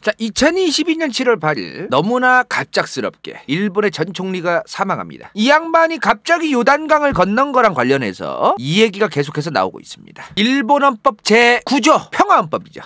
자, 2022년 7월 8일 너무나 갑작스럽게 일본의 전 총리가 사망합니다. 이 양반이 갑자기 요단강을 건넌 거랑 관련해서 이 얘기가 계속해서 나오고 있습니다. 일본헌법 제9조 평화헌법이죠.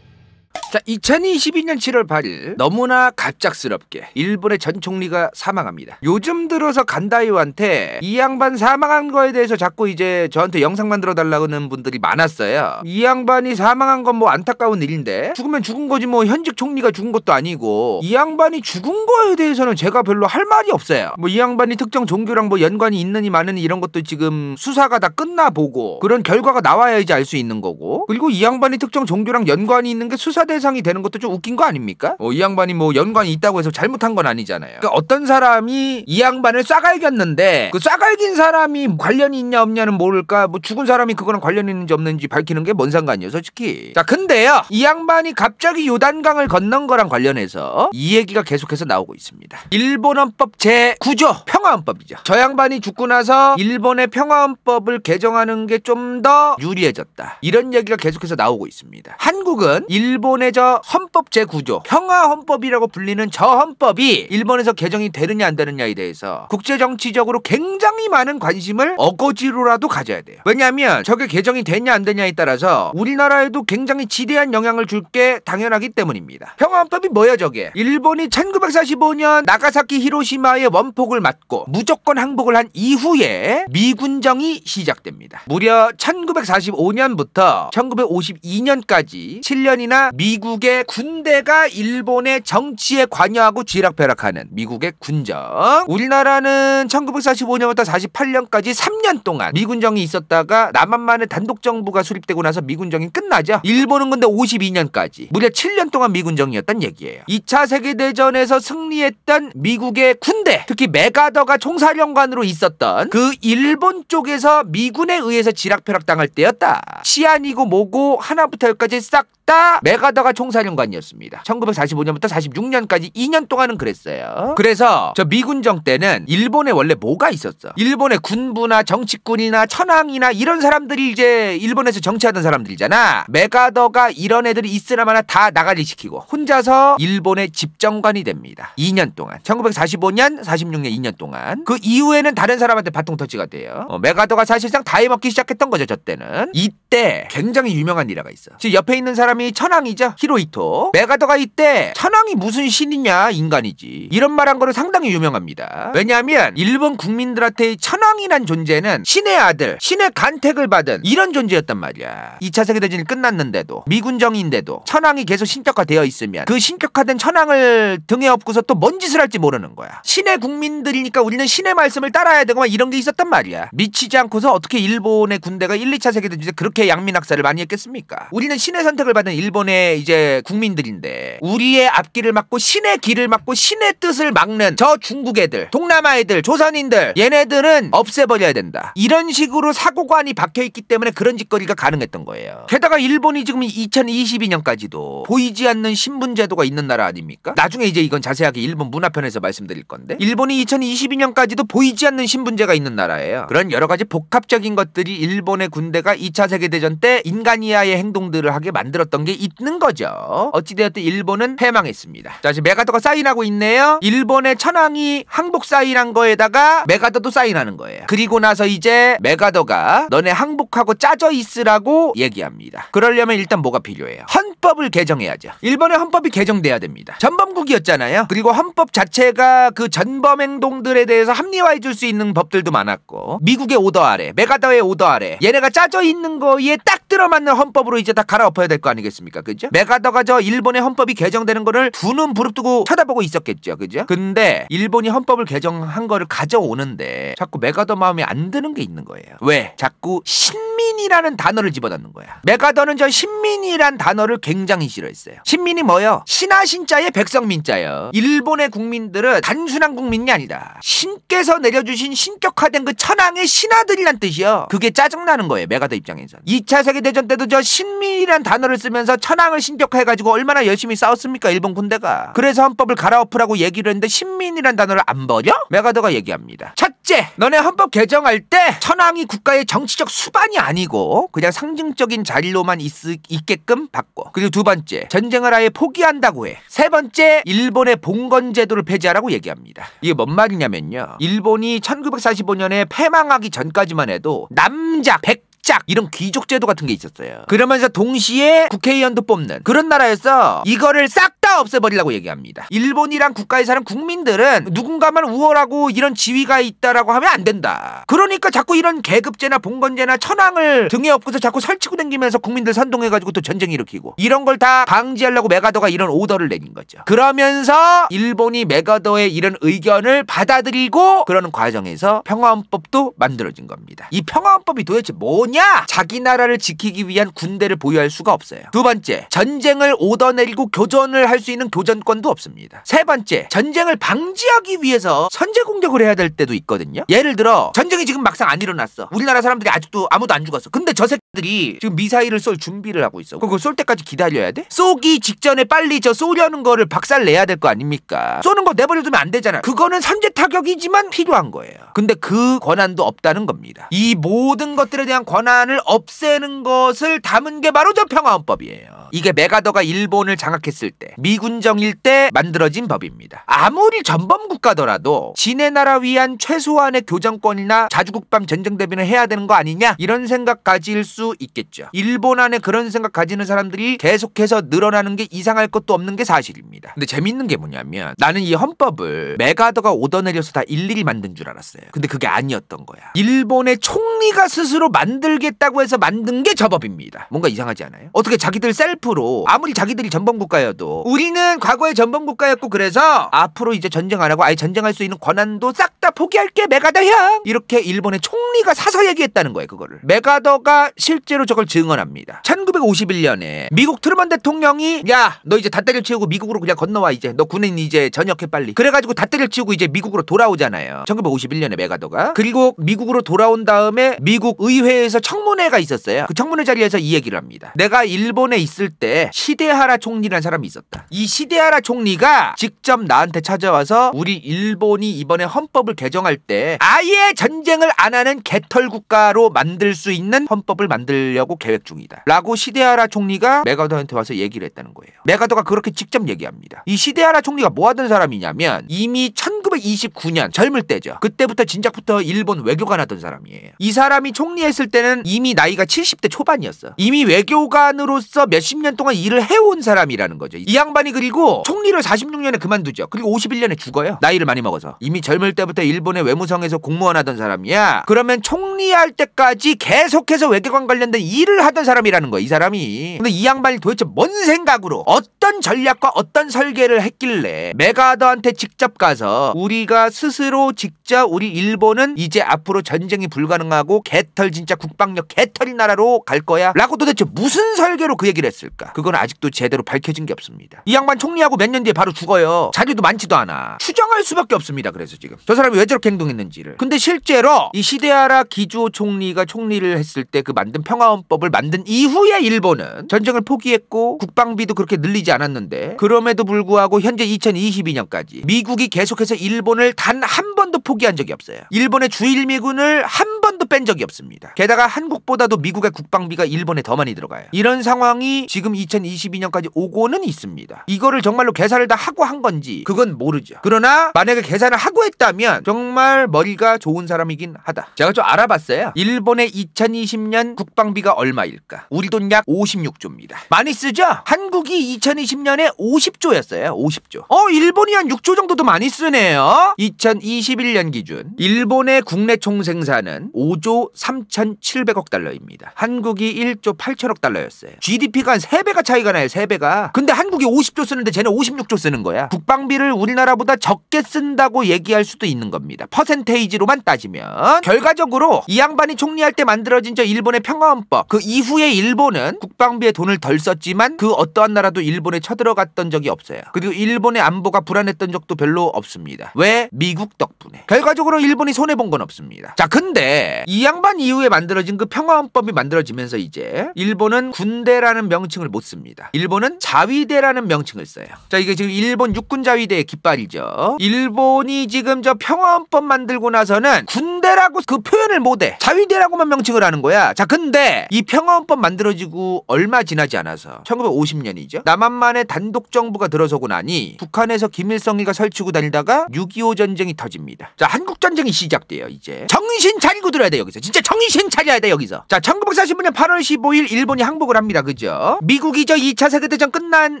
자, 2022년 7월 8일 너무나 갑작스럽게 일본의 전 총리가 사망합니다. 요즘 들어서 간다이오한테 이 양반 사망한 거에 대해서 자꾸 이제 저한테 영상 만들어 달라는 고하 분들이 많았어요. 이 양반이 사망한 건 뭐 안타까운 일인데 죽으면 죽은 거지 뭐 현직 총리가 죽은 것도 아니고 이 양반이 죽은 거에 대해서는 제가 별로 할 말이 없어요. 뭐 이 양반이 특정 종교랑 뭐 연관이 있느니 많으니 이런 것도 지금 수사가 다 끝나보고 그런 결과가 나와야 이제 알 수 있는 거고 그리고 이 양반이 특정 종교랑 연관이 있는 게수사돼 해상이 되는 것도 좀 웃긴 거 아닙니까? 어, 이 양반이 뭐 연관이 있다고 해서 잘못한 건 아니잖아요. 그러니까 어떤 사람이 이 양반을 싸갈겼는데그 쏴갈긴 사람이 관련이 있냐 없냐는 모를까 뭐 죽은 사람이 그거랑 관련 있는지 없는지 밝히는 게 뭔 상관이에요 솔직히. 자 근데요 이 양반이 갑자기 요단강을 건넌 거랑 관련해서 이 얘기가 계속해서 나오고 있습니다. 일본헌법 제9조 평화헌법이죠. 저 양반이 죽고 나서 일본의 평화헌법을 개정하는 게 좀 더 유리해졌다. 이런 얘기가 계속해서 나오고 있습니다. 한국은 일본의 대저 헌법 제9조 평화 헌법이라고 불리는 저 헌법이 일본에서 개정이 되느냐 안 되느냐에 대해서 국제 정치적으로 굉장히 많은 관심을 어거지로라도 가져야 돼요. 왜냐하면 저게 개정이 되냐 안 되냐에 따라서 우리나라에도 굉장히 지대한 영향을 줄 게 당연하기 때문입니다. 평화 헌법이 뭐야 저게? 일본이 1945년 나가사키 히로시마의 원폭을 맞고 무조건 항복을 한 이후에 미군정이 시작됩니다. 무려 1945년부터 1952년까지 7년이나 미군 미국의 군대가 일본의 정치에 관여하고 쥐락펴락하는 미국의 군정. 우리나라는 1945년부터 48년까지 3년 동안 미군정이 있었다가 남한만의 단독 정부가 수립되고 나서 미군정이 끝나죠. 일본은 근데 52년까지 무려 7년 동안 미군정이었단 얘기예요. 2차 세계대전에서 승리했던 미국의 군대, 특히 메가더가 총사령관으로 있었던 그 일본 쪽에서 미군에 의해서 지락펴락 당할 때였다. 치안이고 뭐고 하나부터 열까지 싹 있다. 그러니까 메가더가 총사령관이었습니다. 1945년부터 46년까지 2년 동안은 그랬어요. 그래서 저 미군정 때는 일본에 원래 뭐가 있었어? 일본의 군부나 정치꾼이나 천황이나 이런 사람들이 이제 일본에서 정치하던 사람들이잖아. 메가더가 이런 애들이 있으나 마나 다 나가리 시키고 혼자서 일본의 집정관이 됩니다. 2년 동안. 1945년, 46년 2년 동안. 그 이후에는 다른 사람한테 바통 터치가 돼요. 어, 메가더가 사실상 다 해먹기 시작했던 거죠, 저 때는. 이때 굉장히 유명한 일화가 있어. 지금 옆에 있는 사람이 사람이 천왕이죠. 히로이토 메가더가 이때 천왕이 무슨 신이냐 인간이지. 이런 말한 거는 상당히 유명합니다. 왜냐하면 일본 국민들한테 천왕이란 존재는 신의 아들, 신의 간택을 받은 이런 존재였단 말이야. 2차 세계대전이 끝났는데도 미군정인데도 천왕이 계속 신격화되어 있으면 그 신격화된 천왕을 등에 업고서 또 뭔 짓을 할지 모르는 거야. 신의 국민들이니까 우리는 신의 말씀을 따라야 되고 막 이런 게 있었단 말이야. 미치지 않고서 어떻게 일본의 군대가 1, 2차 세계대전 때 그렇게 양민학살을 많이 했겠습니까? 우리는 신의 선택을 받 받는 일본의 이제 국민들인데 우리의 앞길을 막고 신의 길을 막고 신의 뜻을 막는 저 중국 애들 동남아 애들 조선인들 얘네들은 없애버려야 된다 이런 식으로 사고관이 박혀있기 때문에 그런 짓거리가 가능했던 거예요 게다가 일본이 지금 2022년까지도 보이지 않는 신분 제도가 있는 나라 아닙니까? 나중에 이제 이건 자세하게 일본 문화편에서 말씀드릴 건데 일본이 2022년까지도 보이지 않는 신분제가 있는 나라예요 그런 여러 가지 복합적인 것들이 일본의 군대가 2차 세계대전 때 인간 이하의 행동들을 하게 만들었다 있었던 게 있는 거죠. 어찌되었든 일본은 패망했습니다자 지금 메가더가 사인하고 있네요. 일본의 천황이 항복 사인한 거에다가 메가더도 사인하는 거예요. 그리고 나서 이제 메가더가 너네 항복하고 짜져 있으라고 얘기합니다. 그러려면 일단 뭐가 필요해요? 헌법을 개정해야죠. 일본의 헌법이 개정돼야 됩니다. 전범국이었잖아요. 그리고 헌법 자체가 그 전범 행동들에 대해서 합리화해 줄 수 있는 법들도 많았고 미국의 오더 아래, 메가더의 오더 아래 얘네가 짜져 있는 거에 딱 들어맞는 헌법으로 이제 다 갈아엎어야 될 거 아니에요. 아니겠습니까? 그죠? 메가더가 저 일본의 헌법이 개정되는 거를 두 눈 부릅뜨고 쳐다보고 있었겠죠. 그죠? 근데 일본이 헌법을 개정한 거를 가져오는데 자꾸 메가더 마음에 안 드는 게 있는 거예요. 왜? 자꾸 신민이라는 단어를 집어넣는 거야. 메가더는 저 신민이란 단어를 굉장히 싫어했어요. 신민이 뭐요? 신하 신자의 백성민자요. 예 일본의 국민들은 단순한 국민이 아니다. 신께서 내려주신 신격화된 그 천황의 신하들이란 뜻이요. 그게 짜증나는 거예요. 메가더 입장에서. 2차 세계대전 때도 저 신민이란 단어를 쓰면 들면서 천황을 신격해가지고 얼마나 열심히 싸웠습니까 일본 군대가 그래서 헌법을 갈아엎으라고 얘기를 했는데 신민이란 단어를 안 버려? 메가더가 얘기합니다 첫째 너네 헌법 개정할 때 천황이 국가의 정치적 수반이 아니고 그냥 상징적인 자리로만 있, 있게끔 바꿔 그리고 두 번째 전쟁을 아예 포기한다고 해세 번째 일본의 봉건 제도를 폐지하라고 얘기합니다 이게 뭔 말이냐면요 일본이 1945년에 패망하기 전까지만 해도 남자 100 짝짝 이런 귀족 제도 같은 게 있었어요. 그러면서 동시에 국회의원도 뽑는 그런 나라에서 이거를 싹 다 없애버리려고 얘기합니다. 일본이란 국가에 사는 국민들은 누군가만 우월하고 이런 지위가 있다라고 하면 안 된다. 그러니까 자꾸 이런 계급제나 봉건제나 천황을 등에 업고서 자꾸 설치고 댕기면서 국민들 선동해가지고 또 전쟁 일으키고 이런 걸 다 방지하려고 메가더가 이런 오더를 내린 거죠. 그러면서 일본이 메가더의 이런 의견을 받아들이고 그러는 과정에서 평화헌법도 만들어진 겁니다. 이 평화헌법이 도대체 뭐냐? 뭐냐? 자기 나라를 지키기 위한 군대를 보유할 수가 없어요. 두 번째, 전쟁을 오더내리고 교전을 할 수 있는 교전권도 없습니다. 세 번째, 전쟁을 방지하기 위해서 선제 공격을 해야 될 때도 있거든요. 예를 들어 전쟁이 지금 막상 안 일어났어. 우리나라 사람들이 아직도 아무도 안 죽었어. 근데 저 새끼들이 지금 미사일을 쏠 준비를 하고 있어. 그거 쏠 때까지 기다려야 돼? 쏘기 직전에 빨리 저 쏘려는 거를 박살 내야 될 거 아닙니까? 쏘는 거 내버려두면 안 되잖아. 그거는 선제 타격이지만 필요한 거예요. 근데 그 권한도 없다는 겁니다. 이 모든 것들에 대한 권 권한을 없애는 것을 담은 게 바로 저 평화헌법이에요. 이게 메가더가 일본을 장악했을 때 미군정일 때 만들어진 법입니다. 아무리 전범 국가더라도 지네 나라 위한 최소한의 교정권이나 자주국방 전쟁 대비는 해야 되는 거 아니냐 이런 생각 가질 수 있겠죠. 일본 안에 그런 생각 가지는 사람들이 계속해서 늘어나는 게 이상할 것도 없는 게 사실입니다. 근데 재밌는 게 뭐냐면 나는 이 헌법을 메가더가 오더내려서 다 일일이 만든 줄 알았어요. 근데 그게 아니었던 거야. 일본의 총리가 스스로 만들겠다고 해서 만든 게 저 법입니다. 뭔가 이상하지 않아요? 어떻게 자기들 셀프 10% 아무리 자기들이 전범국가여도 우리는 과거의 전범국가였고 그래서 앞으로 이제 전쟁 안 하고 아예 전쟁할 수 있는 권한도 싹 다 포기할게 메가더 형 이렇게 일본의 총리가 사서 얘기했다는 거예요 그거를 메가더가 실제로 저걸 증언합니다 1951년에 미국 트루먼 대통령이 야 너 이제 다때를치우고 미국으로 그냥 건너와 이제 너 군인 이제 전역해 빨리 그래가지고 다때를치우고 이제 미국으로 돌아오잖아요 1951년에 메가더가 그리고 미국으로 돌아온 다음에 미국 의회에서 청문회가 있었어요 그 청문회 자리에서 이 얘기를 합니다 내가 일본에 있을 때 시데하라 총리라는 사람이 있었다. 이 시데하라 총리가 직접 나한테 찾아와서 우리 일본이 이번에 헌법을 개정할 때 아예 전쟁을 안 하는 개털 국가로 만들 수 있는 헌법을 만들려고 계획 중이다. 라고 시데하라 총리가 메가더한테 와서 얘기를 했다는 거예요. 메가더가 그렇게 직접 얘기합니다. 이 시데하라 총리가 뭐 하던 사람이냐면 이미 천 1929년 젊을 때죠. 그때부터 진작부터 일본 외교관 하던 사람이에요. 이 사람이 총리했을 때는 이미 나이가 70대 초반이었어. 이미 외교관으로서 몇십 년 동안 일을 해온 사람이라는 거죠. 이 양반이 그리고 총리를 46년에 그만두죠. 그리고 51년에 죽어요. 나이를 많이 먹어서. 이미 젊을 때부터 일본의 외무성에서 공무원 하던 사람이야. 그러면 총리할 때까지 계속해서 외교관 관련된 일을 하던 사람이라는 거야. 이 사람이. 근데 이 양반이 도대체 뭔 생각으로 어떤 전략과 어떤 설계를 했길래 메가더한테 직접 가서 우리가 스스로 직자 우리 일본은 이제 앞으로 전쟁이 불가능하고 개털 진짜 국방력 개털인 나라로 갈 거야 라고 도대체 무슨 설계로 그 얘기를 했을까 그건 아직도 제대로 밝혀진 게 없습니다 이 양반 총리하고 몇 년 뒤에 바로 죽어요 자료도 많지도 않아 추정할 수밖에 없습니다 그래서 지금 저 사람이 왜 저렇게 행동했는지를 근데 실제로 이시대아라 기주오 총리가 총리를 했을 때 그 만든 평화헌법을 만든 이후에 일본은 전쟁을 포기했고 국방비도 그렇게 늘리지 않았는데 그럼에도 불구하고 현재 2022년까지 미국이 계속해서 일 일본을 단 한 번도 포기한 적이 없어요. 일본의 주일미군을 한 번도 뺀 적이 없습니다. 게다가 한국보다도 미국의 국방비가 일본에 더 많이 들어가요. 이런 상황이 지금 2022년까지 오고는 있습니다. 이거를 정말로 계산을 다 하고 한 건지 그건 모르죠. 그러나 만약에 계산을 하고 했다면 정말 머리가 좋은 사람이긴 하다. 제가 좀 알아봤어요. 일본의 2020년 국방비가 얼마일까? 우리 돈 약 56조입니다. 많이 쓰죠? 한국이 2020년에 50조였어요. 50조. 어, 일본이 한 6조 정도도 많이 쓰네요. 보면요. 2021년 기준 일본의 국내 총생산은 5조 3,700억 달러입니다. 한국이 1조 8천억 달러였어요. GDP가 한 3배가 차이가 나요. 3배가. 근데 한국이 50조 쓰는데 쟤네 56조 쓰는 거야. 국방비를 우리나라보다 적게 쓴다고 얘기할 수도 있는 겁니다. 퍼센테이지로만 따지면 결과적으로 이 양반이 총리할 때 만들어진 저 일본의 평화헌법 그 이후에 일본은 국방비에 돈을 덜 썼지만 그 어떠한 나라도 일본에 쳐들어갔던 적이 없어요. 그리고 일본의 안보가 불안했던 적도 별로 없습니다. 왜? 미국 덕분에. 결과적으로 일본이 손해본 건 없습니다. 자, 근데 이 양반 이후에 만들어진 그 평화헌법이 만들어지면서 이제 일본은 군대라는 명칭을 못 씁니다. 일본은 자위대라는 명칭을 써요. 자, 이게 지금 일본 육군 자위대의 깃발이죠. 일본이 지금 저 평화헌법 만들고 나서는 군대라고 그 표현을 못 해. 자위대라고만 명칭을 하는 거야. 자, 근데 이 평화헌법 만들어지고 얼마 지나지 않아서 1950년이죠. 남한만의 단독 정부가 들어서고 나니 북한에서 김일성이가 설치고 다니다가 유6.25 전쟁이 터집니다. 자, 한국 전쟁이 시작돼요, 이제. 정신 차리고 들어야 돼, 여기서. 진짜 정신 차려야 돼, 여기서. 자, 1945년 8월 15일 일본이 항복을 합니다. 그죠? 미국이 저 2차 세계대전 끝난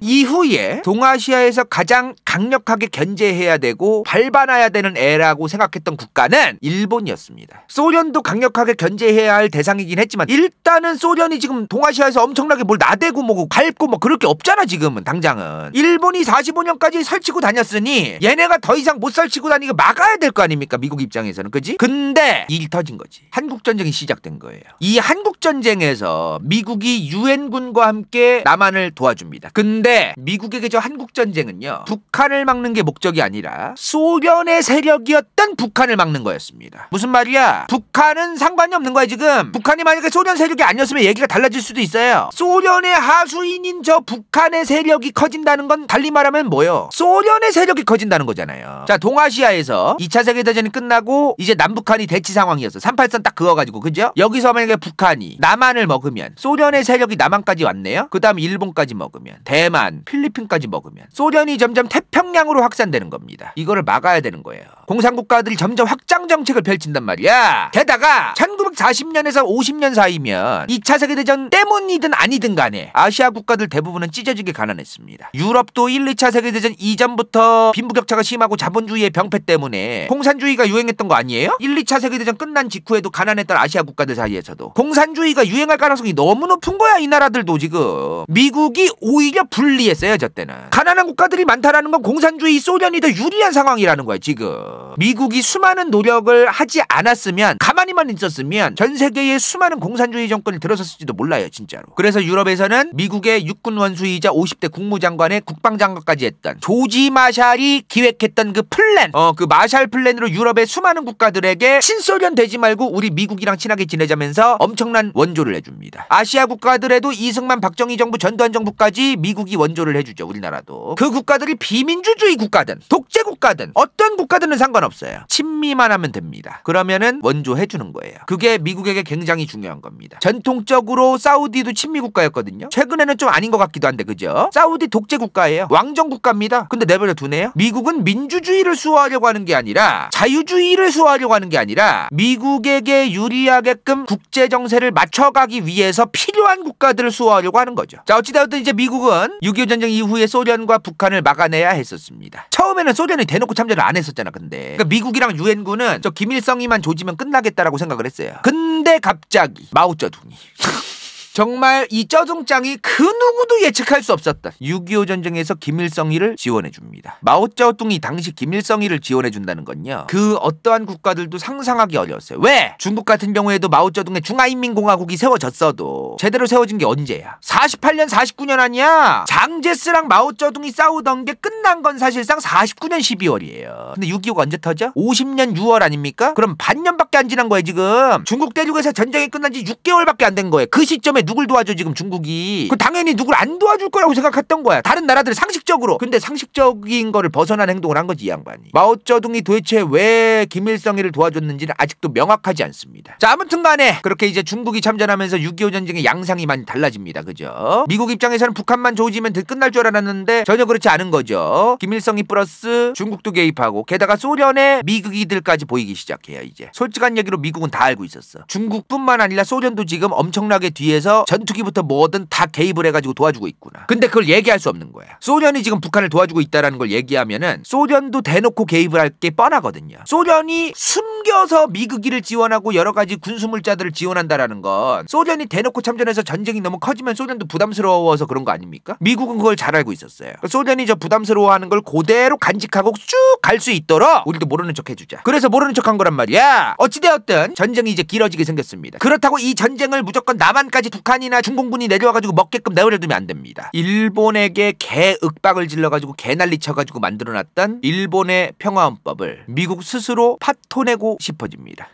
이후에 동아시아에서 가장 강력하게 견제해야 되고 발반해야 되는 애라고 생각했던 국가는 일본이었습니다. 소련도 강력하게 견제해야 할 대상이긴 했지만 일단은 소련이 지금 동아시아에서 엄청나게 뭘 나대고 뭐고 밟고 뭐 그럴 게 없잖아 지금은 당장은. 일본이 45년까지 설치고 다녔으니 얘네가 더 이상 못 설치고 다니고 막아야 될 거 아닙니까 미국 입장에서는 그지? 근데 일 터진 거지. 한국 전쟁이 시작된 거예요. 이 한국 전쟁에서 미국이 유엔군과 함께 남한을 도와줍니다. 근데 미국에게 저 한국 전쟁은요 북한 북한을 막는 게 목적이 아니라 소련의 세력이었던 북한을 막는 거였습니다. 무슨 말이야? 북한은 상관이 없는 거야 지금. 북한이 만약에 소련 세력이 아니었으면 얘기가 달라질 수도 있어요. 소련의 하수인인 저 북한의 세력이 커진다는 건 달리 말하면 뭐요? 소련의 세력이 커진다는 거잖아요. 자 동아시아에서 2차 세계대전이 끝나고 이제 남북한이 대치 상황이었어. 3 8선딱 그어가지고 그죠? 여기서 만약에 북한이 남한을 먹으면 소련의 세력이 남한까지 왔네요. 그 다음 일본까지 먹으면 대만, 필리핀까지 먹으면 소련이 점점 태평 태평양으로 확산되는 겁니다. 이거를 막아야 되는 거예요. 공산국가들이 점점 확장 정책을 펼친단 말이야. 게다가 1940년에서 50년 사이면 2차 세계대전 때문이든 아니든 간에 아시아 국가들 대부분은 찢어지게 가난했습니다. 유럽도 1, 2차 세계대전 이전부터 빈부격차가 심하고 자본주의의 병폐 때문에 공산주의가 유행했던 거 아니에요? 1, 2차 세계대전 끝난 직후에도 가난했던 아시아 국가들 사이에서도 공산주의가 유행할 가능성이 너무 높은 거야 이 나라들도 지금 미국이 오히려 불리했어요 저 때는 가난한 국가들이 많다라는 건 바로 공산주의 소련이 더 유리한 상황이라는 거야 지금 미국이 수많은 노력을 하지 않았으면 가만히만 있었으면 전세계에 수많은 공산주의 정권이 들어섰을지도 몰라요 진짜로 그래서 유럽에서는 미국의 육군 원수이자 50대 국무장관의 국방장관까지 했던 조지 마샬이 기획했던 그 플랜 어그 마샬 플랜으로 유럽의 수많은 국가들에게 신소련 되지 말고 우리 미국이랑 친하게 지내자면서 엄청난 원조를 해줍니다 아시아 국가들에도 이승만 박정희 정부 전두환 정부까지 미국이 원조를 해주죠 우리나라도 그 국가들이 비밀 민주주의 국가든 독재 국가든 어떤 국가든은 상관없어요. 친미만 하면 됩니다. 그러면은 원조해 주는 거예요. 그게 미국에게 굉장히 중요한 겁니다. 전통적으로 사우디도 친미 국가였거든요. 최근에는 좀 아닌 것 같기도 한데 그죠? 사우디 독재 국가예요. 왕정 국가입니다. 근데 내버려 두네요. 미국은 민주주의를 수호하려고 하는 게 아니라 자유주의를 수호하려고 하는 게 아니라 미국에게 유리하게끔 국제 정세를 맞춰가기 위해서 필요한 국가들을 수호하려고 하는 거죠. 자 어찌되었든 이제 미국은 6.25 전쟁 이후에 소련과 북한을 막아내야 해. 했었습니다. 처음에는 소련이 대놓고 참전을 안 했었잖아 근데 그러니까 미국이랑 유엔군은 저 김일성이만 조지면 끝나겠다라고 생각을 했어요. 근데 갑자기 마오쩌둥이 정말 이 쩌둥짱이 그 누구도 예측할 수 없었다. 6.25 전쟁에서 김일성이를 지원해줍니다. 마오쩌둥이 당시 김일성이를 지원해준다는 건요. 그 어떠한 국가들도 상상하기 어려웠어요. 왜? 중국 같은 경우에도 마오쩌둥의 중화인민공화국이 세워졌어도 제대로 세워진 게 언제야? 48년, 49년 아니야? 장제스랑 마오쩌둥이 싸우던 게 끝난 건 사실상 49년 12월이에요. 근데 6.25가 언제 터져? 50년 6월 아닙니까? 그럼 반년밖에 안 지난 거예요, 지금. 중국 대륙에서 전쟁이 끝난 지 6개월밖에 안 된 거예요. 그 시점에 처음에 누굴 도와줘 지금 중국이 그 당연히 누굴 안 도와줄 거라고 생각했던 거야 다른 나라들은 상식적으로 근데 상식적인 거를 벗어난 행동을 한 거지 이 양반이 마오쩌둥이 도대체 왜 김일성이를 도와줬는지는 아직도 명확하지 않습니다 자 아무튼간에 그렇게 이제 중국이 참전하면서 6.25 전쟁의 양상이 많이 달라집니다 그죠 미국 입장에서는 북한만 조지면 끝날 줄 알았는데 전혀 그렇지 않은 거죠 김일성이 플러스 중국도 개입하고 게다가 소련의 미국이들까지 보이기 시작해요 이제 솔직한 얘기로 미국은 다 알고 있었어 중국뿐만 아니라 소련도 지금 엄청나게 뒤에서 하면서 전투기부터 뭐든 다 개입을 해가지고 도와주고 있구나. 근데 그걸 얘기할 수 없는 거야. 소련이 지금 북한을 도와주고 있다라는 걸 얘기하면은 소련도 대놓고 개입을 할 게 뻔하거든요. 소련이 숨겨서 미국기를 지원하고 여러 가지 군수물자들을 지원한다라는 건 소련이 대놓고 참전해서 전쟁이 너무 커지면 소련도 부담스러워서 그런 거 아닙니까? 미국은 그걸 잘 알고 있었어요. 그러니까 소련이 저 부담스러워하는 걸 그대로 간직하고 쭉 갈 수 있도록 우리도 모르는 척 해주자. 그래서 모르는 척한 거란 말이야. 어찌되었든 전쟁이 이제 길어지게 생겼습니다. 그렇다고 이 전쟁을 무조건 남한까지 북한이나 중공군이 내려와가지고 먹게끔 내버려두면 안 됩니다. 일본에게 개윽박을 질러가지고 개난리 쳐가지고 만들어놨던 일본의 평화헌법을 미국 스스로 파토내고 싶어집니다.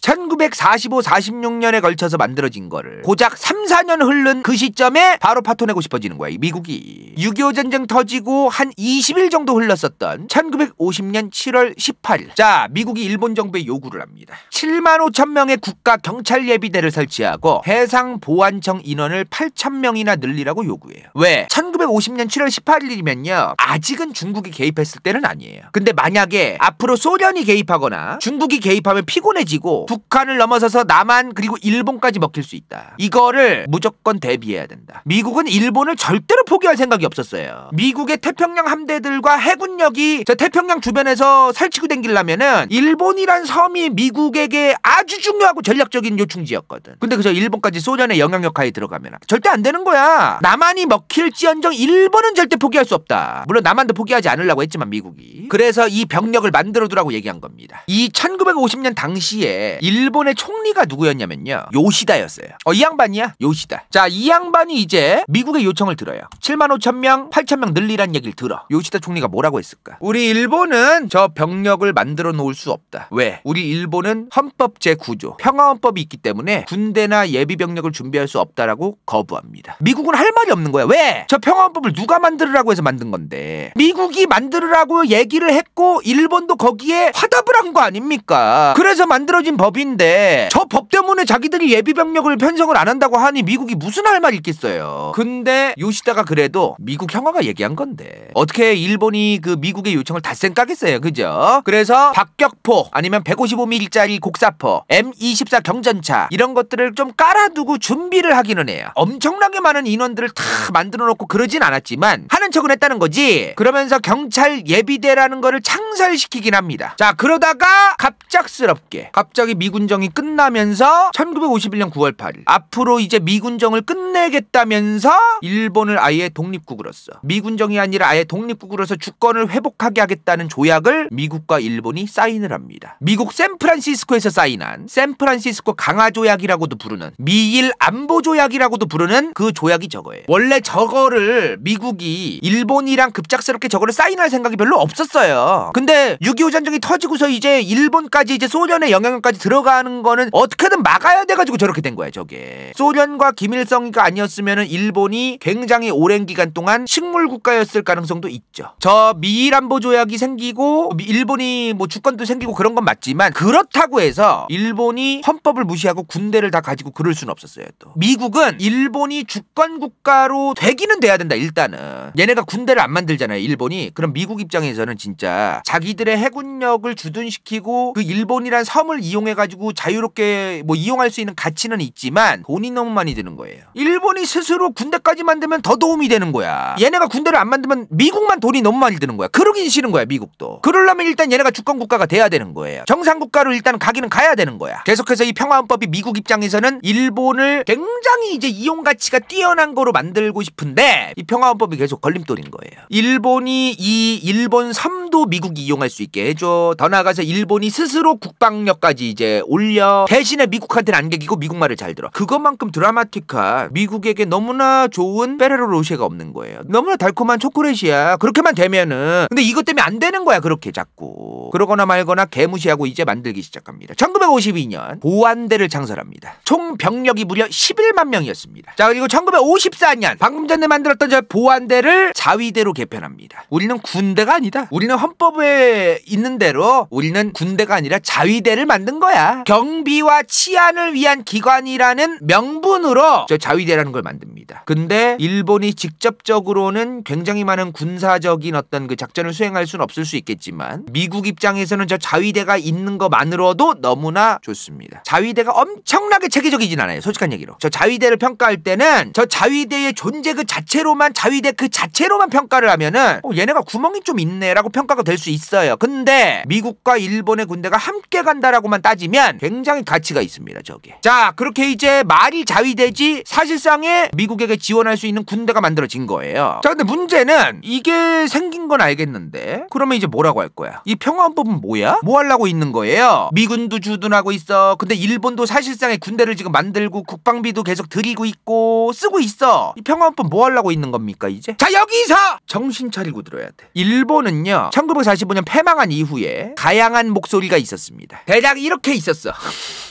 1945, 46년에 걸쳐서 만들어진 거를 고작 3, 4년 흐른 그 시점에 바로 파토내고 싶어지는 거야, 이 미국이. 6.25 전쟁 터지고 한 20일 정도 흘렀었던 1950년 7월 18일. 자, 미국이 일본 정부에 요구를 합니다. 7만 5천 명의 국가 경찰 예비대를 설치하고 해상 보안청 인원을 8천 명이나 늘리라고 요구해요. 왜? 1950년 7월 18일이면요. 아직은 중국이 개입했을 때는 아니에요. 근데 만약에 앞으로 소련이 개입하거나 중국이 개입하면 피곤해지고 북한을 넘어서서 남한 그리고 일본까지 먹힐 수 있다. 이거를 무조건 대비해야 된다. 미국은 일본을 절대로 포기할 생각이 없었어요. 미국의 태평양 함대들과 해군력이 태평양 주변에서 살치고 댕기려면은 일본이란 섬이 미국에게 아주 중요하고 전략적인 요충지였거든. 근데 그저 일본까지 소련의 영향력 하에 들어가면 절대 안 되는 거야. 남한이 먹힐지언정 일본은 절대 포기할 수 없다. 물론 남한도 포기하지 않으려고 했지만 미국이. 그래서 이 병력을 만들어두라고 얘기한 겁니다. 이 1950년 당시에 일본의 총리가 누구였냐면요. 요시다였어요. 어, 이 양반이야. 요시다. 자, 이 양반이 이제 미국의 요청을 들어요. 7만 5천 명, 8천 명 늘리란 얘기를 들어. 요시다 총리가 뭐라고 했을까? 우리 일본은 저 병력을 만들어 놓을 수 없다. 왜? 우리 일본은 헌법 제9조 평화헌법이 있기 때문에 군대나 예비 병력을 준비할 수 없다라고 거부합니다. 미국은 할 말이 없는 거야. 왜? 저 평화헌법을 누가 만들으라고 해서 만든 건데 미국이 만들으라고 얘기를 했고 일본도 거기에 화답을 한 거 아닙니까? 그래서 만들어진 법 법인데 저 법 때문에 자기들이 예비병력을 편성을 안 한다고 하니 미국이 무슨 할 말 있겠어요. 근데 요시다가 그래도 미국 형아가 얘기한 건데 어떻게 일본이 그 미국의 요청을 달생 까겠어요. 그죠? 그래서 박격포 아니면 155mm짜리 곡사포 M24 경전차 이런 것들을 좀 깔아두고 준비를 하기는 해요. 엄청나게 많은 인원들을 다 만들어 놓고 그러진 않았지만 하는 척은 했다는 거지. 그러면서 경찰 예비대라는 거를 창설시키긴 합니다. 자 그러다가 갑작스럽게 갑자기 미군정이 끝나면서 1951년 9월 8일 앞으로 이제 미군정을 끝내겠다면서 일본을 아예 독립국으로서 미군정이 아니라 아예 독립국으로서 주권을 회복하게 하겠다는 조약을 미국과 일본이 사인을 합니다. 미국 샌프란시스코에서 사인한 샌프란시스코 강화 조약이라고도 부르는 미일 안보 조약이라고도 부르는 그 조약이 저거예요. 원래 저거를 미국이 일본이랑 급작스럽게 저거를 사인할 생각이 별로 없었어요. 근데 6.25 전쟁이 터지고서 이제 일본까지 이제 소련의 영향까지 들어가는 거는 어떻게든 막아야 돼가지고 저렇게 된거야 저게 소련과 김일성이가 아니었으면 일본이 굉장히 오랜 기간 동안 식물 국가였을 가능성도 있죠 저 미일 안보 조약이 생기고 일본이 뭐 주권도 생기고 그런 건 맞지만 그렇다고 해서 일본이 헌법을 무시하고 군대를 다 가지고 그럴 수는 없었어요 또 미국은 일본이 주권 국가로 되기는 돼야 된다 일단은 얘네가 군대를 안 만들잖아요 일본이 그럼 미국 입장에서는 진짜 자기들의 해군력을 주둔시키고 그 일본이란 섬을 이용해 가지고 자유롭게 뭐 이용할 수 있는 가치는 있지만 돈이 너무 많이 드는 거예요. 일본이 스스로 군대까지 만들면 더 도움이 되는 거야. 얘네가 군대를 안 만들면 미국만 돈이 너무 많이 드는 거야. 그러긴 싫은 거야 미국도. 그러려면 일단 얘네가 주권 국가가 돼야 되는 거예요. 정상 국가로 일단 가기는 가야 되는 거야. 계속해서 이 평화헌법이 미국 입장에서는 일본을 굉장히 이제 이용 가치가 뛰어난 거로 만들고 싶은데 이 평화헌법이 계속 걸림돌인 거예요. 일본이 이 일본 섬도 미국이 이용할 수 있게 해줘. 더 나아가서 일본이 스스로 국방력까지 이제 이제 예, 올려 대신에 미국한테는 안개기고 미국 말을 잘 들어 그것만큼 드라마틱한 미국에게 너무나 좋은 페레로 로쉐가 없는 거예요 너무나 달콤한 초콜릿이야 그렇게만 되면은 근데 이것 때문에 안 되는 거야 그렇게 자꾸 그러거나 말거나 개무시하고 이제 만들기 시작합니다 1952년 보안대를 창설합니다 총 병력이 무려 11만 명이었습니다 자 그리고 1954년 방금 전에 만들었던 저 보안대를 자위대로 개편합니다 우리는 군대가 아니다 우리는 헌법에 있는 대로 우리는 군대가 아니라 자위대를 만든 거야 거야. 경비와 치안을 위한 기관이라는 명분으로 저 자위대라는 걸 만듭니다. 근데 일본이 직접적으로는 굉장히 많은 군사적인 어떤 그 작전을 수행할 수는 없을 수 있겠지만 미국 입장에서는 저 자위대가 있는 것만으로도 너무나 좋습니다. 자위대가 엄청나게 체계적이진 않아요. 솔직한 얘기로. 저 자위대를 평가할 때는 저 자위대의 존재 그 자체로만 자위대 그 자체로만 평가를 하면은 어, 얘네가 구멍이 좀 있네라고 평가가 될 수 있어요. 근데 미국과 일본의 군대가 함께 간다라고만 따지면 따지면 굉장히 가치가 있습니다 저게 자 그렇게 이제 말이 자위되지 사실상에 미국에게 지원할 수 있는 군대가 만들어진 거예요 자 근데 문제는 이게 생긴 건 알겠는데 그러면 이제 뭐라고 할 거야 이 평화헌법은 뭐야? 뭐 하려고 있는 거예요? 미군도 주둔하고 있어 근데 일본도 사실상의 군대를 지금 만들고 국방비도 계속 들이고 있고 쓰고 있어 이 평화헌법 뭐 하려고 있는 겁니까 이제? 자 여기서 정신 차리고 들어야 돼 일본은요 1945년 패망한 이후에 다양한 목소리가 있었습니다 대략 이렇게 속해 있었어.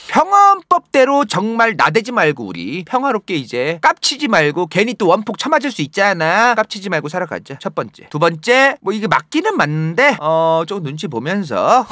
평화헌법대로 정말 나대지 말고 우리 평화롭게 이제 깝치지 말고 괜히 또 원폭 쳐맞을 수 있잖아 깝치지 말고 살아가자 첫 번째 두 번째 뭐 이게 맞기는 맞는데 어 조금 눈치 보면서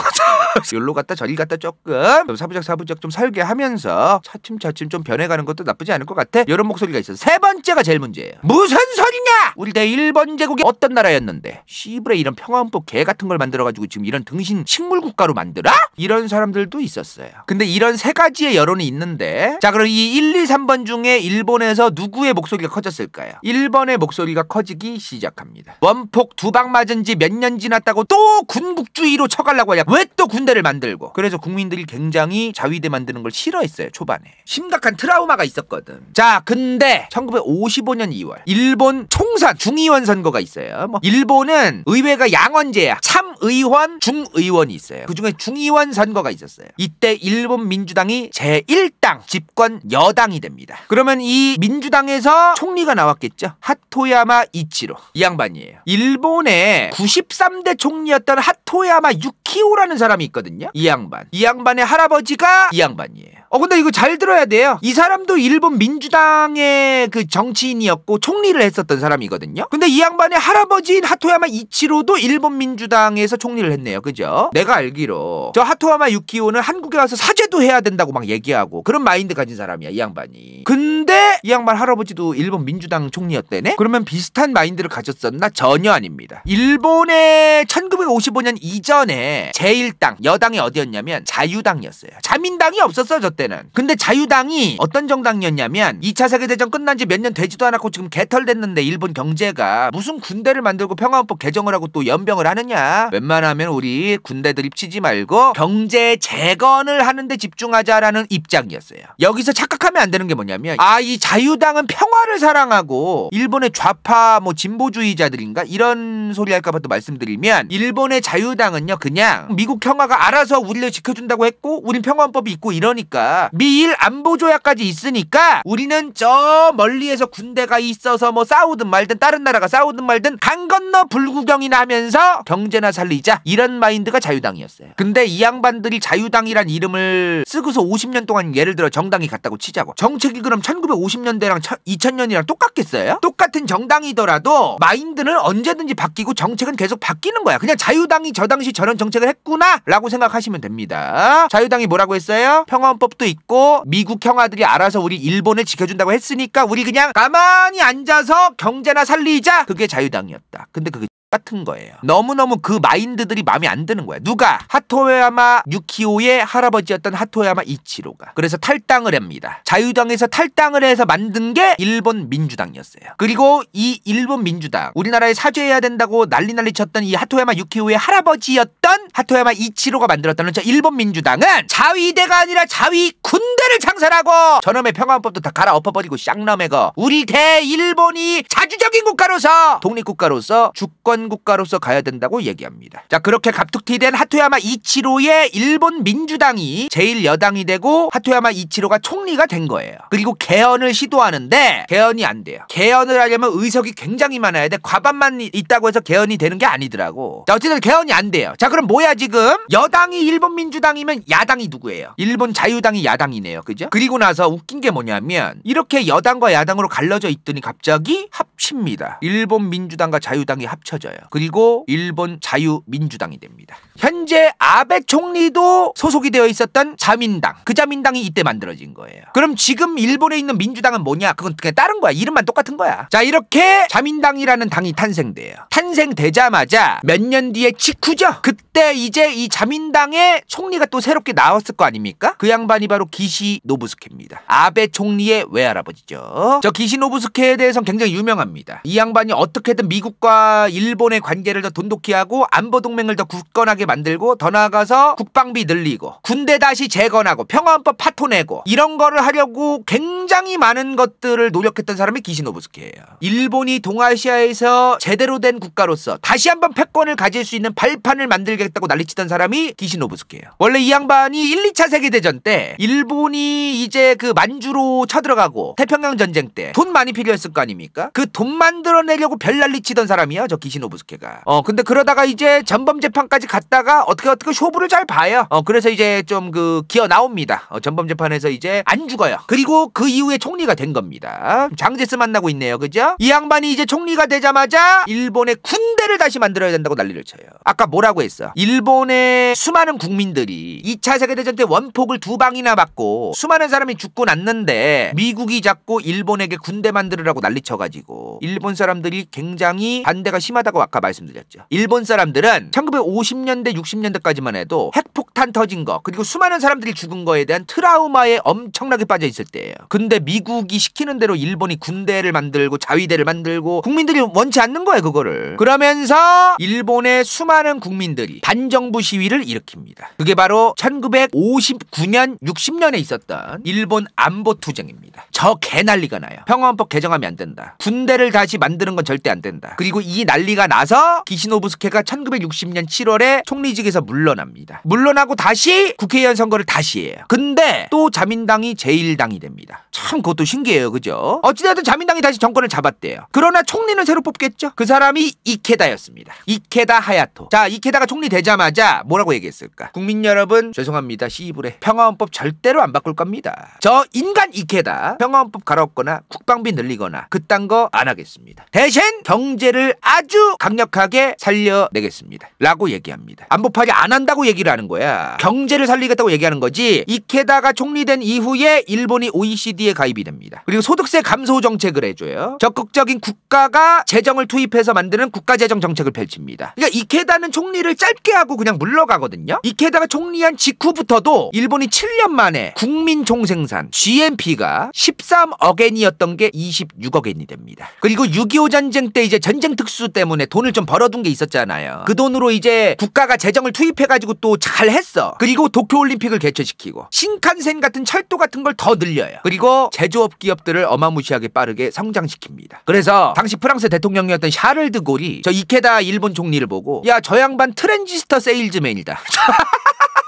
열로 갔다 저리 갔다 조금 좀 사부작 사부작 좀 설계하면서 차츰차츰 좀 변해가는 것도 나쁘지 않을 것 같아 이런 목소리가 있어세 번째가 제일 문제예요 무슨 소리냐 우리 대 일본 제국이 어떤 나라였는데 시브레 이런 평화헌법 개 같은 걸 만들어가지고 지금 이런 등신 식물국가로 만들어? 이런 사람들도 있었어요 근데 이런 세 가지의 여론이 있는데 자 그럼 이 1, 2, 3번 중에 일본에서 누구의 목소리가 커졌을까요? 1번의 목소리가 커지기 시작합니다. 원폭 두 방 맞은 지 몇 년 지났다고 또 군국주의로 쳐가려고 하냐 왜 또 군대를 만들고 그래서 국민들이 굉장히 자위대 만드는 걸 싫어했어요 초반에 심각한 트라우마가 있었거든 자 근데 1955년 2월 일본 총선 중의원 선거가 있어요 뭐 일본은 의회가 양원제야 참의원 중의원이 있어요 그중에 중의원 선거가 있었어요 이때 일본 민주 민주당이 제1당 집권 여당이 됩니다. 그러면 이 민주당에서 총리가 나왔겠죠. 하토야마 이치로 이 양반이에요. 일본의 93대 총리였던 하토야마 유키오라는 사람이 있거든요. 이 양반. 이 양반의 할아버지가 이 양반이에요. 어 근데 이거 잘 들어야 돼요. 이 사람도 일본 민주당의 그 정치인이었고 총리를 했었던 사람이거든요. 근데 이 양반의 할아버지인 하토야마 이치로도 일본 민주당에서 총리를 했네요. 그죠? 내가 알기로 저 하토야마 유키오는 한국에 와서 사죄도 해야 된다고 막 얘기하고 그런 마인드 가진 사람이야 이 양반이 근데 이 양반 할아버지도 일본 민주당 총리였대네 그러면 비슷한 마인드를 가졌었나 전혀 아닙니다 일본의 1955년 이전에 제1당 여당이 어디였냐면 자유당이었어요 자민당이 없었어 저 때는 근데 자유당이 어떤 정당이었냐면 2차 세계대전 끝난 지 몇 년 되지도 않았고 지금 개털됐는데 일본 경제가 무슨 군대를 만들고 평화헌법 개정을 하고 또 연병을 하느냐 웬만하면 우리 군대들 입치지 말고 경제 재건을 하는데 집중하 인정하자라는 입장이었어요. 여기서 착각하면 안 되는 게 뭐냐면 아 이 자유당은 평화를 사랑하고 일본의 좌파 뭐 진보주의자들인가 이런 소리 할까봐 또 말씀드리면 일본의 자유당은요 그냥 미국 평화가 알아서 우리를 지켜준다고 했고 우린 평화헌법이 있고 이러니까 미일 안보조약까지 있으니까 우리는 저 멀리에서 군대가 있어서 뭐 싸우든 말든 다른 나라가 싸우든 말든 강 건너 불구경이나 하면서 경제나 살리자 이런 마인드가 자유당이었어요. 근데 이 양반들이 자유당이란 이름을 쓰고 하고서 50년 동안 예를 들어 정당이 같다고 치자고 정책이 그럼 1950년대랑 2000년이랑 똑같겠어요? 똑같은 정당이더라도 마인드는 언제든지 바뀌고 정책은 계속 바뀌는 거야 그냥 자유당이 저 당시 저런 정책을 했구나 라고 생각하시면 됩니다 자유당이 뭐라고 했어요? 평화헌법도 있고 미국 형아들이 알아서 우리 일본을 지켜준다고 했으니까 우리 그냥 가만히 앉아서 경제나 살리자 그게 자유당이었다 근데 그게 같은 거예요. 너무너무 그 마인드들이 마음에 안 드는 거야. 누가? 하토야마 유키오의 할아버지였던 하토야마 이치로가. 그래서 탈당을 합니다. 자유당에서 탈당을 해서 만든 게 일본 민주당이었어요. 그리고 이 일본 민주당, 우리나라에 사죄해야 된다고 난리 난리 쳤던 이 하토야마 유키오의 할아버지였던 있던 하토야마 이치로가 만들었다는 저 일본 민주당은 자위대가 아니라 자위 군대를 창설하고 저놈의 평화헌법도 다 갈아엎어버리고 쌍놈의거 우리 대일본이 자주적인 국가로서 독립국가로서 주권국가로서 가야 된다고 얘기합니다. 자 그렇게 갑툭튀된 하토야마 이치로의 일본 민주당이 제일여당이 되고 하토야마 이치로가 총리가 된 거예요. 그리고 개헌을 시도하는데 개헌이 안 돼요. 개헌을 하려면 의석이 굉장히 많아야 돼. 과반만 있다고 해서 개헌이 되는 게 아니더라고. 자 어쨌든 개헌이 안 돼요. 자 그럼 뭐야 지금? 여당이 일본 민주당이면 야당이 누구예요? 일본 자유당이 야당이네요. 그죠? 그리고 나서 웃긴 게 뭐냐면 이렇게 여당과 야당으로 갈라져 있더니 갑자기 합칩니다. 일본 민주당과 자유당이 합쳐져요. 그리고 일본 자유민주당이 됩니다. 현재 아베 총리도 소속이 되어 있었던 자민당. 그 자민당이 이때 만들어진 거예요. 그럼 지금 일본에 있는 민주당은 뭐냐? 그건 그냥 다른 거야. 이름만 똑같은 거야. 자, 이렇게 자민당이라는 당이 탄생돼요. 탄생되자마자 몇 년 뒤에 직후죠. 그때 이제 이 자민당의 총리가 또 새롭게 나왔을 거 아닙니까? 그 양반이 바로 기시 노부스케입니다. 아베 총리의 외할아버지죠. 저 기시 노부스케에 대해서는 굉장히 유명합니다. 이 양반이 어떻게든 미국과 일본의 관계를 더 돈독히 하고 안보 동맹을 더 굳건하게 비싸게 만들고 더 나아가서 국방비 늘리고 군대 다시 재건하고 평화헌법 파토 내고 이런 거를 하려고 굉장히 많은 것들을 노력했던 사람이 기시노부스케예요. 일본이 동아시아에서 제대로 된 국가로서 다시 한번 패권을 가질 수 있는 발판을 만들겠다고 난리치던 사람이 기시노부스케예요. 원래 이 양반이 1, 2차 세계대전 때 일본이 이제 그 만주로 쳐들어가고 태평양 전쟁 때 돈 많이 필요했을 거 아닙니까? 그 돈 만들어내려고 별 난리치던 사람이야 저 기시노부스케가. 어 근데 그러다가 이제 전범 재판까지 갔다 하다가 어떻게 어떻게 쇼부를 잘 봐요. 어, 그래서 이제 좀 그 기어 나옵니다. 어, 전범 재판에서 이제 안 죽어요. 그리고 그 이후에 총리가 된 겁니다. 장제스 만나고 있네요. 그죠? 이 양반이 이제 총리가 되자마자 일본의 군대를 다시 만들어야 된다고 난리를 쳐요. 아까 뭐라고 했어? 일본의 수많은 국민들이 2차 세계대전 때 원폭을 두 방이나 맞고 수많은 사람이 죽고 났는데 미국이 자꾸 일본에게 군대 만들으라고 난리 쳐가지고 일본 사람들이 굉장히 반대가 심하다고 아까 말씀드렸죠. 일본 사람들은 1950년대 50년대 60년대까지만 해도 핵폭탄 터진 거 그리고 수많은 사람들이 죽은 거에 대한 트라우마에 엄청나게 빠져 있을 때예요. 근데 미국이 시키는 대로 일본이 군대를 만들고 자위대를 만들고 국민들이 원치 않는 거예요 그거를. 그러면서 일본의 수많은 국민들이 반정부 시위를 일으킵니다. 그게 바로 1959년 60년에 있었던 일본 안보 투쟁입니다. 저 개난리가 나요. 평화헌법 개정하면 안 된다. 군대를 다시 만드는 건 절대 안 된다. 그리고 이 난리가 나서 기시노부스케가 1960년 7월에 총 총리직에서 물러납니다. 물러나고 다시 국회의원 선거를 다시 해요. 근데 또 자민당이 제1당이 됩니다. 참 그것도 신기해요. 그죠? 어찌되든 자민당이 다시 정권을 잡았대요. 그러나 총리는 새로 뽑겠죠? 그 사람이 이케다였습니다. 이케다 하야토. 자, 이케다가 총리 되자마자 뭐라고 얘기했을까? 국민 여러분, 죄송합니다. 시이불에 평화헌법 절대로 안 바꿀 겁니다. 저 인간 이케다 평화헌법 갈아엎거나 국방비 늘리거나 그딴 거 안 하겠습니다. 대신 경제를 아주 강력하게 살려내겠습니다. 라고 얘기합니다. 겁니다. 안보 파기 안 한다고 얘기를 하는 거야. 경제를 살리겠다고 얘기하는 거지. 이케다가 총리된 이후에 일본이 OECD에 가입이 됩니다. 그리고 소득세 감소 정책을 해줘요. 적극적인 국가가 재정을 투입해서 만드는 국가재정 정책을 펼칩니다. 그러니까 이케다는 총리를 짧게 하고 그냥 물러가거든요. 이케다가 총리한 직후부터도 일본이 7년 만에 국민 총생산 GNP가 13억엔이었던 게 26억엔이 됩니다. 그리고 6.25 전쟁 때 이제 전쟁 특수 때문에 돈을 좀 벌어둔 게 있었잖아요. 그 돈으로 이제 국가 정부가 재정을 투입해가지고 또 잘했어. 그리고 도쿄올림픽을 개최시키고 신칸센 같은 철도 같은 걸 더 늘려요. 그리고 제조업 기업들을 어마무시하게 빠르게 성장시킵니다. 그래서 당시 프랑스 대통령이었던 샤를드 골이 저 이케다 일본 총리를 보고 야 저 양반 트랜지스터 세일즈맨이다.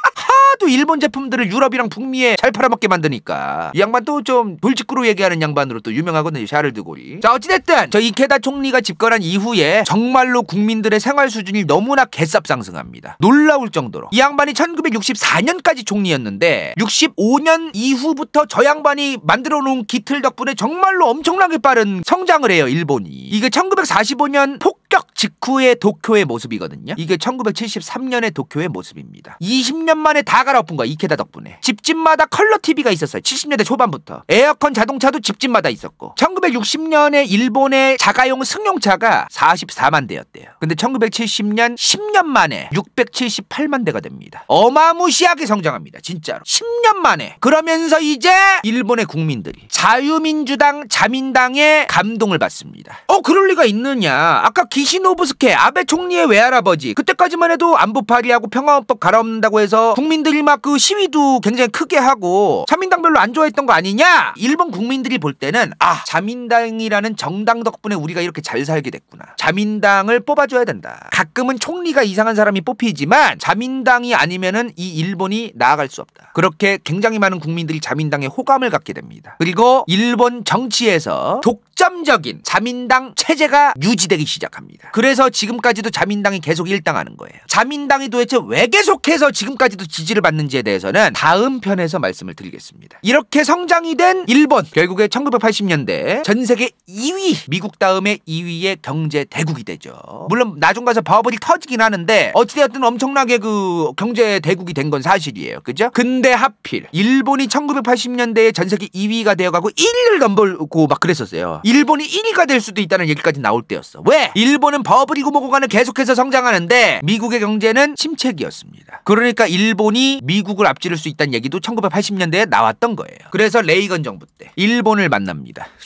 또 일본 제품들을 유럽이랑 북미에 잘 팔아먹게 만드니까 이 양반도 좀 돌직구로 얘기하는 양반으로 또 유명하거든요 샤를 드골이 자 어찌됐든 저 이케다 총리가 집권한 이후에 정말로 국민들의 생활 수준이 너무나 개쌉상승합니다 놀라울 정도로 이 양반이 1964년까지 총리였는데 65년 이후부터 저 양반이 만들어 놓은 기틀 덕분에 정말로 엄청나게 빠른 성장을 해요 일본이 이게 1945년 폭격 직후의 도쿄의 모습이거든요 이게 1973년의 도쿄의 모습입니다 20년 만에 다 싸가라 엎은 거야 이케다 덕분에 집집마다 컬러 TV가 있었어요 70년대 초반부터 에어컨 자동차도 집집마다 있었고 1960년에 일본의 자가용 승용차가 44만 대였대요 근데 1970년 10년 만에 678만 대가 됩니다 어마무시하게 성장합니다 진짜로 10년 만에 그러면서 이제 일본의 국민들이 자유민주당 자민당의 감동을 받습니다 어 그럴 리가 있느냐 아까 기시노부스케 아베 총리의 외할아버지 그때까지만 해도 안보파리하고 평화헌법 갈아엎는다고 해서 국민들 국민들이 막그 시위도 굉장히 크게 하고 자민당 별로 안 좋아했던 거 아니냐? 일본 국민들이 볼 때는 아 자민당이라는 정당 덕분에 우리가 이렇게 잘 살게 됐구나. 자민당을 뽑아줘야 된다. 가끔은 총리가 이상한 사람이 뽑히지만 자민당이 아니면은 이 일본이 나아갈 수 없다. 그렇게 굉장히 많은 국민들이 자민당에 호감을 갖게 됩니다. 그리고 일본 정치에서 독점적인 자민당 체제가 유지되기 시작합니다. 그래서 지금까지도 자민당이 계속 일당하는 거예요. 자민당이 도대체 왜 계속해서 지금까지도 지지를 지지를 받는지에 대해서는 다음 편에서 말씀을 드리겠습니다. 이렇게 성장이 된 일본 결국에 1980년대 전 세계 2위 미국 다음에 2위의 경제 대국이 되죠. 물론 나중 가서 버블이 터지긴 하는데 어찌되었든 엄청나게 그 경제 대국이 된 건 사실이에요. 그죠? 근데 하필 일본이 1980년대에 전 세계 2위가 되어가고 1위를 넘보고 막 그랬었어요. 일본이 1위가 될 수도 있다는 얘기까지 나올 때였어. 왜? 일본은 버블이고 뭐고 간에 계속해서 성장하는데 미국의 경제는 침체기였습니다. 그러니까 일본이 미국을 앞지를 수 있다는 얘기도 1980년대에 나왔던 거예요. 그래서 레이건 정부 때 일본을 만납니다.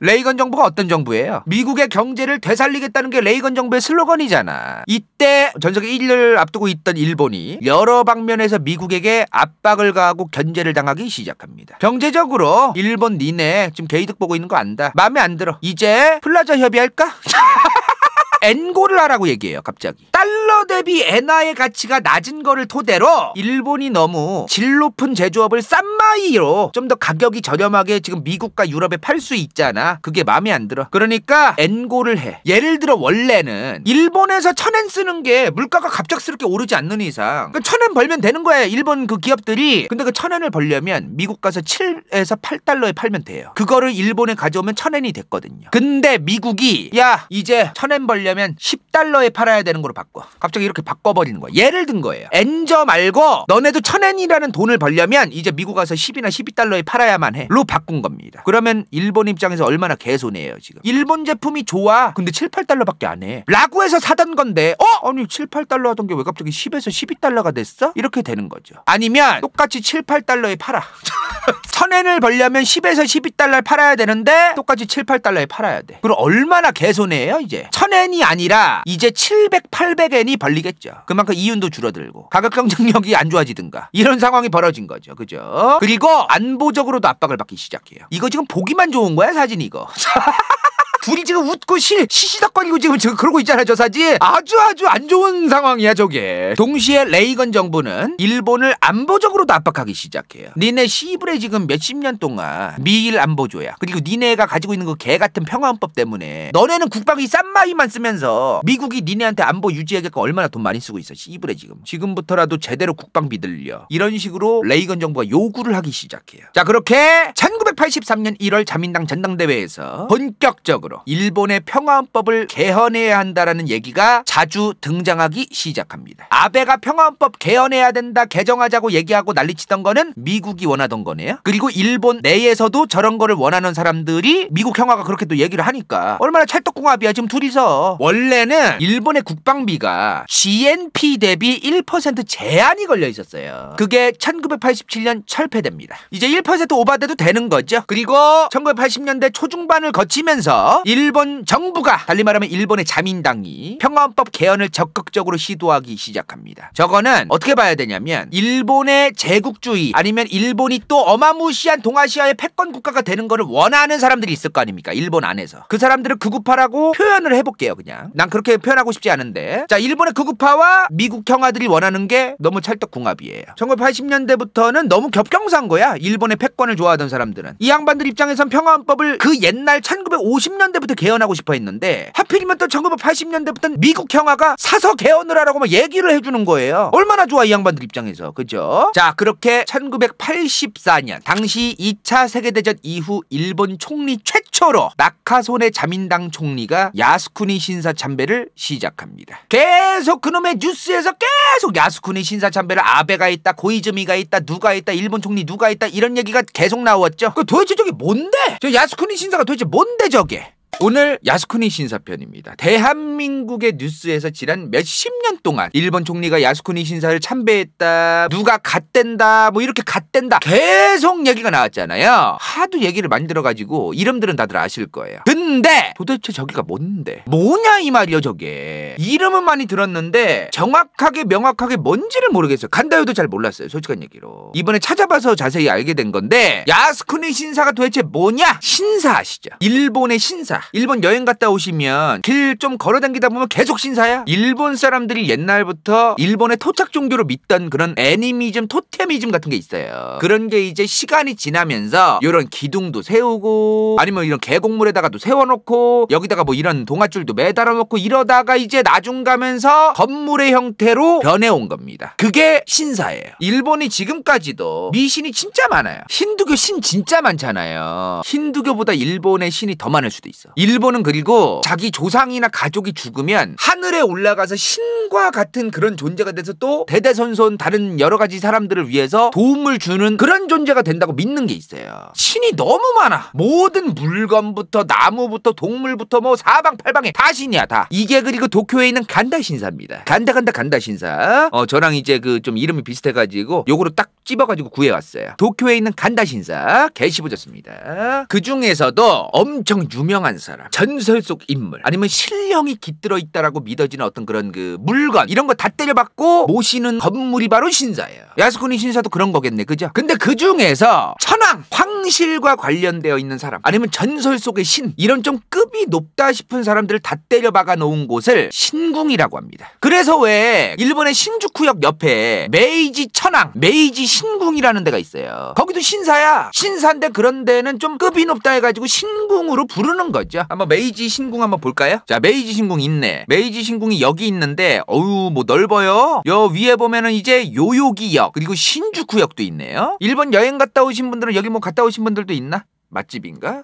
레이건 정부가 어떤 정부예요? 미국의 경제를 되살리겠다는 게 레이건 정부의 슬로건이잖아. 이때 전세계 1위를 앞두고 있던 일본이 여러 방면에서 미국에게 압박을 가하고 견제를 당하기 시작합니다. 경제적으로 일본 니네 지금 개이득 보고 있는 거 안다. 마음에 안 들어. 이제 플라자 협의할까? 엔고를 하라고 얘기해요 갑자기 달러 대비 엔화의 가치가 낮은 거를 토대로 일본이 너무 질 높은 제조업을 싼 마이로 좀 더 가격이 저렴하게 지금 미국과 유럽에 팔 수 있잖아 그게 마음에 안 들어 그러니까 엔고를 해 예를 들어 원래는 일본에서 천엔 쓰는 게 물가가 갑작스럽게 오르지 않는 이상 그 천엔 벌면 되는 거야 일본 그 기업들이 근데 그 천엔을 벌려면 미국 가서 7에서 8달러에 팔면 돼요 그거를 일본에 가져오면 천엔이 됐거든요 근데 미국이 야 이제 천엔 벌려 팔려면 10달러에 팔아야 되는 걸로 바꿔. 갑자기 이렇게 바꿔버리는 거야. 예를 든 거예요. 엔저 말고 너네도 천엔이라는 돈을 벌려면 이제 미국 가서 10이나 12달러에 팔아야만 해. 로 바꾼 겁니다. 그러면 일본 입장에서 얼마나 개손해요 지금. 일본 제품이 좋아. 근데 7, 8달러밖에 안 해. 라고 해서 사던 건데 어? 아니 7, 8달러 하던 게 왜 갑자기 10에서 12달러가 됐어? 이렇게 되는 거죠. 아니면 똑같이 7, 8달러에 팔아. 천엔을 벌려면 10에서 1 2달러에 팔아야 되는데 똑같이 7, 8달러에 팔아야 돼. 그럼 얼마나 개손해요 이제. 천엔이 아니라 이제 700, 800엔이 벌리겠죠. 그만큼 이윤도 줄어들고 가격 경쟁력이 안 좋아지든가 이런 상황이 벌어진 거죠. 그죠? 그리고 안보적으로도 압박을 받기 시작해요. 이거 지금 보기만 좋은 거야 사진 이거. 둘이 지금 웃고 실 시시덕거리고 지금 지금 그러고 있잖아 저사지 아주 아주 안 좋은 상황이야 저게 동시에 레이건 정부는 일본을 안보적으로도 압박하기 시작해요 니네 시브레 지금 몇십 년 동안 미일 안보조약 그리고 니네가 가지고 있는 그 개같은 평화헌법 때문에 너네는 국방이 싼마이만 쓰면서 미국이 니네한테 안보 유지하겠고 얼마나 돈 많이 쓰고 있어 시브레 지금 지금부터라도 제대로 국방비 들려 이런 식으로 레이건 정부가 요구를 하기 시작해요 자 그렇게 1983년 1월 자민당 전당대회에서 본격적으로 방향으로 일본의 평화헌법을 개헌해야 한다라는 얘기가 자주 등장하기 시작합니다. 아베가 평화헌법 개헌해야 된다 개정하자고 얘기하고 난리치던 거는 미국이 원하던 거네요. 그리고 일본 내에서도 저런 거를 원하는 사람들이 미국 평화가 그렇게 또 얘기를 하니까 얼마나 찰떡궁합이야 지금 둘이서 원래는 일본의 국방비가 GNP 대비 1% 제한이 걸려 있었어요. 그게 1987년 철폐됩니다. 이제 1% 오바돼도 되는 거죠. 그리고 1980년대 초중반을 거치면서 일본 정부가 달리 말하면 일본의 자민당이 평화헌법 개헌을 적극적으로 시도하기 시작합니다. 저거는 어떻게 봐야 되냐면 일본의 제국주의 아니면 일본이 또 어마무시한 동아시아의 패권 국가가 되는 거를 원하는 사람들이 있을 거 아닙니까? 일본 안에서. 그 사람들을 극우파라고 표현을 해볼게요 그냥. 난 그렇게 표현하고 싶지 않은데 자 일본의 극우파와 미국 평화들이 원하는 게 너무 찰떡궁합이에요. 1980년대부터는 너무 겹경사인 거야. 일본의 패권을 좋아하던 사람들은. 이 양반들 입장에선 평화헌법을 그 옛날 1950년 80년대부터 개헌하고 싶어 했는데 하필이면 또 1980년대부터 미국 형아가 사서 개헌을 하라고 막 얘기를 해주는 거예요. 얼마나 좋아 이 양반들 입장에서 그죠? 자 그렇게 1984년 당시 2차 세계대전 이후 일본 총리 최초로 나카손의 자민당 총리가 야스쿠니 신사 참배를 시작합니다. 계속 그놈의 뉴스에서 계속 야스쿠니 신사 참배를 아베가 있다 고이즈미가 있다 누가 있다 일본 총리 누가 있다 이런 얘기가 계속 나왔죠. 그 도대체 저게 뭔데? 저 야스쿠니 신사가 도대체 뭔데 저게? 오늘 야스쿠니 신사편입니다. 대한민국의 뉴스에서 지난 몇십 년 동안 일본 총리가 야스쿠니 신사를 참배했다. 누가 갓댄다. 뭐 이렇게 갓댄다. 계속 얘기가 나왔잖아요. 하도 얘기를 만들어 가지고 이름들은 다들 아실 거예요. 근데 도대체 저기가 뭔데? 뭐냐 이 말이요, 저게. 이름은 많이 들었는데 정확하게 명확하게 뭔지를 모르겠어요. 간다요도 잘 몰랐어요. 솔직한 얘기로. 이번에 찾아봐서 자세히 알게 된 건데 야스쿠니 신사가 도대체 뭐냐? 신사 아시죠? 일본의 신사. 일본 여행 갔다 오시면 길 좀 걸어 다니다 보면 계속 신사야. 일본 사람들이 옛날부터 일본의 토착 종교로 믿던 그런 애니미즘, 토테미즘 같은 게 있어요. 그런 게 이제 시간이 지나면서 이런 기둥도 세우고 아니면 이런 계곡물에다가도 세워놓고 여기다가 뭐 이런 동아줄도 매달아놓고 이러다가 이제 나중 가면서 건물의 형태로 변해온 겁니다. 그게 신사예요. 일본이 지금까지도 미신이 진짜 많아요. 힌두교 신 진짜 많잖아요. 힌두교보다 일본의 신이 더 많을 수도 있어. 일본은 그리고 자기 조상이나 가족이 죽으면 하늘에 올라가서 신과 같은 그런 존재가 돼서 또 대대손손 다른 여러 가지 사람들을 위해서 도움을 주는 그런 존재가 된다고 믿는 게 있어요. 신이 너무 많아. 모든 물건부터 나무부터 동물부터 뭐 사방팔방에 다 신이야 다. 이게 그리고 도쿄에 있는 간다 신사입니다. 간다 간다 간다 신사. 어 저랑 이제 그 좀 이름이 비슷해가지고 요거로 딱집어가지고 구해왔어요. 도쿄에 있는 간다 신사 게시부졌습니다. 그 중에서도 엄청 유명한 사람, 전설 속 인물, 아니면 신령이 깃들어 있다라고 믿어지는 어떤 그런 그 물건 이런 거 다 때려받고 모시는 건물이 바로 신사예요. 야스쿠니 신사도 그런 거겠네, 그죠? 근데 그 중에서 천황, 황실과 관련되어 있는 사람, 아니면 전설 속의 신 이런 좀 급이 높다 싶은 사람들을 다 때려박아 놓은 곳을 신궁이라고 합니다. 그래서 왜 일본의 신주쿠역 옆에 메이지 천황, 메이지 신궁이라는 데가 있어요. 거기도 신사야. 신사인데 그런 데는 좀 급이 높다 해가지고 신궁으로 부르는 거죠. 있죠? 한번 메이지 신궁 한번 볼까요? 자, 메이지 신궁 있네. 메이지 신궁이 여기 있는데 어유뭐 넓어요. 여 위에 보면은 이제 요요기역 그리고 신주쿠역도 있네요. 일본 여행 갔다 오신 분들은 여기 뭐 갔다 오신 분들도 있나? 맛집인가?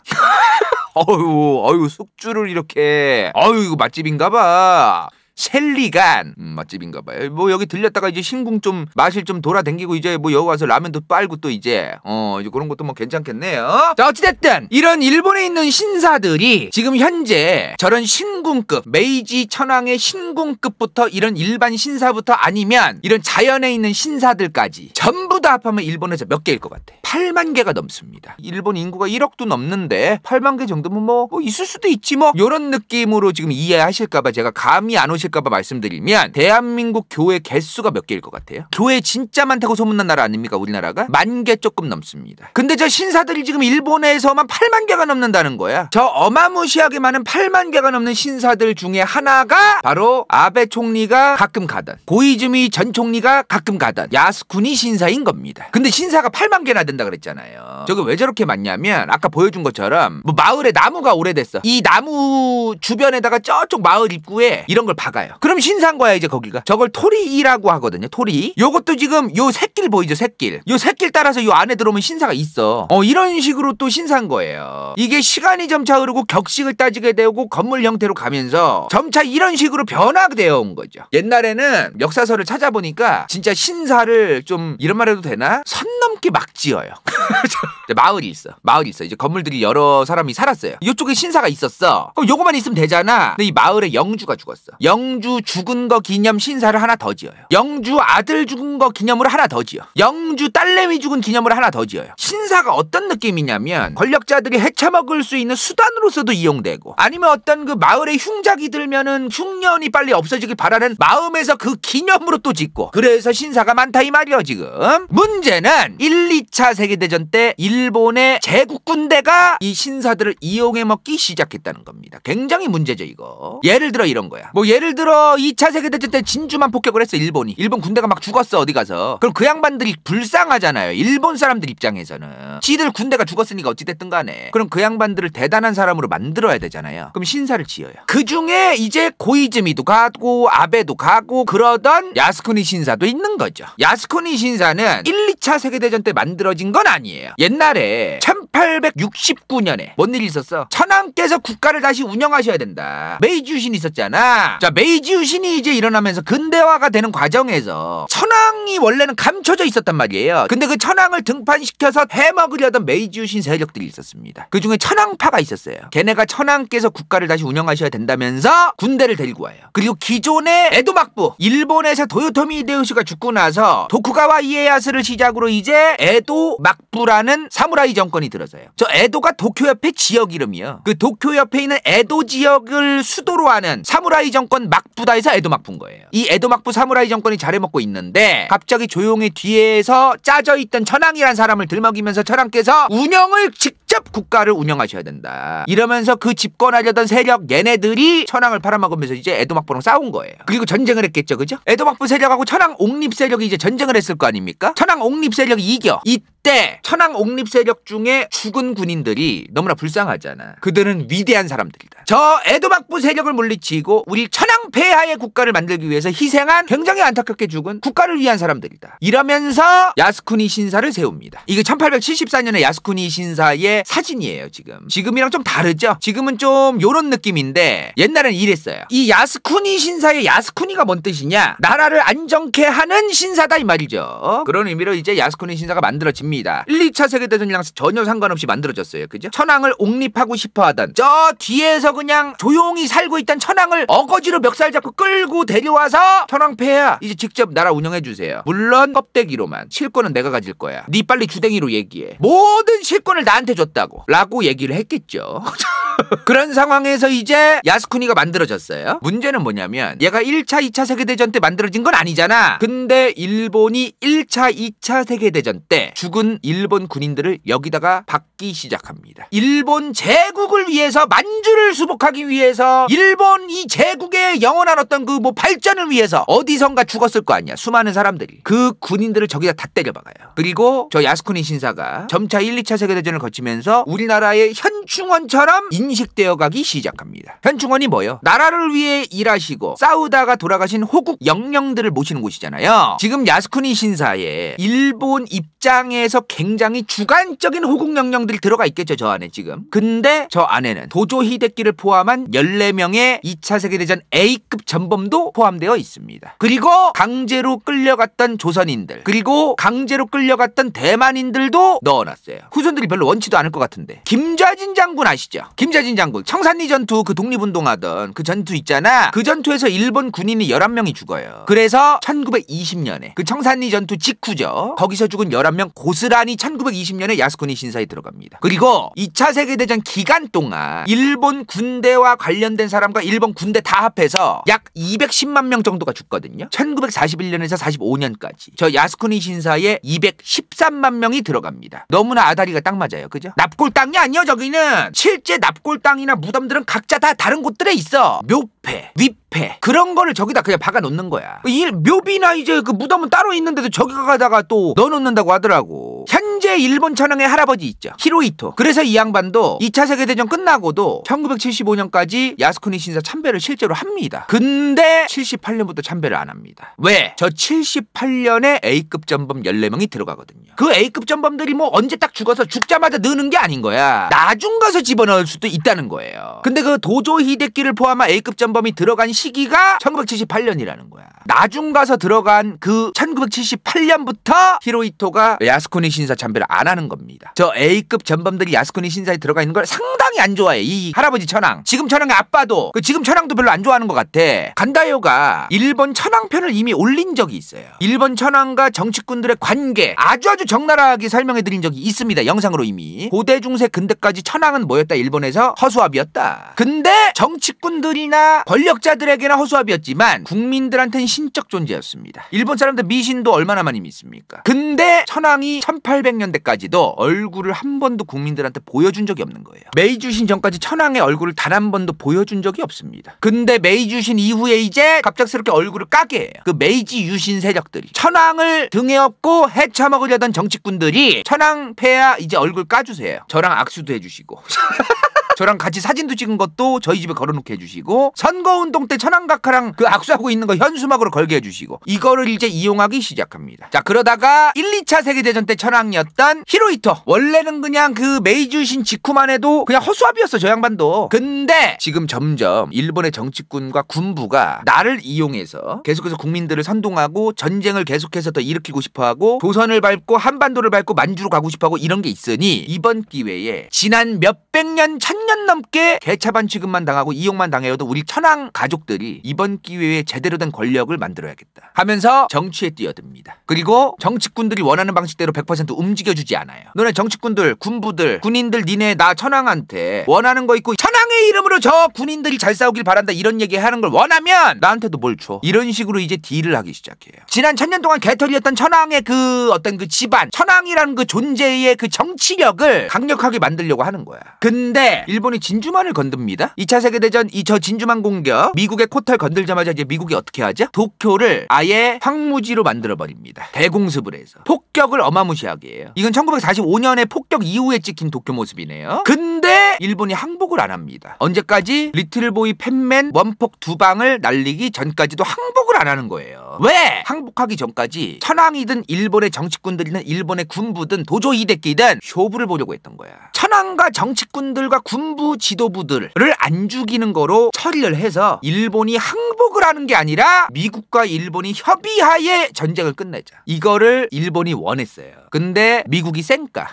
어유 어유 숙주를 이렇게 어유 이거 맛집인가 봐. 셀리간 음, 맛집인가 봐요. 뭐 여기 들렸다가 이제 신궁 좀 마실 좀 돌아댕기고 이제 뭐 여기 와서 라면도 빨고 또 이제 어 이제 그런 것도 뭐 괜찮겠네요. 자 어찌됐든 이런 일본에 있는 신사들이 지금 현재 저런 신궁급 메이지 천황의 신궁급부터 이런 일반 신사부터 아니면 이런 자연에 있는 신사들까지 전부 다 합하면 일본에서 몇 개일 것 같아. 8만 개가 넘습니다. 일본 인구가 1억도 넘는데 8만 개 정도면 뭐, 뭐 있을 수도 있지 뭐 이런 느낌으로 지금 이해하실까봐 제가 감이 안 오실. 모르실까봐 말씀드리면 대한민국 교회 개수가 몇 개일 것 같아요? 교회 진짜 많다고 소문난 나라 아닙니까 우리나라가? 만 개 조금 넘습니다. 근데 저 신사들이 지금 일본에서만 8만 개가 넘는다는 거야. 저 어마무시하게 많은 8만 개가 넘는 신사들 중에 하나가 바로 아베 총리가 가끔 가던 고이즈미 전 총리가 가끔 가던 야스쿠니 신사인 겁니다. 근데 신사가 8만 개나 된다 그랬잖아요. 저게 왜 저렇게 많냐면 아까 보여준 것처럼 뭐 마을에 나무가 오래됐어. 이 나무 주변에다가 저쪽 마을 입구에 이런 걸 박아. 작아요. 그럼 신사인 거야 이제 거기가. 저걸 토리라고 하거든요. 토리. 요것도 지금 요 새길 보이죠? 새길. 요 새길 따라서 요 안에 들어오면 신사가 있어. 어 이런 식으로 또 신사인 거예요. 이게 시간이 점차 흐르고 격식을 따지게 되고 건물 형태로 가면서 점차 이런 식으로 변화되어 온 거죠. 옛날에는 역사서를 찾아보니까 진짜 신사를 좀 이런 말 해도 되나? 선 넘게 막 지어요. 마을이 있어. 마을이 있어. 이제 건물들이 여러 사람이 살았어요. 이쪽에 신사가 있었어. 그럼 요거만 있으면 되잖아. 근데 이 마을에 영주가 죽었어. 영 영주 죽은 거 기념 신사를 하나 더 지어요. 영주 아들 죽은 거 기념으로 하나 더 지어. 영주 딸내미 죽은 기념으로 하나 더 지어요. 신사가 어떤 느낌이냐면 권력자들이 해쳐먹을 수 있는 수단으로서도 이용되고 아니면 어떤 그 마을에 흉작이 들면은 흉년이 빨리 없어지길 바라는 마음에서 그 기념으로 또 짓고 그래서 신사가 많다 이 말이요 지금. 문제는 1, 2차 세계대전 때 일본의 제국군대가 이 신사들을 이용해먹기 시작했다는 겁니다. 굉장히 문제죠 이거. 예를 들어 이런 거야. 뭐 예를 예를 들어 2차 세계대전 때 진주만 폭격을 했어 일본이 일본 군대가 막 죽었어 어디 가서 그럼 그 양반들이 불쌍하잖아요 일본 사람들 입장에서는 지들 군대가 죽었으니까 어찌됐든 간에 그럼 그 양반들을 대단한 사람으로 만들어야 되잖아요 그럼 신사를 지어요 그중에 이제 고이즈미도 가고 아베도 가고 그러던 야스쿠니 신사도 있는 거죠 야스쿠니 신사는 1, 2차 세계대전 때 만들어진 건 아니에요 옛날에 1869년에 뭔 일이 있었어? 천황께서 국가를 다시 운영하셔야 된다 메이지 유신 있었잖아 자 메이지 유신이 이제 일어나면서 근대화가 되는 과정에서 천황이 원래는 감춰져 있었단 말이에요. 근데 그 천황을 등판시켜서 해먹으려던 메이지 유신 세력들이 있었습니다. 그 중에 천황파가 있었어요. 걔네가 천황께서 국가를 다시 운영하셔야 된다면서 군대를 데리고 와요. 그리고 기존의 에도 막부 일본에서 도요토미 히데요시가 죽고 나서 도쿠가와 이에야스를 시작으로 이제 에도 막부라는 사무라이 정권이 들어서요. 저 에도가 도쿄 옆에 지역 이름이요. 그 도쿄 옆에 있는 에도 지역을 수도로 하는 사무라이 정권 막부다에서 에도막부인 거예요. 이 에도막부 사무라이 정권이 잘해먹고 있는데 갑자기 조용히 뒤에서 짜져 있던 천황이란 사람을 들먹이면서 천황께서 운영을 직 직접 국가를 운영하셔야 된다. 이러면서 그 집권하려던 세력 얘네들이 천황을 팔아먹으면서 이제 에도막부랑 싸운 거예요. 그리고 전쟁을 했겠죠, 그죠? 에도막부 세력하고 천황 옹립 세력이 이제 전쟁을 했을 거 아닙니까? 천황 옹립 세력이 이겨. 이때 천황 옹립 세력 중에 죽은 군인들이 너무나 불쌍하잖아. 그들은 위대한 사람들이다. 저 에도막부 세력을 물리치고 우리 천황 폐하의 국가를 만들기 위해서 희생한 굉장히 안타깝게 죽은 국가를 위한 사람들이다. 이러면서 야스쿠니 신사를 세웁니다. 이게 1874년에 야스쿠니 신사의 사진이에요 지금 지금이랑 좀 다르죠 지금은 좀 요런 느낌인데 옛날엔 이랬어요 이 야스쿠니 신사의 야스쿠니가 뭔 뜻이냐 나라를 안정케 하는 신사다 이 말이죠 그런 의미로 이제 야스쿠니 신사가 만들어집니다 1, 2차 세계대전이랑 전혀 상관없이 만들어졌어요 그죠 천황을 옹립하고 싶어하던 저 뒤에서 그냥 조용히 살고 있던 천황을 어거지로 멱살 잡고 끌고 데려와서 천황 폐하 이제 직접 나라 운영해주세요 물론 껍데기로만 실권은 내가 가질 거야 니 빨리 주댕이로 얘기해 모든 실권을 나한테 줬다 있었다고 라고 얘기를 했겠죠. 그런 상황에서 이제 야스쿠니가 만들어졌어요. 문제는 뭐냐면 얘가 1차, 2차 세계대전 때 만들어진 건 아니잖아. 근데 일본이 1차, 2차 세계대전 때 죽은 일본 군인들을 여기다가 받기 시작합니다. 일본 제국을 위해서 만주를 수복하기 위해서 일본 이 제국의 영원한 어떤 그 뭐 발전을 위해서 어디선가 죽었을 거 아니야. 수많은 사람들이. 그 군인들을 저기다 다 때려박아요. 그리고 저 야스쿠니 신사가 점차 1, 2차 세계대전을 거치면서 우리나라의 현충원처럼 인식 단식되어 가기 시작합니다. 현충원이 뭐요? 나라를 위해 일하시고 싸우다가 돌아가신 호국 영령들을 모시는 곳이잖아요. 지금 야스쿠니 신사에 일본 입장에서 굉장히 주관적인 호국 영령들이 들어가 있겠죠, 저 안에 지금. 근데 저 안에는 도조 히데끼를 포함한 14명의 2차 세계대전 A급 전범도 포함되어 있습니다. 그리고 강제로 끌려갔던 조선인들, 그리고 강제로 끌려갔던 대만인들도 넣어놨어요. 후손들이 별로 원치도 않을 것 같은데. 김좌진 장군 아시죠? 김좌진 이순신 장군 청산리 전투 그 독립운동하던 그 전투 있잖아 그 전투에서 일본 군인이 11명이 죽어요 그래서 1920년에 그 청산리 전투 직후죠 거기서 죽은 11명 고스란히 1920년에 야스쿠니 신사에 들어갑니다 그리고 2차 세계대전 기간 동안 일본 군대와 관련된 사람과 일본 군대 다 합해서 약 210만 명 정도가 죽거든요 1941년에서 45년까지 저 야스쿠니 신사에 213만 명이 들어갑니다 너무나 아다리가 딱 맞아요 그죠? 납골 당이 아니요 저기는 실제 납골 땅이나 무덤들은 각자 다 다른 곳들에 있어. 묘폐위폐 그런 거를 저기다 그냥 박아 놓는 거야. 이 묘비나 이제 그 무덤은 따로 있는데도 저기 가다가 또 넣어 놓는다고 하더라고. 현재 일본 천황의 할아버지 있죠. 히로이토. 그래서 이 양반도 2차 세계대전 끝나고도 1975년까지 야스쿠니 신사 참배를 실제로 합니다. 근데 78년부터 참배를 안 합니다. 왜? 저 78년에 A급 전범 14명이 들어가거든요. 그 A급 전범들이 뭐 언제 딱 죽어서 죽자마자 느는 게 아닌 거야. 나중 가서 집어넣을 수도 있다는 거예요. 근데 그 도조 히데끼를 포함한 A급 전범이 들어간 시기가 1978년이라는 거야. 나중 가서 들어간 그 1978년부터 히로이토가 야스쿠니 신사 참 담배를 안 하는 겁니다. 저 A급 전범들이 야스쿠니 신사에 들어가 있는 걸 상당히 안 좋아해. 이 할아버지 천황. 지금 천황의 아빠도 그 지금 천황도 별로 안 좋아하는 것 같아. 간다요가 일본 천황 편을 이미 올린 적이 있어요. 일본 천황과 정치꾼들의 관계 아주 아주 적나라하게 설명해 드린 적이 있습니다. 영상으로 이미. 고대 중세 근대까지 천황은 뭐였다? 일본에서 허수아비였다. 근데 정치꾼들이나 권력자들에게는 허수아비였지만 국민들한테는 신적 존재였습니다. 일본 사람들 미신도 얼마나 많이 믿습니까? 근데 천황이 1800 2 9 0 0년대까지도 얼굴을 한 번도 국민들한테 보여준 적이 없는 거예요. 메이 주신 전까지 천황의 얼굴을 단 한 번도 보여준 적이 없습니다. 근데 메이 주신 이후에 이제 갑작스럽게 얼굴을 까게 해요. 그 메이지 유신 세력들이 천황을 등에 업고 해쳐먹으려던 정치꾼들이 천황 폐하 이제 얼굴 까주세요. 저랑 악수도 해주시고. 저랑 같이 사진도 찍은 것도 저희 집에 걸어놓게 해주시고 선거운동 때 천안각하랑 그 악수하고 있는 거 현수막으로 걸게 해주시고 이거를 이제 이용하기 시작합니다. 자 그러다가 1, 2차 세계대전 때 천황이었던 히로히터 원래는 그냥 그 메이주신 직후만 해도 그냥 허수아비였어 저 양반도 근데 지금 점점 일본의 정치꾼과 군부가 나를 이용해서 계속해서 국민들을 선동하고 전쟁을 계속해서 더 일으키고 싶어하고 조선을 밟고 한반도를 밟고 만주로 가고 싶어하고 이런 게 있으니 이번 기회에 지난 몇백 년천 3년 넘게 개차반 취급만 당하고 이용만 당해도 우리 천황 가족들이 이번 기회에 제대로 된 권력을 만들어야겠다 하면서 정치에 뛰어듭니다. 그리고 정치꾼들이 원하는 방식대로 100% 움직여주지 않아요. 너네 정치꾼들, 군부들, 군인들 니네 나 천황한테 원하는 거 있고 천황의 이름으로 저 군인들이 잘 싸우길 바란다 이런 얘기 하는 걸 원하면 나한테도 뭘 줘. 이런 식으로 이제 딜을 하기 시작해요. 지난 천년 동안 개털이었던 천황의 그 어떤 그 집안, 천황이라는 그 존재의 그 정치력을 강력하게 만들려고 하는 거야. 근데 일본이 진주만을 건듭니다. 2차 세계대전 2차 진주만 공격 미국의 코털 건들자마자 이제 미국이 어떻게 하죠? 도쿄를 아예 황무지로 만들어버립니다. 대공습을 해서 폭격을 어마무시하게 해요. 이건 1945년에 폭격 이후에 찍힌 도쿄 모습이네요. 근데 일본이 항복을 안 합니다. 언제까지 리틀보이 팬맨 원폭 두 방을 날리기 전까지도 항복을 안 하는 거예요. 왜 항복하기 전까지 천황이든 일본의 정치꾼들이든 일본의 군부든 도조 이대끼든 쇼부를 보려고 했던 거야. 천황과 정치꾼들과 군부 지도부들을 안 죽이는 거로 처리를 해서 일본이 항복을 하는 게 아니라 미국과 일본이 협의하에 전쟁을 끝내자. 이거를 일본이 원했어요. 근데 미국이 센까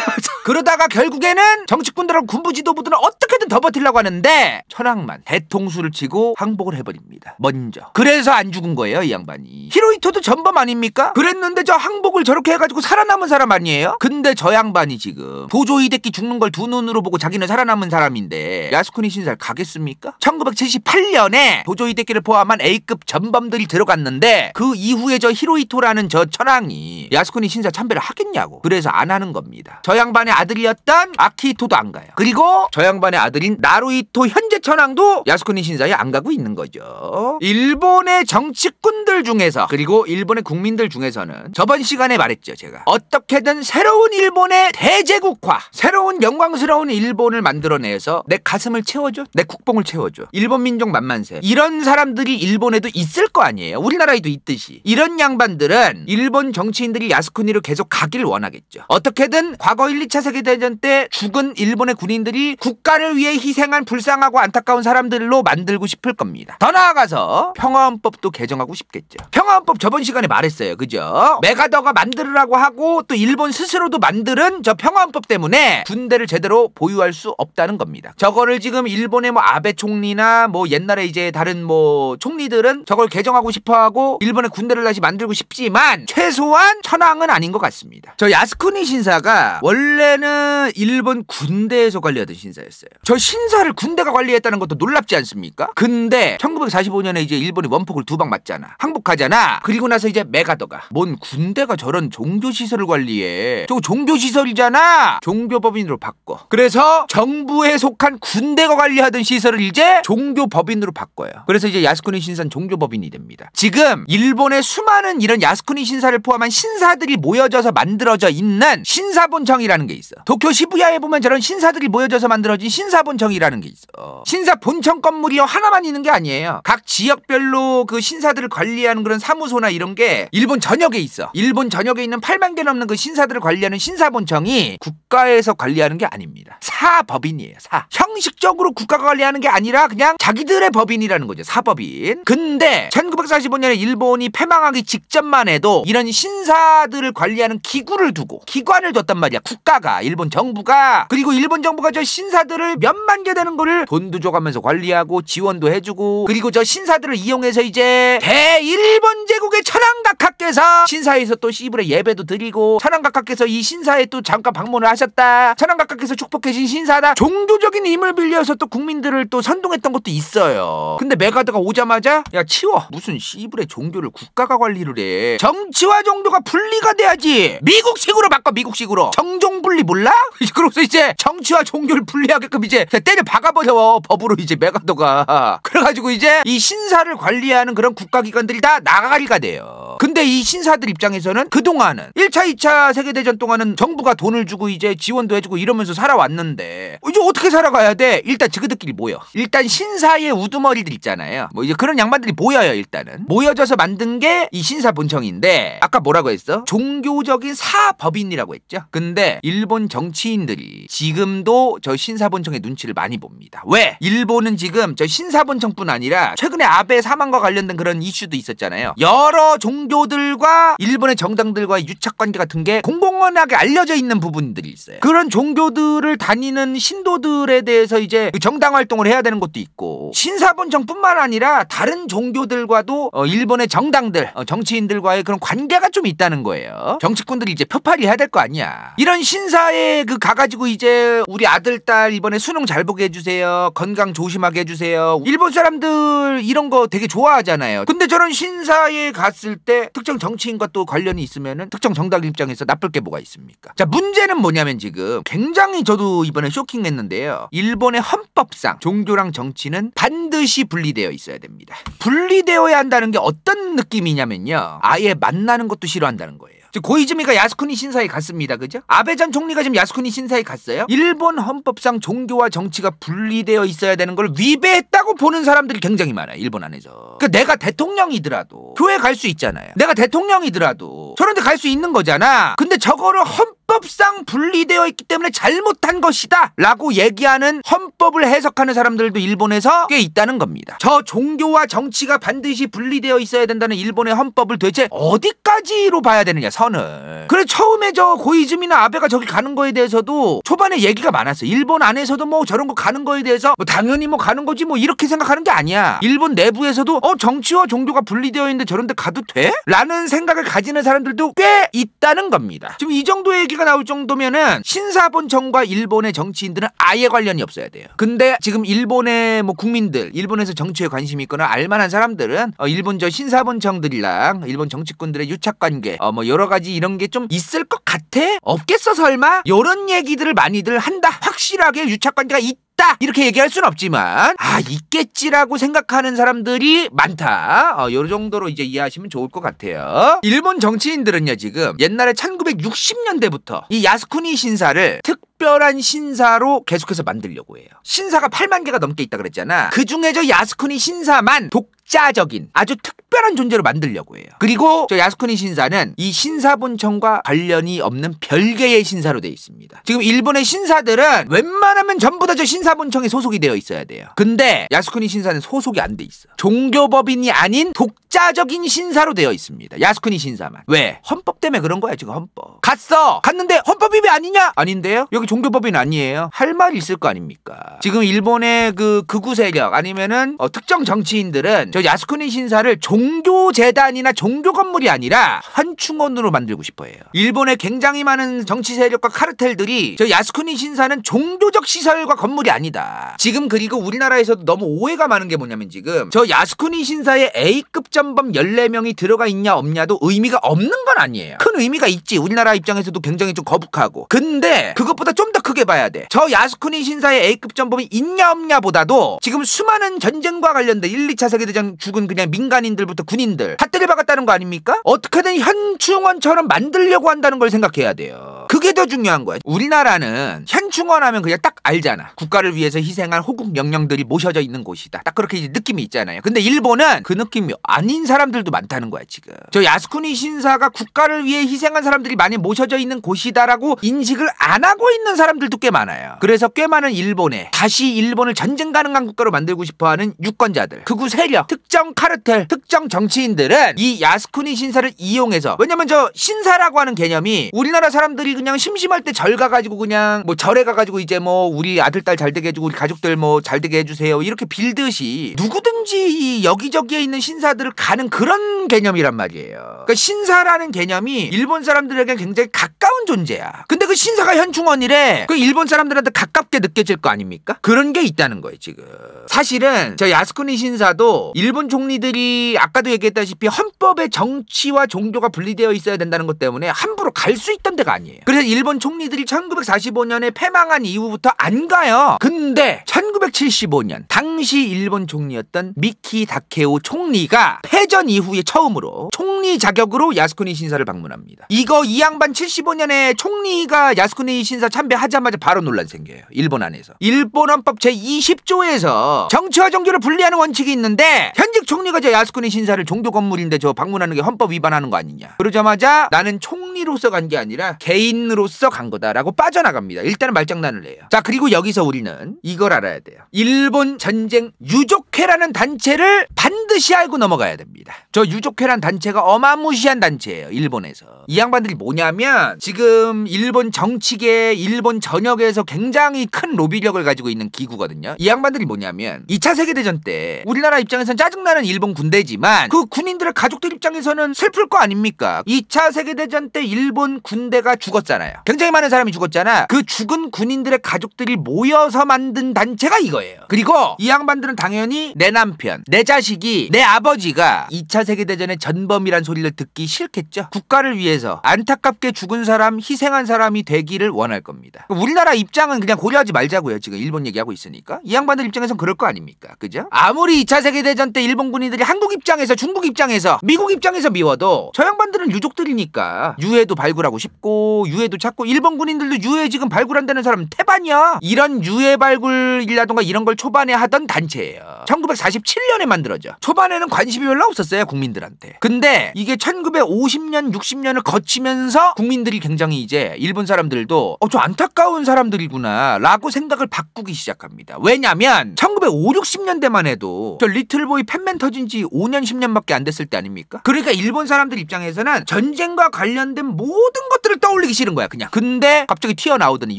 그러다가 결국에는 정치꾼들하고 군부 지도부들은 어떻게든 더버틸라고 하는데 천황만 대통수를 치고 항복을 해버립니다. 먼저. 그래서 안 죽은 거예요 이 양반이. 히로이토도 전범 아닙니까? 그랬는데 저 항복을 저렇게 해가지고 살아남은 사람 아니에요? 근데 저 양반이 지금 보조이데끼 죽는 걸 두 눈으로 보고 자기는 살아남은 사람인데 야스쿠니 신살 가겠습니까? 1978년에 보조이데끼를 포함한 A급 전범들이 들어갔는데 그 이후에 저히로이토라는저 천황이 야스쿠니 신사 참배 카페를 하겠냐고. 그래서 안 하는 겁니다. 저 양반의 아들이었던 아키토도 안 가요. 그리고 저 양반의 아들인 나루이토 현재 천황도 야스쿠니 신사에 안 가고 있는 거죠. 일본의 정치꾼들 중에서 그리고 일본의 국민들 중에서는 저번 시간에 말했죠 제가 어떻게든 새로운 일본의 대제국화 새로운 영광스러운 일본을 만들어내서 내 가슴을 채워줘 내 국뽕을 채워줘 일본 민족 만만세 이런 사람들이 일본에도 있을 거 아니에요 우리나라에도 있듯이 이런 양반들은 일본 정치인들이 야스쿠니를 계속 계속 가길 원하겠죠. 어떻게든 과거 1, 2차 세계대전 때 죽은 일본의 군인들이 국가를 위해 희생한 불쌍하고 안타까운 사람들로 만들고 싶을 겁니다. 더 나아가서 평화헌법도 개정하고 싶겠죠. 평화헌법 저번 시간에 말했어요. 그죠? 메가더가 만들으라고 하고 또 일본 스스로도 만드는 저 평화헌법 때문에 군대를 제대로 보유할 수 없다는 겁니다. 저거를 지금 일본의 뭐 아베 총리나 뭐 옛날에 이제 다른 뭐 총리들은 저걸 개정하고 싶어하고 일본의 군대를 다시 만들고 싶지만 최소한 천황은 아닌 것 같습니다. 알았습니다. 저 야스쿠니 신사가 원래는 일본 군대에서 관리하던 신사였어요. 저 신사를 군대가 관리했다는 것도 놀랍지 않습니까? 근데 1945년에 이제 일본이 원폭을 두 방 맞잖아. 항복하잖아. 그리고 나서 이제 메가더가 뭔 군대가 저런 종교 시설을 관리해. 저 종교 시설이잖아. 종교법인으로 바꿔. 그래서 정부에 속한 군대가 관리하던 시설을 이제 종교법인으로 바꿔요. 그래서 이제 야스쿠니 신사는 종교법인이 됩니다. 지금 일본의 수많은 이런 야스쿠니 신사를 포함한 신사들이 모여져서 모여서 만들어져 있는 신사본청이라는 게 있어. 도쿄 시부야에 보면 저런 신사들이 모여져서 만들어진 신사본청이라는 게 있어. 신사본청 건물이요 하나만 있는 게 아니에요. 각 지역별로 그 신사들을 관리하는 그런 사무소나 이런 게 일본 전역에 있어. 일본 전역에 있는 8만 개 넘는 그 신사들을 관리하는 신사본청이 국가에서 관리하는 게 아닙니다. 사법인이에요. 사. 형식적으로 국가가 관리하는 게 아니라 그냥 자기들의 법인이라는 거죠. 사법인. 근데 1945년에 일본이 패망하기 직전만 해도 이런 신사들을 관리하는 하는 기구를 두고 기관을 뒀단 말이야. 국가가 일본 정부가 그리고 일본 정부가 저 신사들을 몇만 개 되는 거를 돈도 줘가면서 관리하고 지원도 해주고 그리고 저 신사들을 이용해서 이제 대일본 제국의 천황각하께서 신사에서 또 시부레 예배도 드리고 천황각하께서 이 신사에 또 잠깐 방문을 하셨다. 천황각하께서 축복해 진신 신사다. 종교적인 힘을 빌려서 또 국민들을 또 선동했던 것도 있어요. 근데 메가드가 오자마자 야 치워 무슨 시부레 종교를 국가가 관리를 해 정치와 종교가 분리가 돼야지 미국식으로 바꿔 미국식으로. 정종분리 몰라? 그러고서 이제 정치와 종교를 분리하게끔 이제 그 때려 박아버려 법으로 이제 메가도가. 그래가지고 이제 이 신사를 관리하는 그런 국가기관들이 다 나가리가 돼요. 근데 이 신사들 입장에서는 그동안은 1차, 2차 세계대전 동안은 정부가 돈을 주고 이제 지원도 해주고 이러면서 살아왔는데 이제 어떻게 살아가야 돼? 일단 지그들끼리 모여. 일단 신사의 우두머리들 있잖아요. 뭐 이제 그런 양반들이 모여요, 일단은. 모여져서 만든 게 이 신사 본청인데 아까 뭐라고 했어? 종교적인 사법인이라고 했죠. 근데 일본 정치인들이 지금도 저 신사 본청의 눈치를 많이 봅니다. 왜? 일본은 지금 저 신사 본청뿐 아니라 최근에 아베 사망과 관련된 그런 이슈도 있었잖아요. 여러 종교 종교들과 일본의 정당들과의 유착관계 같은 게 공공연하게 알려져 있는 부분들이 있어요. 그런 종교들을 다니는 신도들에 대해서 이제 그 정당 활동을 해야 되는 것도 있고 신사본정뿐만 아니라 다른 종교들과도 어 일본의 정당들, 어 정치인들과의 그런 관계가 좀 있다는 거예요. 정치꾼들이 이제 표팔이 해야 될 거 아니야. 이런 신사에 그 가가지고 이제 우리 아들 딸 이번에 수능 잘 보게 해주세요. 건강 조심하게 해주세요. 일본 사람들 이런 거 되게 좋아하잖아요. 근데 저런 신사에 갔을 때 그런데 특정 정치인과 또 관련이 있으면은 특정 정당 입장에서 나쁠 게 뭐가 있습니까? 자 문제는 뭐냐면 지금 굉장히 저도 이번에 쇼킹했는데요. 일본의 헌법상 종교랑 정치는 반드시 분리되어 있어야 됩니다. 분리되어야 한다는 게 어떤 느낌이냐면요. 아예 만나는 것도 싫어한다는 거예요. 고이즈미가 야스쿠니 신사에 갔습니다. 그죠? 아베 전 총리가 지금 야스쿠니 신사에 갔어요. 일본 헌법상 종교와 정치가 분리되어 있어야 되는 걸 위배했다고 보는 사람들이 굉장히 많아요. 일본 안에서. 그러니까 내가 대통령이더라도 교회 갈 수 있잖아요. 내가 대통령이더라도 저런데 갈 수 있는 거잖아. 근데 저거를 헌 헌법상 분리되어 있기 때문에 잘못한 것이다 라고 얘기하는 헌법을 해석하는 사람들도 일본에서 꽤 있다는 겁니다. 저 종교와 정치가 반드시 분리되어 있어야 된다는 일본의 헌법을 도대체 어디까지로 봐야 되느냐 선을. 그래 처음에 저 고이즈미나 아베가 저기 가는 거에 대해서도 초반에 얘기가 많았어. 일본 안에서도 뭐 저런 거 가는 거에 대해서 뭐 당연히 뭐 가는 거지 뭐 이렇게 생각하는 게 아니야. 일본 내부에서도 어 정치와 종교가 분리되어 있는데 저런데 가도 돼? 라는 생각을 가지는 사람들도 꽤 있다는 겁니다. 지금 이 정도의 얘기가 나올 정도면은 신사본 정과 일본의 정치인들은 아예 관련이 없어야 돼요. 근데 지금 일본의 뭐 국민들, 일본에서 정치에 관심이 있거나 알만한 사람들은 어, 일본 저 신사본 정들이랑 일본 정치꾼들의 유착 관계, 어, 뭐 여러 가지 가지 이런 게 좀 있을 것 같아? 없겠어 설마? 이런 얘기들을 많이들 한다. 확실하게 유착관계가 있다 이렇게 얘기할 순 없지만 아 있겠지라고 생각하는 사람들이 많다 어, 요 정도로 이제 이해하시면 좋을 것 같아요 일본 정치인들은요 지금 옛날에 1960년대부터 이 야스쿠니 신사를 특 특별한 신사로 계속해서 만들려고 해요. 신사가 8만 개가 넘게 있다 그랬잖아. 그 중에 저 야스쿠니 신사만 독자적인 아주 특 특별한 존재로 만들려고 해요. 그리고 저 야스쿠니 신사는 이 신사본청과 관련이 없는 별개의 신사로 되어 있습니다. 지금 일본의 신사들은 웬만하면 전부 다 저 신사본청에 소속이 되어 있어야 돼요. 근데 야스쿠니 신사는 소속이 안 돼 있어. 종교법인이 아닌 독자적인 신사로 되어 있습니다. 야스쿠니 신사만. 왜? 헌법 때문에 그런 거야 지금 헌법. 갔어. 갔는데 헌법 위배 아니냐? 아닌데요. 여기 종교법인 아니에요. 할 말이 있을 거 아닙니까? 지금 일본의 그 극우 세력 아니면은 어, 특정 정치인들은 저 야스쿠니 신사를 종 종교 재단이나 종교 건물이 아니라 환충원으로 만들고 싶어해요. 일본의 굉장히 많은 정치 세력과 카르텔들이 저 야스쿠니 신사는 종교적 시설과 건물이 아니다. 지금 그리고 우리나라에서도 너무 오해가 많은 게 뭐냐면 지금 저 야스쿠니 신사에 A급 전범 14명이 들어가 있냐 없냐도 의미가 없는 건 아니에요. 큰 의미가 있지. 우리나라 입장에서도 굉장히 좀 거북하고. 근데 그것보다 좀더 크게 봐야 돼. 저 야스쿠니 신사의 A급 전범이 있냐 없냐보다도 지금 수많은 전쟁과 관련된 1, 2차 세계대전 죽은 그냥 민간인들부터 군인들 다 때려박았다는 거 아닙니까? 어떻게든 현충원처럼 만들려고 한다는 걸 생각해야 돼요. 그게 더 중요한 거야. 우리나라는 현충원하면 그냥 딱 알잖아. 국가를 위해서 희생한 호국 영령들이 모셔져 있는 곳이다. 딱 그렇게 이제 느낌이 있잖아요. 근데 일본은 그 느낌이 아닌 사람들도 많다는 거야 지금. 저 야스쿠니 신사가 국가를 위해 희생한 사람들이 많이 모셔져 있는 곳이다라고 인식을 안 하고 있는 사람들도 꽤 많아요. 그래서 꽤 많은 일본에 다시 일본을 전쟁 가능한 국가로 만들고 싶어하는 유권자들, 극우 세력, 특정 카르텔, 특정 정치인들은 이 야스쿠니 신사를 이용해서 왜냐면 저 신사라고 하는 개념이 우리나라 사람들이 그냥 심심할 때 절 가가지고 그냥 뭐 절에 가가지고 이제 뭐 우리 아들 딸 잘 되게 해주고 우리 가족들 뭐잘 되게 해주세요 이렇게 빌듯이 누구든지 이 여기저기에 있는 신사들을 가는 그런 개념이란 말이에요. 그러니까 신사라는 개념이 일본 사람들에게 굉장히 가까운 존재야. 근데 그 신사가 현충원이래. 그 일본 사람들한테 가깝게 느껴질 거 아닙니까? 그런 게 있다는 거예요 지금. 사실은 저 야스쿠니 신사도 일본 총리들이 아까도 얘기했다시피 헌법에 정치와 종교가 분리되어 있어야 된다는 것 때문에 함부로 갈 수 있던 데가 아니에요. 그래서 일본 총리들이 1945년에 패망한 이후부터 안 가요. 근데 1975년 당시 일본 총리였던 미키 다케오 총리가 패전 이후에 처음으로 총리 자격으로 야스쿠니 신사를 방문합니다. 이거 이 양반 75년에 총리가 야스쿠니 신사 참배하자마자 바로 논란 생겨요. 일본 안에서. 일본 헌법 제20조에서 정치와 종교를 분리하는 원칙이 있는데 현직 총리가 저 야스쿠니 신사를 종교 건물인데 저 방문하는 게 헌법 위반하는 거 아니냐. 그러자마자 나는 총리로서 간 게 아니라 개인 국민으로서 간 거다라고 빠져나갑니다. 일단은 말장난을 해요. 자 그리고 여기서 우리는 이걸 알아야 돼요. 일본 전쟁 유족회라는 단체를 반드시 알고 넘어가야 됩니다. 저 유족회란 단체가 어마무시한 단체예요. 일본에서. 이 양반들이 뭐냐면 지금 일본 정치계 일본 전역에서 굉장히 큰 로비력을 가지고 있는 기구거든요. 이 양반들이 뭐냐면 2차 세계대전 때 우리나라 입장에선 짜증나는 일본 군대지만 그 군인들의 가족들 입장에서는 슬플 거 아닙니까? 2차 세계대전 때 일본 군대가 죽었을 죽었잖아요. 굉장히 많은 사람이 죽었잖아. 그 죽은 군인들의 가족들이 모여서 만든 단체가 이거예요. 그리고 이 양반들은 당연히 내 남편, 내 자식이, 내 아버지가 2차 세계대전의 전범이란 소리를 듣기 싫겠죠. 국가를 위해서 안타깝게 죽은 사람, 희생한 사람이 되기를 원할 겁니다. 우리나라 입장은 그냥 고려하지 말자고요. 지금 일본 얘기하고 있으니까. 이 양반들 입장에선 그럴 거 아닙니까? 그죠? 아무리 2차 세계대전 때 일본 군인들이 한국 입장에서, 중국 입장에서, 미국 입장에서 미워도 저 양반들은 유족들이니까 유해도 발굴하고 싶고 유해도 찾고 일본 군인들도 유해 지금 발굴한다는 사람 태반이야. 이런 유해 발굴이라던가 이런 걸 초반에 하던 단체예요. 1947년에 만들어져. 초반에는 관심이 별로 없었어요 국민들한테. 근데 이게 1950년 60년을 거치면서 국민들이 굉장히 이제 일본 사람들도 어저 안타까운 사람들이구나 라고 생각을 바꾸기 시작합니다. 왜냐면 1950, 년대만 해도 저 리틀보이 팬맨 터진 지 5년 10년밖에 안 됐을 때 아닙니까? 그러니까 일본 사람들 입장에서는 전쟁과 관련된 모든 것들을 떠올리기 싫은 사지는 거야 그냥 근데 갑자기 튀어나오더니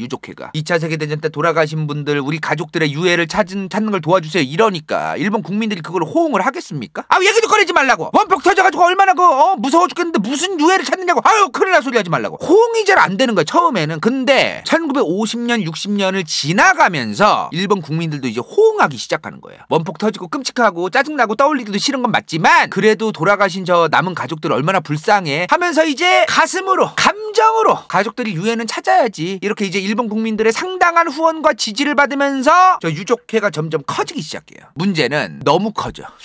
유족회가 2차 세계대전 때 돌아가신 분들 우리 가족들의 유해를 찾은, 찾는 걸 도와주세요 이러니까 일본 국민들이 그걸 호응을 하겠습니까? 아 얘기도 꺼내지 말라고 원폭 터져가지고 얼마나 그 어, 무서워 죽겠는데 무슨 유해를 찾느냐고 아유 큰일 날 소리 하지 말라고 호응이 잘 안 되는 거야 처음에는 근데 1950년 60년을 지나가면서 일본 국민들도 이제 호응하기 시작하는 거예요 원폭 터지고 끔찍하고 짜증나고 떠올리기도 싫은 건 맞지만 그래도 돌아가신 저 남은 가족들 얼마나 불쌍해 하면서 이제 가슴으로 감정으로 가족들이 유해는 찾아야지 이렇게 이제 일본 국민들의 상당한 후원과 지지를 받으면서 저 유족회가 점점 커지기 시작해요 문제는 너무 커져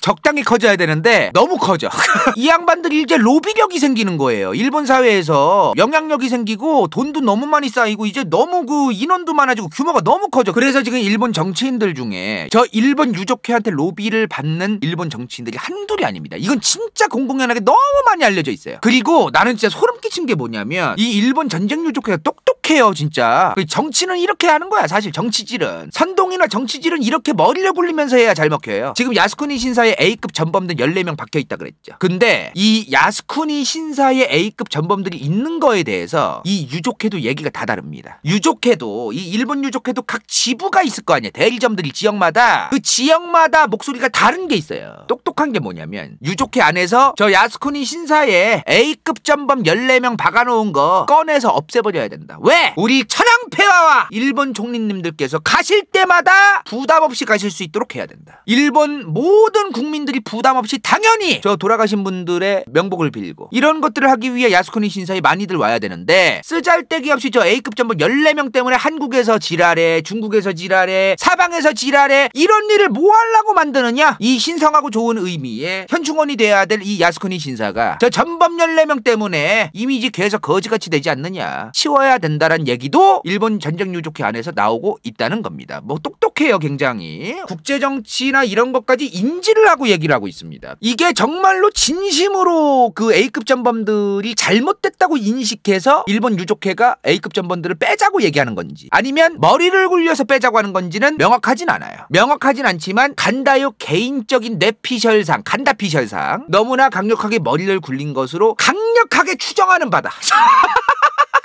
적당히 커져야 되는데 너무 커져 이 양반들이 이제 로비력이 생기는 거예요 일본 사회에서 영향력이 생기고 돈도 너무 많이 쌓이고 이제 너무 그 인원도 많아지고 규모가 너무 커져 그래서 지금 일본 정치인들 중에 저 일본 유족회한테 로비를 받는 일본 정치인들이 한둘이 아닙니다 이건 진짜 공공연하게 너무 많이 알려져 있어요 그리고 나는 진짜 소름 끼친 게 뭐냐면 뭐면이 일본 전쟁 유족회가 똑똑 욕해요 진짜 그 정치는 이렇게 하는 거야 사실 정치질은 선동이나 정치질은 이렇게 머리를 굴리면서 해야 잘 먹혀요 지금 야스쿠니 신사에 A급 전범들 14명 박혀있다 그랬죠 근데 이 야스쿠니 신사에 A급 전범들이 있는 거에 대해서 이 유족회도 얘기가 다 다릅니다 유족회도 이 일본 유족회도 각 지부가 있을 거 아니야 대리점들이 지역마다 그 지역마다 목소리가 다른 게 있어요 똑똑한 게 뭐냐면 유족회 안에서 저 야스쿠니 신사에 A급 전범 14명 박아놓은 거 꺼내서 없애버려야 된다 왜? 왜 우리 천황폐하와 일본 총리님들께서 가실 때마다 부담 없이 가실 수 있도록 해야 된다. 일본 모든 국민들이 부담 없이 당연히 저 돌아가신 분들의 명복을 빌고 이런 것들을 하기 위해 야스쿠니 신사에 많이들 와야 되는데 쓰잘데기 없이 저 A급 전문 14명 때문에 한국에서 지랄해 중국에서 지랄해 사방에서 지랄해 이런 일을 뭐 하려고 만드느냐 이 신성하고 좋은 의미의 현충원이 돼야 될 이 야스쿠니 신사가 저 전범 14명 때문에 이미지 계속 거지같이 되지 않느냐 치워야 된다 한다란 얘기도 일본 전쟁 유족회 안에서 나오고 있다는 겁니다. 뭐 똑똑해요 굉장히. 국제 정치나 이런 것까지 인지를 하고 얘기를 하고 있습니다. 이게 정말로 진심으로 그 A급 전범들이 잘못됐다고 인식해서 일본 유족회가 A급 전범들을 빼자고 얘기하는 건지 아니면 머리를 굴려서 빼자고 하는 건지는 명확하진 않아요. 명확하진 않지만 간다요 개인적인 내피셜상 간다피셜상 너무나 강력하게 머리를 굴린 것으로 강력하게 추정하는 바다.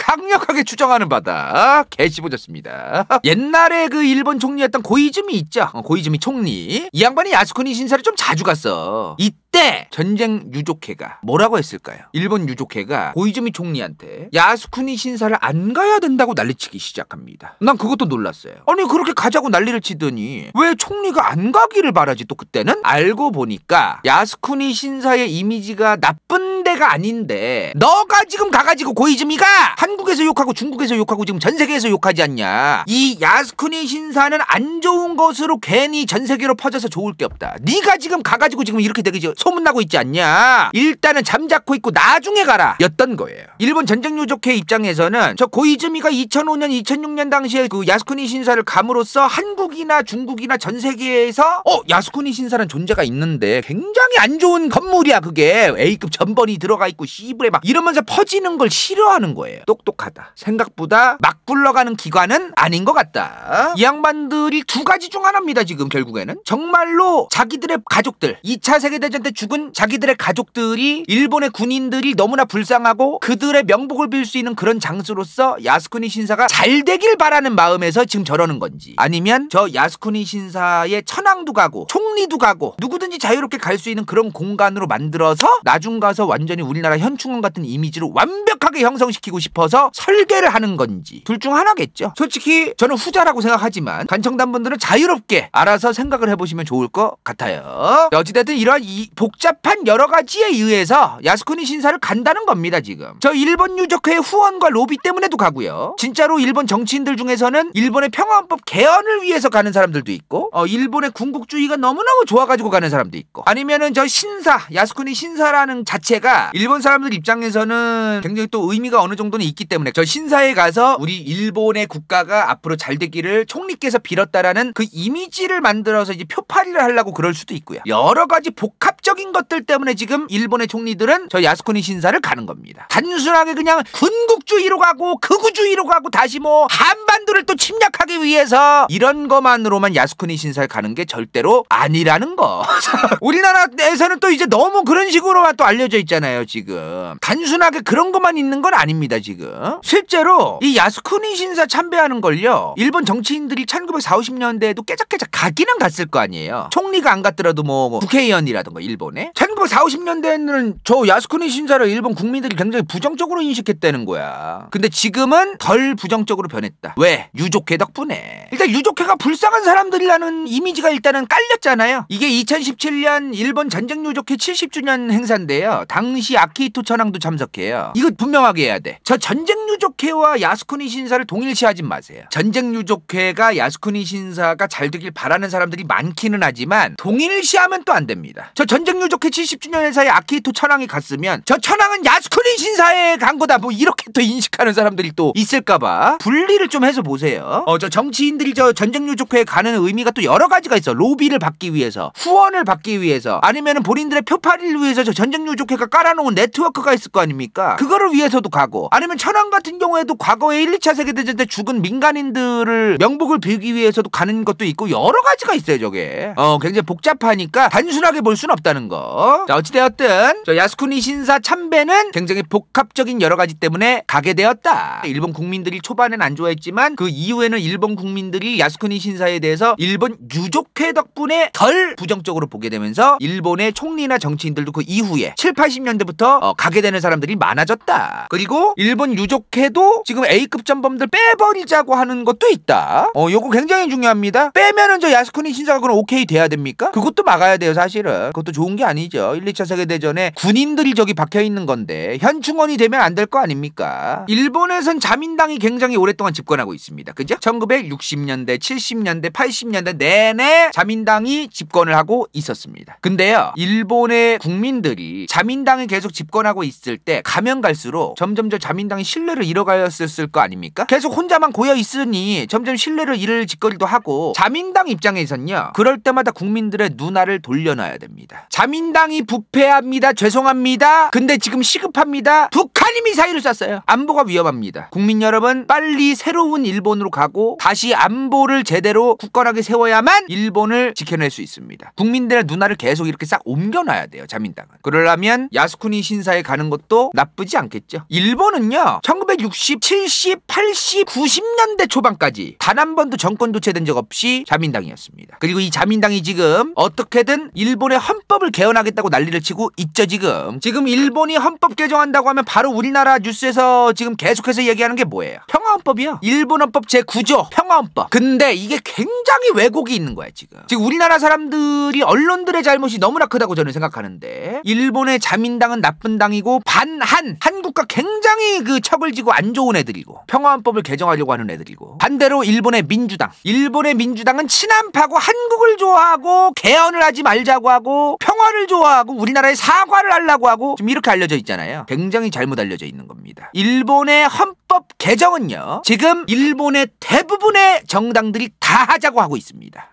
강력하게 추정하는 바다 개씹어졌습니다. 옛날에 그 일본 총리였던 고이즈미 있죠? 어, 고이즈미 총리. 이 양반이 야스쿠니 신사를 좀 자주 갔어. 이때 전쟁 유족회가 뭐라고 했을까요? 일본 유족회가 고이즈미 총리한테 야스쿠니 신사를 안 가야 된다고 난리치기 시작합니다. 난 그것도 놀랐어요. 아니 그렇게 가자고 난리를 치더니 왜 총리가 안 가기를 바라지 또 그때는 알고 보니까 야스쿠니 신사의 이미지가 나쁜 자체가 아닌데 너가 지금 가가지고 고이즈미가 한국에서 욕하고 중국에서 욕하고 지금 전 세계에서 욕하지 않냐 이 야스쿠니 신사는 안 좋은 것으로 괜히 전 세계로 퍼져서 좋을 게 없다 네가 지금 가가지고 지금 이렇게 되게 소문나고 있지 않냐 일단은 잠자코 있고 나중에 가라 였던 거예요 일본 전쟁유족회 입장에서는 저 고이즈미가 2005년 2006년 당시에 그 야스쿠니 신사를 감으로써 한국이나 중국이나 전 세계에서 어 야스쿠니 신사란 존재가 있는데 굉장히 안 좋은 건물이야 그게 A급 전번이 들어 들어가 있고 시브레 막 이러면서 퍼지는 걸 싫어하는 거예요. 똑똑하다. 생각보다 막 굴러가는 기관은 아닌 것 같다. 이 양반들이 두 가지 중 하나입니다. 지금 결국에는 정말로 자기들의 가족들 2차 세계대전 때 죽은 자기들의 가족들이 일본의 군인들이 너무나 불쌍하고 그들의 명복을 빌 수 있는 그런 장수로서 야스쿠니 신사가 잘 되길 바라는 마음에서 지금 저러는 건지 아니면 저 야스쿠니 신사의 천황도 가고 총리도 가고 누구든지 자유롭게 갈 수 있는 그런 공간으로 만들어서 나중 가서 완전히 완전히 우리나라 현충원 같은 이미지로 완벽하게 형성시키고 싶어서 설계를 하는 건지 둘 중 하나겠죠. 솔직히 저는 후자라고 생각하지만 간청단분들은 자유롭게 알아서 생각을 해보시면 좋을 것 같아요. 어찌됐든 이러한 이 복잡한 여러 가지에 의해서 야스쿠니 신사를 간다는 겁니다 지금. 저 일본 유적회의 후원과 로비 때문에도 가고요. 진짜로 일본 정치인들 중에서는 일본의 평화헌법 개헌을 위해서 가는 사람들도 있고 어, 일본의 군국주의가 너무너무 좋아가지고 가는 사람도 있고 아니면은 저 신사 야스쿠니 신사라는 자체가 일본 사람들 입장에서는 굉장히 또 의미가 어느 정도는 있기 때문에 저 신사에 가서 우리 일본의 국가가 앞으로 잘 되기를 총리께서 빌었다라는 그 이미지를 만들어서 이제 표파리를 하려고 그럴 수도 있고요. 여러 가지 복합적인 것들 때문에 지금 일본의 총리들은 저 야스쿠니 신사를 가는 겁니다. 단순하게 그냥 군국주의로 가고 극우주의로 가고 다시 뭐 한반도를 또 침략하기 위해서 이런 것만으로만 야스쿠니 신사를 가는 게 절대로 아니라는 거. 우리나라에서는 또 이제 너무 그런 식으로만 또 알려져 있잖아요. 있잖아요 지금 단순하게 그런 것만 있는 건 아닙니다 지금 실제로 이 야스쿠니 신사 참배하는 걸요 일본 정치인들이 1940년대에도 깨작깨작 가기는 갔을 거 아니에요 총리가 안 갔더라도 뭐, 뭐 국회의원이라든가 일본에 1940년대에는 저 야스쿠니 신사를 일본 국민들이 굉장히 부정적으로 인식했다는 거야 근데 지금은 덜 부정적으로 변했다 왜? 유족회 덕분에 일단 유족회가 불쌍한 사람들이라는 이미지가 일단은 깔렸잖아요 이게 2017년 일본 전쟁 유족회 70주년 행사인데요 당시 당시 아키히토 천황도 참석해요. 이거 분명하게 해야 돼. 저 전쟁 유족회와 야스쿠니 신사를 동일시하지 마세요. 전쟁 유족회가 야스쿠니 신사가 잘 되길 바라는 사람들이 많기는 하지만 동일시하면 또 안 됩니다. 저 전쟁 유족회 70주년 회사에 아키히토 천황이 갔으면 저 천황은 야스쿠니 신사에 간 거다 뭐 이렇게 또 인식하는 사람들이 또 있을까봐 분리를 좀 해서 보세요. 어 저 정치인들이 저 전쟁 유족회에 가는 의미가 또 여러 가지가 있어. 로비를 받기 위해서, 후원을 받기 위해서, 아니면은 본인들의 표파를 위해서 저 전쟁 유족회가 깔아 깔아놓은 네트워크가 있을 거 아닙니까? 그거를 위해서도 가고 아니면 천황 같은 경우에도 과거에 1, 2차 세계대전 때 죽은 민간인들을 명복을 빌기 위해서도 가는 것도 있고 여러 가지가 있어요 저게 어 굉장히 복잡하니까 단순하게 볼 수는 없다는 거자 어찌되었든 저 야스쿠니 신사 참배는 굉장히 복합적인 여러 가지 때문에 가게 되었다 일본 국민들이 초반엔 안 좋아했지만 그 이후에는 일본 국민들이 야스쿠니 신사에 대해서 일본 유족회 덕분에 덜 부정적으로 보게 되면서 일본의 총리나 정치인들도 그 이후에 7, 80년 데부터 어, 가게 되는 사람들이 많아졌다. 그리고 일본 유족회도 지금 A급 전범들 빼버리자고 하는 것도 있다. 어, 요거 굉장히 중요합니다. 빼면은 저 야스쿠니 신사가 그럼 오케이 돼야 됩니까? 그것도 막아야 돼요, 사실은. 그것도 좋은 게 아니죠. 1, 2차 세계대전에 군인들이 저기 박혀 있는 건데 현충원이 되면 안 될 거 아닙니까? 일본에선 자민당이 굉장히 오랫동안 집권하고 있습니다. 그죠? 1960년대, 70년대, 80년대 내내 자민당이 집권을 하고 있었습니다. 근데요, 일본의 국민들이 자민당의 계속 집권하고 있을 때 가면 갈수록 점점 저 자민당이 신뢰를 잃어가였을 거 아닙니까? 계속 혼자만 고여 있으니 점점 신뢰를 잃을 짓거리도 하고 자민당 입장에선요 그럴 때마다 국민들의 눈알을 돌려놔야 됩니다. 자민당이 부패합니다. 죄송합니다. 근데 지금 시급합니다. 북한이 미사일을 쐈어요. 안보가 위험합니다. 국민 여러분 빨리 새로운 일본으로 가고 다시 안보를 제대로 굳건하게 세워야만 일본을 지켜낼 수 있습니다. 국민들의 눈알을 계속 이렇게 싹 옮겨놔야 돼요. 자민당은. 그러려면 야수 모스쿠니 신사에 가는 것도 나쁘지 않겠죠. 일본은요. 1960, 70, 80, 90년대 초반까지 단 한 번도 정권 교체된 적 없이 자민당이었습니다. 그리고 이 자민당이 지금 어떻게든 일본의 헌법을 개헌하겠다고 난리를 치고 있죠 지금. 지금 일본이 헌법 개정한다고 하면 바로 우리나라 뉴스에서 지금 계속해서 얘기하는 게 뭐예요? 평화헌법이요. 일본 헌법 제9조 평화헌법. 근데 이게 굉장히 왜곡이 있는 거야 지금. 지금 우리나라 사람들이 언론들의 잘못이 너무나 크다고 저는 생각하는데 일본의 자민당 한국당은 나쁜 당이고 반한 한국과 굉장히 그 척을 지고 안 좋은 애들이고 평화헌법을 개정하려고 하는 애들이고 반대로 일본의 민주당 일본의 민주당은 친한파고 한국을 좋아하고 개헌을 하지 말자고 하고 평화를 좋아하고 우리나라의 사과를 하려고 하고 지금 이렇게 알려져 있잖아요 굉장히 잘못 알려져 있는 겁니다 일본의 헌법 개정은요 지금 일본의 대부분의 정당들이 다 하자고 하고 있습니다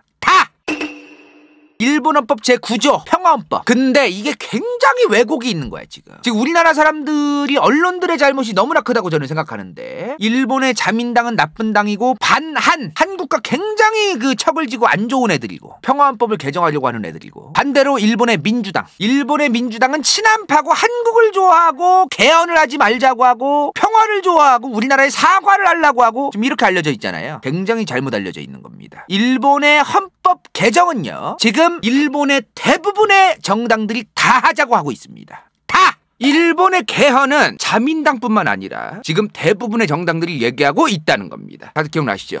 일본헌법 제9조 평화헌법 근데 이게 굉장히 왜곡이 있는 거야 지금 지금 우리나라 사람들이 언론들의 잘못이 너무나 크다고 저는 생각하는데 일본의 자민당은 나쁜 당이고 반한 한국과 굉장히 그 척을 지고 안 좋은 애들이고 평화헌법을 개정하려고 하는 애들이고 반대로 일본의 민주당 일본의 민주당은 친한파고 한국을 좋아하고 개헌을 하지 말자고 하고 평화를 좋아하고 우리나라에 사과를 하려고 하고 지금 이렇게 알려져 있잖아요 굉장히 잘못 알려져 있는 겁니다 일본의 헌법 개정은요 지금 지금 일본의 대부분의 정당들이 다 하자고 하고 있습니다. 다! 일본의 개헌은 자민당뿐만 아니라 지금 대부분의 정당들이 얘기하고 있다는 겁니다. 다들 기억나시죠?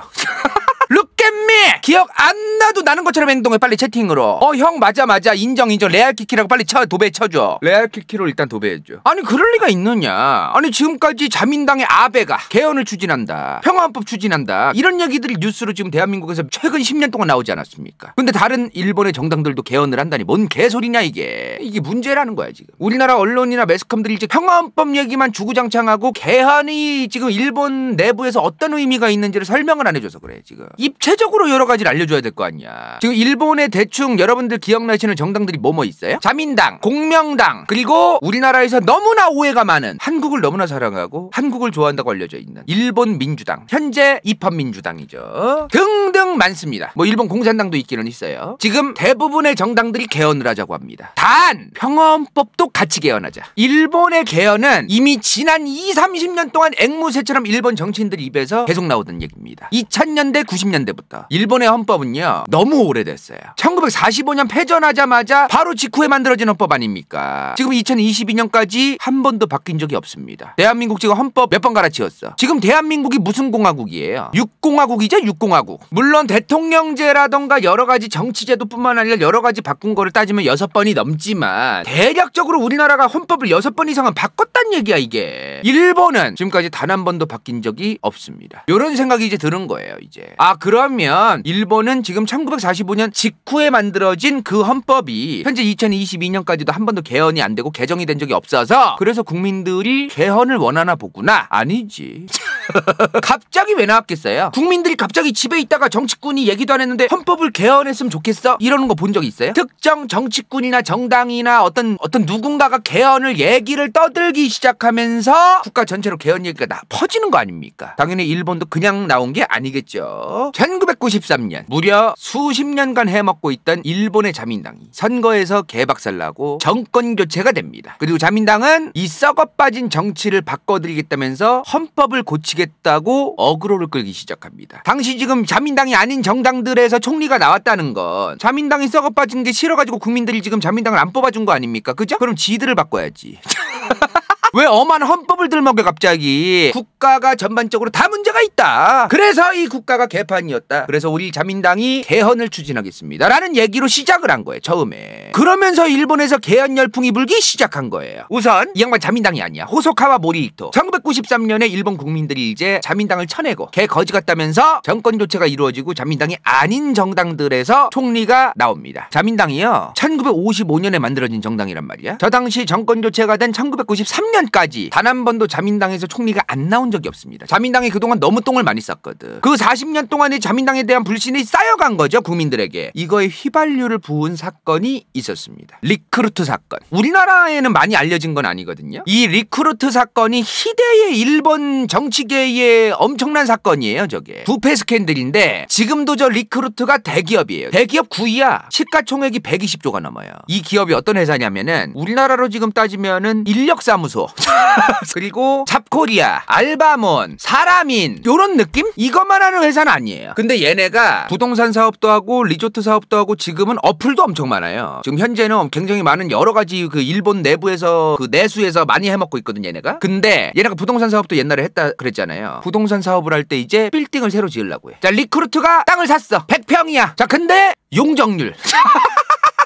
룩 잼미 기억 안 나도 나는 것처럼 행동해 빨리 채팅으로 어 형 맞아 맞아 인정 인정 레알키키라고 빨리 쳐 도배 쳐줘 레알키키로 일단 도배해줘 아니 그럴 리가 있느냐 아니 지금까지 자민당의 아베가 개헌을 추진한다 평화헌법 추진한다 이런 얘기들이 뉴스로 지금 대한민국에서 최근 10년 동안 나오지 않았습니까 근데 다른 일본의 정당들도 개헌을 한다니 뭔 개소리냐 이게 이게 문제라는 거야 지금 우리나라 언론이나 매스컴들이 이제 평화헌법 얘기만 주구장창하고 개헌이 지금 일본 내부에서 어떤 의미가 있는지를 설명을 안 해줘서 그래 지금 입체 구체적으로 여러 가지를 알려줘야 될 거 아니야. 지금 일본의 대충 여러분들 기억나시는 정당들이 뭐뭐 있어요? 자민당, 공명당, 그리고 우리나라에서 너무나 오해가 많은 한국을 너무나 사랑하고 한국을 좋아한다고 알려져 있는 일본 민주당, 현재 입헌민주당이죠. 등등 많습니다. 뭐 일본 공산당도 있기는 있어요. 지금 대부분의 정당들이 개헌을 하자고 합니다. 단 평헌법도 같이 개헌하자. 일본의 개헌은 이미 지난 2, 30년 동안 앵무새처럼 일본 정치인들 입에서 계속 나오던 얘기입니다. 2000년대, 90년대부터. 만었다 일본의 헌법은요 너무 오래됐어요. 1945년 패전하자마자 바로 직후에 만들어진 헌법 아닙니까? 지금 2022년까지 한 번도 바뀐 적이 없습니다. 대한민국 지금 헌법 몇 번 갈아치웠어. 지금 대한민국이 무슨 공화국이에요? 육공화국이죠 육공화국. 물론 대통령제라던가 여러 가지 정치제도뿐만 아니라 여러 가지 바꾼 거를 따지면 여섯 번이 넘지만 대략적으로 우리나라가 헌법을 여섯 번 이상은 바꿨단 얘기야 이게. 일본은 지금까지 단 한 번도 바뀐 적이 없습니다. 이런 생각이 이제 드는 거예요 이제. 아 그럼 그러면 일본은 지금 1945년 직후에 만들어진 그 헌법이 현재 2022년까지도 한 번도 개헌이 안 되고 개정이 된 적이 없어서 그래서 국민들이 개헌을 원하나 보구나. 아니지. 갑자기 왜 나왔겠어요? 국민들이 갑자기 집에 있다가 정치꾼이 얘기도 안 했는데 헌법을 개헌했으면 좋겠어? 이러는 거 본 적 있어요? 특정 정치꾼이나 정당이나 어떤 어떤 누군가가 개헌을 얘기를 떠들기 시작하면서 국가 전체로 개헌 얘기가 나 퍼지는 거 아닙니까? 당연히 일본도 그냥 나온 게 아니겠죠. 1993년 무려 수십 년간 해먹고 있던 일본의 자민당이 선거에서 개박살나고 정권 교체가 됩니다. 그리고 자민당은 이 썩어빠진 정치를 바꿔드리겠다면서 헌법을 고치 지키겠다고 어그로를 끌기 시작합니다. 당시 지금 자민당이 아닌 정당들에서 총리가 나왔다는 건 자민당이 썩어 빠진 게 싫어가지고 국민들이 지금 자민당을 안 뽑아준 거 아닙니까? 그죠? 그럼 지들을 바꿔야지. 왜 엄한 헌법을 들먹여 갑자기 국가가 전반적으로 다 문제가 있다. 그래서 이 국가가 개판이었다. 그래서 우리 자민당이 개헌을 추진하겠습니다. 라는 얘기로 시작을 한 거예요. 처음에. 그러면서 일본에서 개헌 열풍이 불기 시작한 거예요. 우선 이 양반 자민당이 아니야. 호소카와 모리히토. 1993년에 일본 국민들이 이제 자민당을 쳐내고 개 거지 같다면서 정권 교체가 이루어지고 자민당이 아닌 정당들에서 총리가 나옵니다. 자민당이요. 1955년에 만들어진 정당이란 말이야. 저 당시 정권 교체가 된 1993년 2년까지단한 번도 자민당에서 총리가 안 나온 적이 없습니다. 자민당이 그동안 너무 똥을 많이 쌌거든. 그 40년 동안의 자민당에 대한 불신이 쌓여간 거죠 국민들에게. 이거에 휘발유를 부은 사건이 있었습니다. 리크루트 사건. 우리나라에는 많이 알려진 건 아니거든요. 이 리크루트 사건이 희대의 일본 정치계의 엄청난 사건이에요 저게. 부패 스캔들인데 지금도 저 리크루트가 대기업이에요. 대기업 9위야. 시가총액이 120조가 넘어요. 이 기업이 어떤 회사냐면은 우리나라로 지금 따지면은 인력사무소 그리고 잡코리아, 알바몬, 사람인 요런 느낌? 이것만 하는 회사는 아니에요. 근데 얘네가 부동산 사업도 하고 리조트 사업도 하고 지금은 어플도 엄청 많아요. 지금 현재는 굉장히 많은 여러 가지 그 일본 내부에서 그 내수에서 많이 해먹고 있거든 얘네가. 근데 얘네가 부동산 사업도 옛날에 했다 그랬잖아요. 부동산 사업을 할 때 이제 빌딩을 새로 지으려고 해. 자 리크루트가 땅을 샀어. 100평이야. 자 근데 용적률.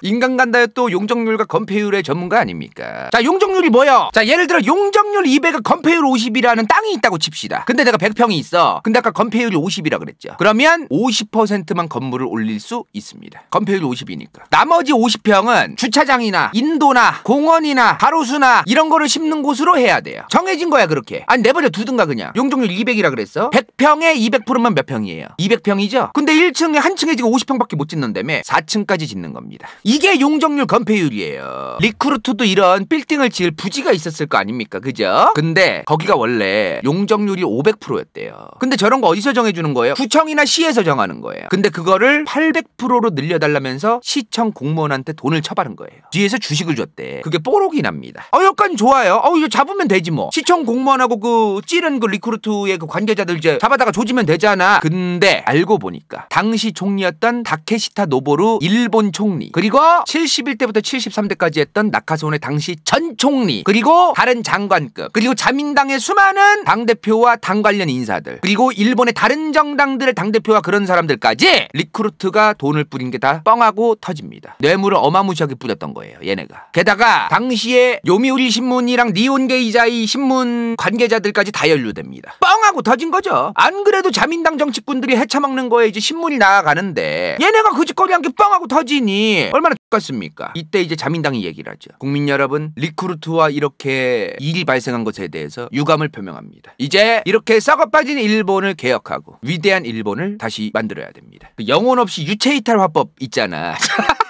인간간다에 또 용적률과 건폐율의 전문가 아닙니까? 자 용적률이 뭐요? 자 예를 들어 용적률 200에 건폐율 50이라는 땅이 있다고 칩시다. 근데 내가 100평이 있어. 근데 아까 건폐율이 50이라 그랬죠. 그러면 50%만 건물을 올릴 수 있습니다. 건폐율 50이니까. 나머지 50평은 주차장이나 인도나 공원이나 가로수나 이런 거를 심는 곳으로 해야 돼요. 정해진 거야 그렇게. 아니 내버려 두든가 그냥. 용적률 200이라 그랬어. 100평에 200%만 몇 평이에요? 200평이죠? 근데 1층에 한 층에 지금 50평밖에 못 짓는다며 4층까지 짓는 겁니다. 이게 용적률 건폐율이에요. 리크루트도 이런 빌딩을 지을 부지가 있었을 거 아닙니까? 그죠? 근데 거기가 원래 용적률이 500%였대요. 근데 저런 거 어디서 정해주는 거예요? 구청이나 시에서 정하는 거예요. 근데 그거를 800%로 늘려달라면서 시청 공무원한테 돈을 쳐바른 거예요. 뒤에서 주식을 줬대. 그게 뽀록이 납니다. 어, 여기까지 좋아요. 어, 이거 잡으면 되지 뭐. 시청 공무원하고 그 찌른 그 리크루트의 그 관계자들 이제 잡아다가 조지면 되잖아. 근데 알고 보니까 당시 총리였던 다케시타 노보루 일본 총리 그리고 그리고 뭐 71대부터 73대까지 했던 낙하소원의 당시 전 총리 그리고 다른 장관급 그리고 자민당의 수많은 당대표와 당 관련 인사들 그리고 일본의 다른 정당들의 당대표와 그런 사람들까지 리크루트가 돈을 뿌린 게 다 뻥하고 터집니다. 뇌물을 어마무시하게 뿌렸던 거예요. 얘네가. 게다가 당시에 요미우리 신문이랑 니온게이자이 신문 관계자들까지 다 연루됩니다. 뻥하고 터진 거죠. 안 그래도 자민당 정치꾼들이 해쳐먹는 거에 이제 신문이 나가는데 아 얘네가 그 짓거리한 게 뻥하고 터지니 얼마나 얼마나 똑같습니까? 이때 이제 자민당이 얘기를 하죠. 국민 여러분 리크루트와 이렇게 일이 발생한 것에 대해서 유감을 표명합니다. 이제 이렇게 썩어빠진 일본을 개혁하고 위대한 일본을 다시 만들어야 됩니다. 영혼 없이 유체이탈 화법 있잖아.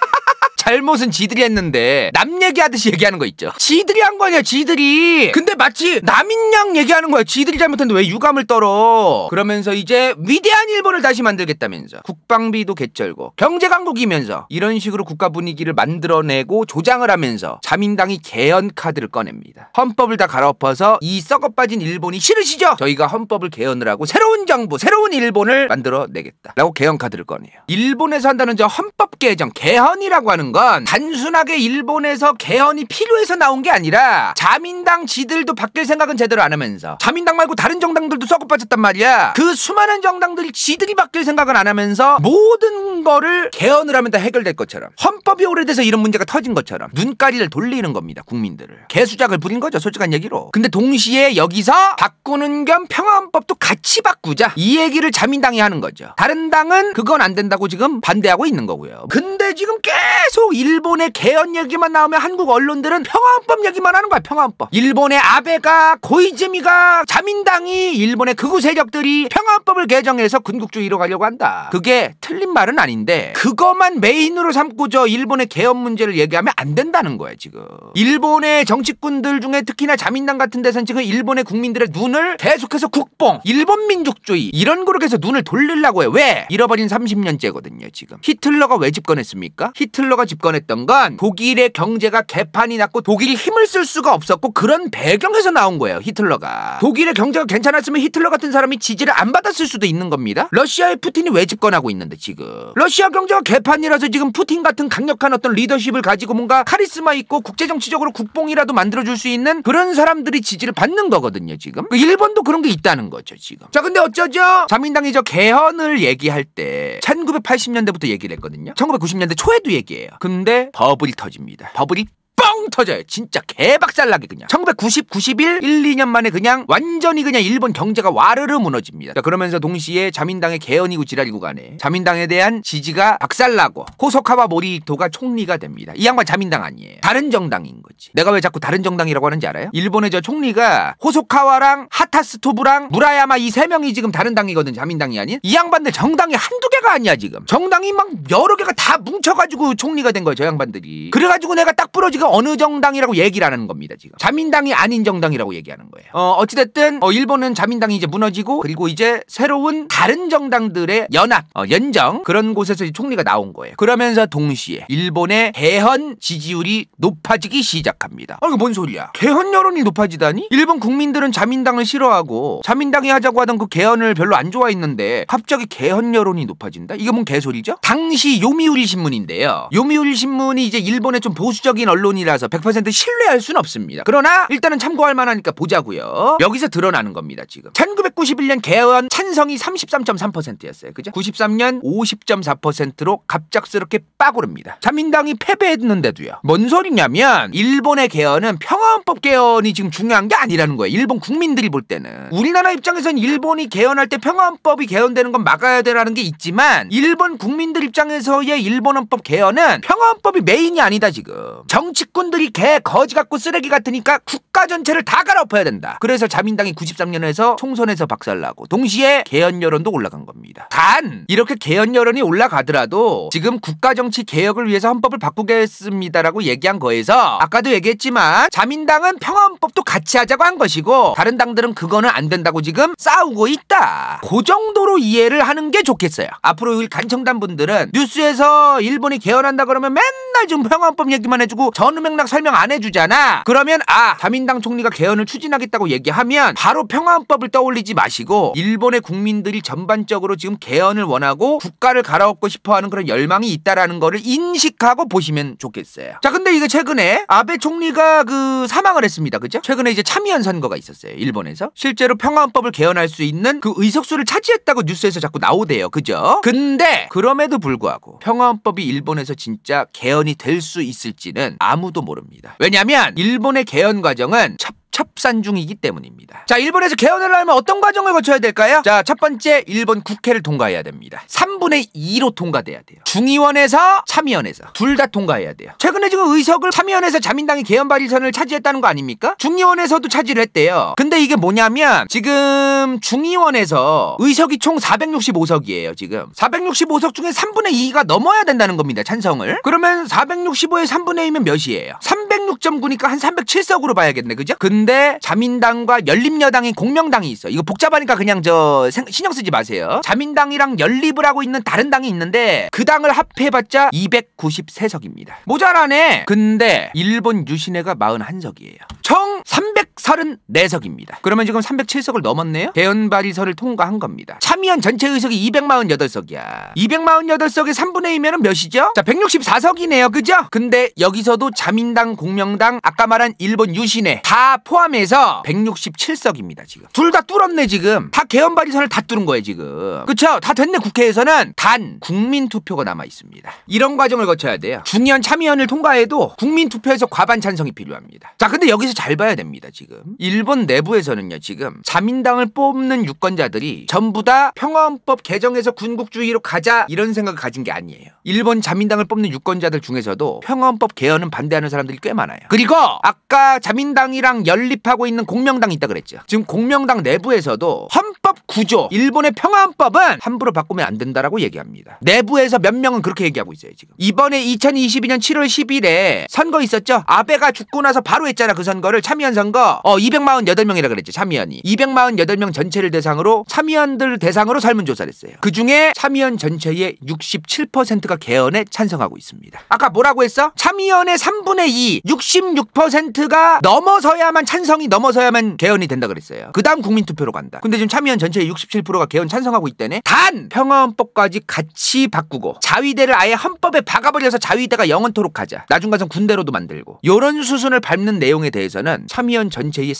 잘못은 지들이 했는데 남 얘기하듯이 얘기하는 거 있죠. 지들이 한 거 아니야 지들이. 근데 마치 남인양 얘기하는 거야. 지들이 잘못했는데 왜 유감을 떨어. 그러면서 이제 위대한 일본을 다시 만들겠다면서 국방비도 개쩔고 경제강국이면서 이런 식으로 국가 분위기를 만들어내고 조장을 하면서 자민당이 개헌 카드를 꺼냅니다. 헌법을 다 갈아엎어서 이 썩어빠진 일본이 싫으시죠? 저희가 헌법을 개헌을 하고 새로운 정부, 새로운 일본을 만들어내겠다라고 개헌 카드를 꺼내요. 일본에서 한다는 저 헌법 개정, 개헌이라고 하는 건 단순하게 일본에서 개헌이 필요해서 나온 게 아니라 자민당 지들도 바뀔 생각은 제대로 안 하면서 자민당 말고 다른 정당들도 썩어 빠졌단 말이야. 그 수많은 정당들이 지들이 바뀔 생각은 안 하면서 모든 거를 개헌을 하면 다 해결될 것처럼 헌법이 오래돼서 이런 문제가 터진 것처럼 눈가리를 돌리는 겁니다. 국민들을. 개수작을 부린 거죠. 솔직한 얘기로. 근데 동시에 여기서 바꾸는 겸 평화헌법도 같이 바꾸자. 이 얘기를 자민당이 하는 거죠. 다른 당은 그건 안 된다고 지금 반대하고 있는 거고요. 근데 지금 계속 계속 일본의 개헌 얘기만 나오면 한국 언론들은 평화헌법 얘기만 하는 거야 평화헌법 일본의 아베가 고이즈미가 자민당이 일본의 극우 세력들이 평화헌법을 개정해서 군국주의로 가려고 한다 그게 틀린 말은 아닌데 그것만 메인으로 삼고 저 일본의 개헌 문제를 얘기하면 안 된다는 거야 지금 일본의 정치꾼들 중에 특히나 자민당 같은 데서는 지금 일본의 국민들의 눈을 계속해서 국뽕 일본 민족주의 이런 거로 해서 눈을 돌리려고 해 왜? 잃어버린 30년째거든요 지금 히틀러가 왜 집권했습니까? 히틀러가 집권했던 건 독일의 경제가 개판이 났고 독일이 힘을 쓸 수가 없었고 그런 배경에서 나온 거예요 히틀러가 독일의 경제가 괜찮았으면 히틀러 같은 사람이 지지를 안 받았을 수도 있는 겁니다 러시아의 푸틴이 왜 집권하고 있는데 지금 러시아 경제가 개판이라서 지금 푸틴 같은 강력한 어떤 리더십을 가지고 뭔가 카리스마 있고 국제정치적으로 국뽕이라도 만들어줄 수 있는 그런 사람들이 지지를 받는 거거든요 지금 그 일본도 그런 게 있다는 거죠 지금 자 근데 어쩌죠 자민당이 저 개헌을 얘기할 때 1980년대부터 얘기를 했거든요 1990년대 초에도 얘기해요 근데 버블이 터집니다. 버블이 뻥 터져요. 진짜 개박살나게 그냥. 1990, 91, 1, 2년 만에 그냥 완전히 그냥 일본 경제가 와르르 무너집니다. 자, 그러면서 동시에 자민당의 개헌이고 지랄이고 간에 자민당에 대한 지지가 박살나고 호소카와 모리토가 총리가 됩니다. 이 양반 자민당 아니에요. 다른 정당인 거지. 내가 왜 자꾸 다른 정당이라고 하는지 알아요? 일본의 저 총리가 호소카와랑 하타스토브랑 무라야마 이 세 명이 지금 다른 당이거든 자민당이 아닌 이 양반들 정당이 한두 개가 아니야 지금 정당이 막 여러 개가 다 뭉쳐가지고 총리가 된 거예요 저 양반들이 그래가지고 내가 딱 부러지게 여기 어느 정당이라고 얘기를 하는 겁니다 지금 자민당이 아닌 정당이라고 얘기하는 거예요 어, 어찌됐든 어, 일본은 자민당이 이제 무너지고 그리고 이제 새로운 다른 정당들의 연합 어, 연정 그런 곳에서 총리가 나온 거예요 그러면서 동시에 일본의 개헌 지지율이 높아지기 시작합니다 아 이거 뭔 소리야 개헌 여론이 높아지다니 일본 국민들은 자민당을 싫어하고 자민당이 하자고 하던 그 개헌을 별로 안 좋아했는데 갑자기 개헌 여론이 높아진다 이게 뭔 개소리죠 당시 요미우리 신문인데요 요미우리 신문이 이제 일본의 좀 보수적인 언론 이론이라서 100% 신뢰할 순 없습니다. 그러나 일단은 참고할 만하니까 보자고요. 여기서 드러나는 겁니다. 지금 1991년 개헌 찬성이 33.3%였어요. 그죠? 93년 50.4%로 갑작스럽게 빠구릅니다. 자민당이 패배했는데도요. 뭔 소리냐면 일본의 개헌은 평화헌법 개헌이 지금 중요한 게 아니라는 거예요. 일본 국민들이 볼 때는 우리나라 입장에선 일본이 개헌할 때 평화헌법이 개헌되는 건 막아야 되라는 게 있지만 일본 국민들 입장에서의 일본헌법 개헌은 평화헌법이 메인이 아니다 지금 정치 직군들이개 거지 같고 쓰레기 같으니까 국가 전체를 다 갈아엎어야 된다. 그래서 자민당이 93년에서 총선에서 박살나고 동시에 개헌 여론도 올라간 겁니다. 단 이렇게 개헌 여론이 올라가더라도 지금 국가 정치 개혁을 위해서 헌법을 바꾸겠습니다라고 얘기한 거에서 아까도 얘기했지만 자민당은 평화헌법도 같이 하자고 한 것이고 다른 당들은 그거는 안 된다고 지금 싸우고 있다. 그 정도로 이해를 하는 게 좋겠어요. 앞으로 간청단 분들은 뉴스에서 일본이 개헌한다 그러면 맨날 지금 평화헌법 얘기만 해주고 전 어느 맥락 설명 안 해주잖아. 그러면 아 자민당 총리가 개헌을 추진하겠다고 얘기하면 바로 평화헌법을 떠올리지 마시고 일본의 국민들이 전반적으로 지금 개헌을 원하고 국가를 갈아엎고 싶어하는 그런 열망이 있다라는 거를 인식하고 보시면 좋겠어요. 자 근데 이게 최근에 아베 총리가 그 사망을 했습니다. 그죠? 최근에 이제 참의원 선거가 있었어요. 일본에서 실제로 평화헌법을 개헌할 수 있는 그 의석수를 차지했다고 뉴스에서 자꾸 나오대요. 그죠? 근데 그럼에도 불구하고 평화헌법이 일본에서 진짜 개헌이 될 수 있을지는 아무 아무도 모릅니다. 왜냐하면 일본의 개헌 과정은 첫 협산 중이기 때문입니다. 자, 일본에서 개헌을 하면 어떤 과정을 거쳐야 될까요? 자, 첫 번째 일본 국회를 통과해야 됩니다. 3분의 2로 통과돼야 돼요. 중의원에서 참의원에서 둘 다 통과해야 돼요. 최근에 지금 의석을 참의원에서 자민당이 개헌 발의선을 차지했다는 거 아닙니까? 중의원에서도 차지를 했대요. 근데 이게 뭐냐면 지금 중의원에서 의석이 총 465석이에요, 지금. 465석 중에 3분의 2가 넘어야 된다는 겁니다, 찬성을. 그러면 465의 3분의 2면 몇이에요? 306.9니까 한 307석으로 봐야겠네, 그죠? 근데 그런데 자민당과 열립여당이 공명당이 있어. 이거 복잡하니까 그냥 저 신경 쓰지 마세요. 자민당이랑 연립을 하고 있는 다른 당이 있는데 그 당을 합해봤자 293석입니다. 모자라네. 근데 일본 유신회가 41석이에요. 총 300. 34석입니다. 그러면 지금 307석을 넘었네요. 개헌 발의서를 통과한 겁니다. 참의원 전체 의석이 248석이야. 248석의 3분의 2면 몇이죠? 자, 164석이네요. 그죠? 근데 여기서도 자민당, 공명당, 아까 말한 일본 유신에다 포함해서 167석입니다. 지금. 둘 다 뚫었네 지금. 다 개헌 발의서를 다 뚫은 거예요 지금. 그쵸? 다 됐네 국회에서는. 단 국민투표가 남아있습니다. 이런 과정을 거쳐야 돼요. 중의원 참의원을 통과해도 국민투표에서 과반 찬성이 필요합니다. 자 근데 여기서 잘 봐야 됩니다. 지금. 지금. 일본 내부에서는요, 지금 자민당을 뽑는 유권자들이 전부 다 평화헌법 개정해서 군국주의로 가자 이런 생각을 가진 게 아니에요. 일본 자민당을 뽑는 유권자들 중에서도 평화헌법 개헌은 반대하는 사람들이 꽤 많아요. 그리고 아까 자민당이랑 연립하고 있는 공명당이 있다 그랬죠. 지금 공명당 내부에서도 헌법 구조, 일본의 평화헌법은 함부로 바꾸면 안 된다라고 얘기합니다. 내부에서 몇 명은 그렇게 얘기하고 있어요, 지금. 이번에 2022년 7월 10일에 선거 있었죠? 아베가 죽고 나서 바로 했잖아, 그 선거를. 참여한 선거. 어, 248명이라 그랬지 참의원이. 248명 전체를 대상으로 참의원들 대상으로 설문조사를 했어요. 그중에 참의원 전체의 67%가 개헌에 찬성하고 있습니다. 아까 뭐라고 했어? 참의원의 3분의 2, 66%가 넘어서야만 찬성이 넘어서야만 개헌이 된다 그랬어요. 그다음 국민투표로 간다. 근데 지금 참의원 전체의 67%가 개헌 찬성하고 있다네. 단 평화헌법까지 같이 바꾸고 자위대를 아예 헌법에 박아버려서 자위대가 영원토록 하자. 나중 가서 군대로도 만들고 요런 수순을 밟는 내용에 대해서는 참의원 전체 제2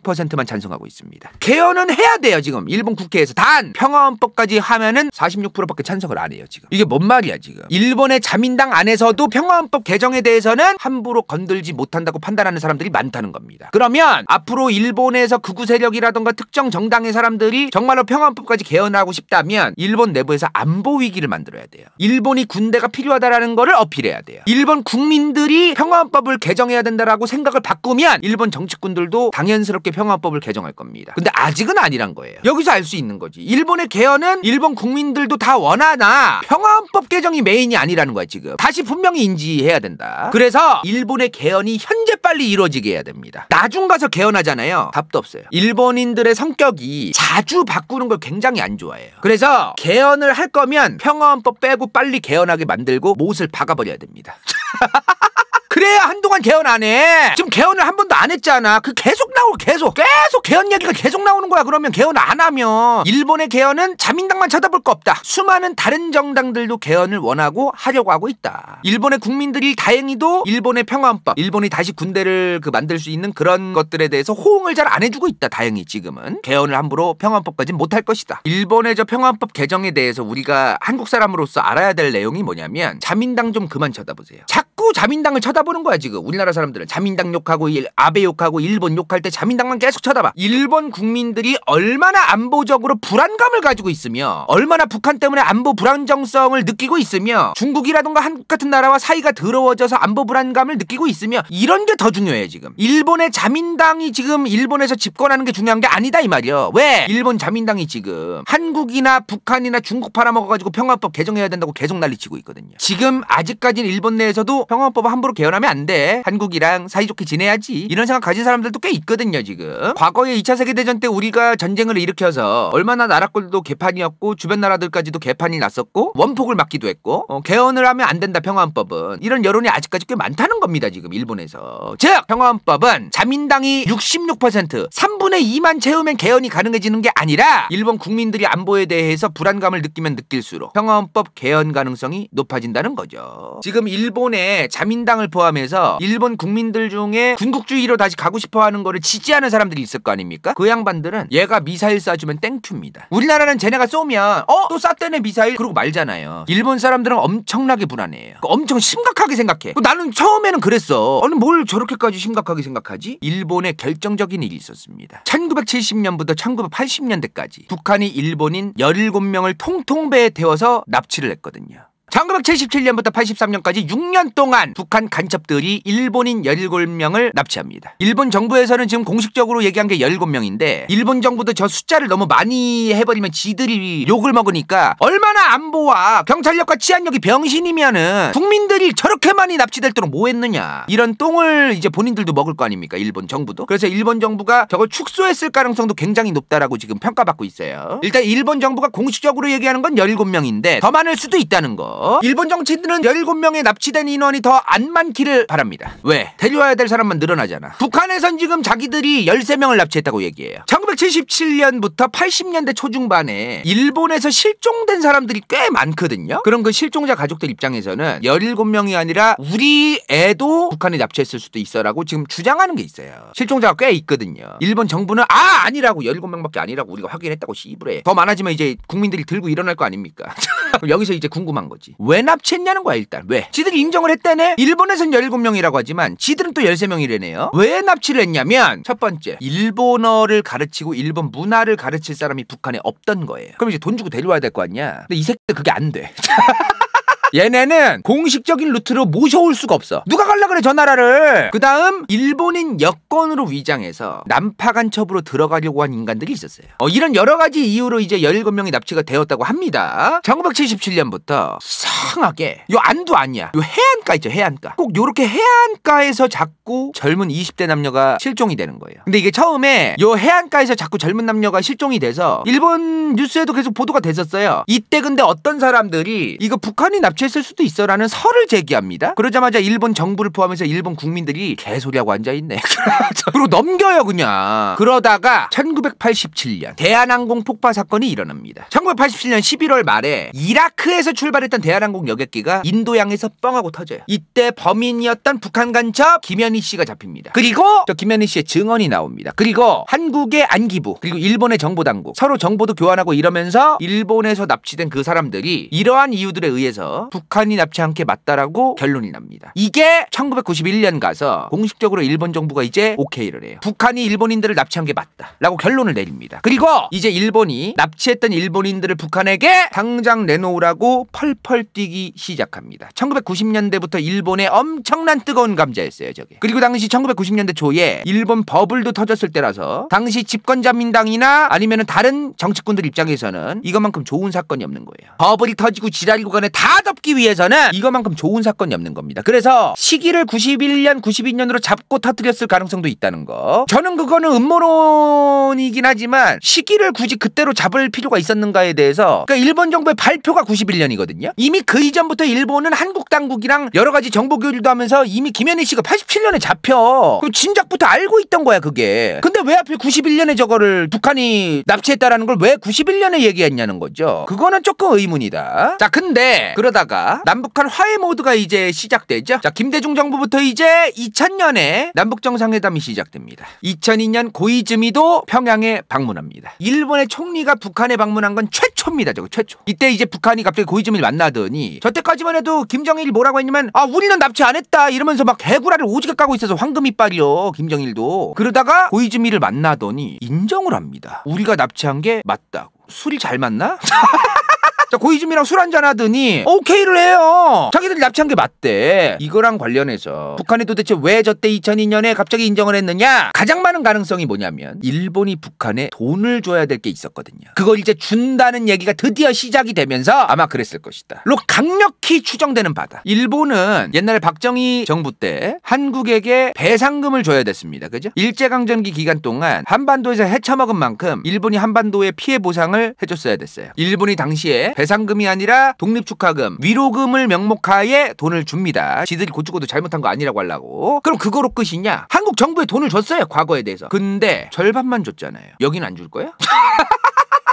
46%만 찬성하고 있습니다. 개헌은 해야 돼요 지금 일본 국회에서 단 평화헌법까지 하면은 46%밖에 찬성을 안 해요 지금 이게 뭔 말이야 지금 일본의 자민당 안에서도 평화헌법 개정에 대해서는 함부로 건들지 못한다고 판단하는 사람들이 많다는 겁니다. 그러면 앞으로 일본에서 극우 세력이라던가 특정 정당의 사람들이 정말로 평화헌법까지 개헌하고 싶다면 일본 내부에서 안보 위기를 만들어야 돼요. 일본이 군대가 필요하다라는 거를 어필해야 돼요. 일본 국민들이 평화헌법을 개정해야 된다라고 생각을 바꾸면 일본 정치꾼들도 정도 당연스럽게 평화법을 개정할 겁니다. 근데 아직은 아니란 거예요. 여기서 알 수 있는 거지. 일본의 개헌은 일본 국민들도 다 원하나 평화헌법 개정이 메인이 아니라는 거야 지금. 다시 분명히 인지해야 된다. 그래서 일본의 개헌이 현재 빨리 이루어지게 해야 됩니다. 나중 가서 개헌하잖아요. 답도 없어요. 일본인들의 성격이 자주 바꾸는 걸 굉장히 안 좋아해요. 그래서 개헌을 할 거면 평화헌법 빼고 빨리 개헌하게 만들고 못을 박아버려야 됩니다. 그래야 한동안 개헌 안 해. 지금 개헌을 한 번도 안 했잖아. 그 계속 나오고 계속 계속 개헌 얘기가 계속 나오는 거야. 그러면 개헌 안 하면 일본의 개헌은 자민당만 쳐다볼 거 없다. 수많은 다른 정당들도 개헌을 원하고 하려고 하고 있다. 일본의 국민들이 다행히도 일본의 평화헌법, 일본이 다시 군대를 그 만들 수 있는 그런 것들에 대해서 호응을 잘 안 해주고 있다. 다행히 지금은 개헌을 함부로 평화헌법까지는 못할 것이다. 일본의 저 평화헌법 개정에 대해서 우리가 한국 사람으로서 알아야 될 내용이 뭐냐면 자민당 좀 그만 쳐다보세요. 작 자꾸 자민당을 쳐다보는 거야 지금 우리나라 사람들은 자민당 욕하고 일, 아베 욕하고 일본 욕할 때 자민당만 계속 쳐다봐 일본 국민들이 얼마나 안보적으로 불안감을 가지고 있으며 얼마나 북한 때문에 안보 불안정성을 느끼고 있으며 중국이라든가 한국 같은 나라와 사이가 더러워져서 안보 불안감을 느끼고 있으며 이런 게 더 중요해 지금 일본의 자민당이 지금 일본에서 집권하는 게 중요한 게 아니다 이 말이야 왜 일본 자민당이 지금 한국이나 북한이나 중국 팔아먹어가지고 평화법 개정해야 된다고 계속 난리치고 있거든요 지금 아직까지는 일본 내에서도 성화법을 함부로 개헌하면 안 돼. 한국이랑 사이좋게 지내야지. 이런 생각 가진 사람들도 꽤 있거든요, 지금. 과거에 2차 세계대전 때 우리가 전쟁을 일으켜서 얼마나 나라꼴도 개판이었고 주변 나라들까지도 개판이 났었고 원폭을 맞기도 했고 어, 개헌을 하면 안 된다, 평화헌법은. 이런 여론이 아직까지 꽤 많다는 겁니다, 지금 일본에서. 즉, 평화헌법은 자민당이 66% 3분의 2만 채우면 개헌이 가능해지는 게 아니라 일본 국민들이 안보에 대해서 불안감을 느끼면 느낄수록 평화헌법 개헌 가능성이 높아진다는 거죠. 지금 일본의 자민당을 포함해서 일본 국민들 중에 군국주의로 다시 가고 싶어하는 거를 지지하는 사람들이 있을 거 아닙니까? 그 양반들은 얘가 미사일 쏴주면 땡큐입니다. 우리나라는 쟤네가 쏘면 어? 또 쐈대네 미사일? 그러고 말잖아요. 일본 사람들은 엄청나게 불안해요. 엄청 심각하게 생각해. 나는 처음에는 그랬어. 아니 뭘 저렇게까지 심각하게 생각하지? 일본에 결정적인 일이 있었습니다. 1970년부터 1980년대까지 북한이 일본인 17명을 통통배에 태워서 납치를 했거든요. 1977년부터 83년까지 6년 동안 북한 간첩들이 일본인 17명을 납치합니다. 일본 정부에서는 지금 공식적으로 얘기한 게 17명인데 일본 정부도 저 숫자를 너무 많이 해버리면 지들이 욕을 먹으니까 얼마나 안보와 경찰력과 치안력이 병신이면은 국민들이 저렇게 많이 납치될도록 뭐 했느냐 이런 똥을 이제 본인들도 먹을 거 아닙니까 일본 정부도 그래서 일본 정부가 저걸 축소했을 가능성도 굉장히 높다라고 지금 평가받고 있어요. 일단 일본 정부가 공식적으로 얘기하는 건 17명인데 더 많을 수도 있다는 거 일본 정치인들은 17명의 납치된 인원이 더 안 많기를 바랍니다. 왜? 데려와야 될 사람만 늘어나잖아. 북한에선 지금 자기들이 13명을 납치했다고 얘기해요. 1977년부터 80년대 초중반에 일본에서 실종된 사람들이 꽤 많거든요. 그럼 그 실종자 가족들 입장에서는 17명이 아니라 우리 애도 북한에 납치했을 수도 있어라고 지금 주장하는 게 있어요. 실종자가 꽤 있거든요. 일본 정부는 아 아니라고 17명밖에 아니라고 우리가 확인했다고 씨부해더 많아지면 이제 국민들이 들고 일어날 거 아닙니까? 여기서 이제 궁금한 거지. 납지왜 납치했냐는 거야 일단. 왜? 지들이 인정을 했다네. 일본에선 17명이라고 하지만 지들은 또 13명이래네요. 왜 납치를 했냐면 첫 번째 일본어를 가르치고 일본 문화를 가르칠 사람이 북한에 없던 거예요. 그럼 이제 돈 주고 데려와야 될 거 아니야. 근데 이 새끼들 그게 안 돼. 얘네는 공식적인 루트로 모셔올 수가 없어. 누가 갈라 그래 저 나라를. 그 다음 일본인 여권으로 위장해서 남파간첩으로 들어가려고 한 인간들이 있었어요. 어, 이런 여러 가지 이유로 이제 17명이 납치가 되었다고 합니다. 1977년부터 이상하게 요 안도 아니야. 요 해안가 있죠 해안가. 꼭 요렇게 해안가에서 자꾸 젊은 20대 남녀가 실종이 되는 거예요. 근데 이게 처음에 요 해안가에서 자꾸 젊은 남녀가 실종이 돼서 일본 뉴스에도 계속 보도가 됐었어요. 이때 근데 어떤 사람들이 이거 북한이 납치 겹쳐있을 수도 있어라는 설을 제기합니다. 그러자마자 일본 정부를 포함해서 일본 국민들이 개소리하고 앉아있네. 그리고 넘겨요 그냥. 그러다가 1987년 대한항공 폭파 사건이 일어납니다. 1987년 11월 말에 이라크에서 출발했던 대한항공 여객기가 인도양에서 뻥하고 터져요. 이때 범인이었던 북한 간첩 김현희 씨가 잡힙니다. 그리고 저 김현희 씨의 증언이 나옵니다. 그리고 한국의 안기부 그리고 일본의 정보당국 서로 정보도 교환하고 이러면서 일본에서 납치된 그 사람들이 이러한 이유들에 의해서 북한이 납치한 게 맞다라고 결론이 납니다. 이게 1991년 가서 공식적으로 일본 정부가 이제 오케이를 해요. 북한이 일본인들을 납치한 게 맞다라고 결론을 내립니다. 그리고 이제 일본이 납치했던 일본인들을 북한에게 당장 내놓으라고 펄펄 뛰기 시작합니다. 1990년대부터 일본의 엄청난 뜨거운 감자였어요, 저게. 그리고 당시 1990년대 초에 일본 버블도 터졌을 때라서 당시 집권자민당이나 아니면 다른 정치꾼들 입장에서는 이것만큼 좋은 사건이 없는 거예요. 버블이 터지고 지랄구간에 다 덮. 잡기 위해서는 이거만큼 좋은 사건이 없는 겁니다. 그래서 시기를 91년, 92년으로 잡고 터뜨렸을 가능성도 있다는 거. 저는 그거는 음모론이긴 하지만 시기를 굳이 그때로 잡을 필요가 있었는가에 대해서 그러니까 일본 정부의 발표가 91년이거든요. 이미 그 이전부터 일본은 한국 당국이랑 여러 가지 정보 교류도 하면서 이미 김현희 씨가 87년에 잡혀. 그 진작부터 알고 있던 거야, 그게. 근데 왜 하필 91년에 저거를 북한이 납치했다라는 걸 왜 91년에 얘기했냐는 거죠. 그거는 조금 의문이다. 자, 근데 그러다 그다가 남북한 화해 모드가 이제 시작되죠. 자, 김대중 정부부터 이제 2000년에 남북 정상회담이 시작됩니다. 2002년 고이즈미도 평양에 방문합니다. 일본의 총리가 북한에 방문한 건 최초입니다. 저거 최초. 이때 이제 북한이 갑자기 고이즈미를 만나더니 저때까지만 해도 김정일이 뭐라고 했냐면 아, 우리는 납치 안 했다 이러면서 막 해구라를 오지게 까고 있어서 황금이빨이요. 김정일도. 그러다가 고이즈미를 만나더니 인정을 합니다. 우리가 납치한 게 맞다고. 술이 잘 맞나? 자 고이즈미랑 술 한잔 하더니 오케이를 해요. 자기들 납치한 게 맞대. 이거랑 관련해서 북한이 도대체 왜 저때 2002년에 갑자기 인정을 했느냐? 가장 많은 가능성이 뭐냐면 일본이 북한에 돈을 줘야 될 게 있었거든요. 그걸 이제 준다는 얘기가 드디어 시작이 되면서 아마 그랬을 것이다. 로 강력히 추정되는 바다. 일본은 옛날에 박정희 정부 때 한국에게 배상금을 줘야 됐습니다. 그죠? 일제강점기 기간 동안 한반도에서 헤쳐먹은 만큼 일본이 한반도에 피해 보상을 해줬어야 됐어요. 일본이 당시에 배 배상금이 아니라 독립축하금, 위로금을 명목하에 돈을 줍니다. 지들이 고치고도 잘못한 거 아니라고 하려고. 그럼 그거로 끝이냐? 한국 정부에 돈을 줬어요. 과거에 대해서. 근데 절반만 줬잖아요. 여긴 안줄거예요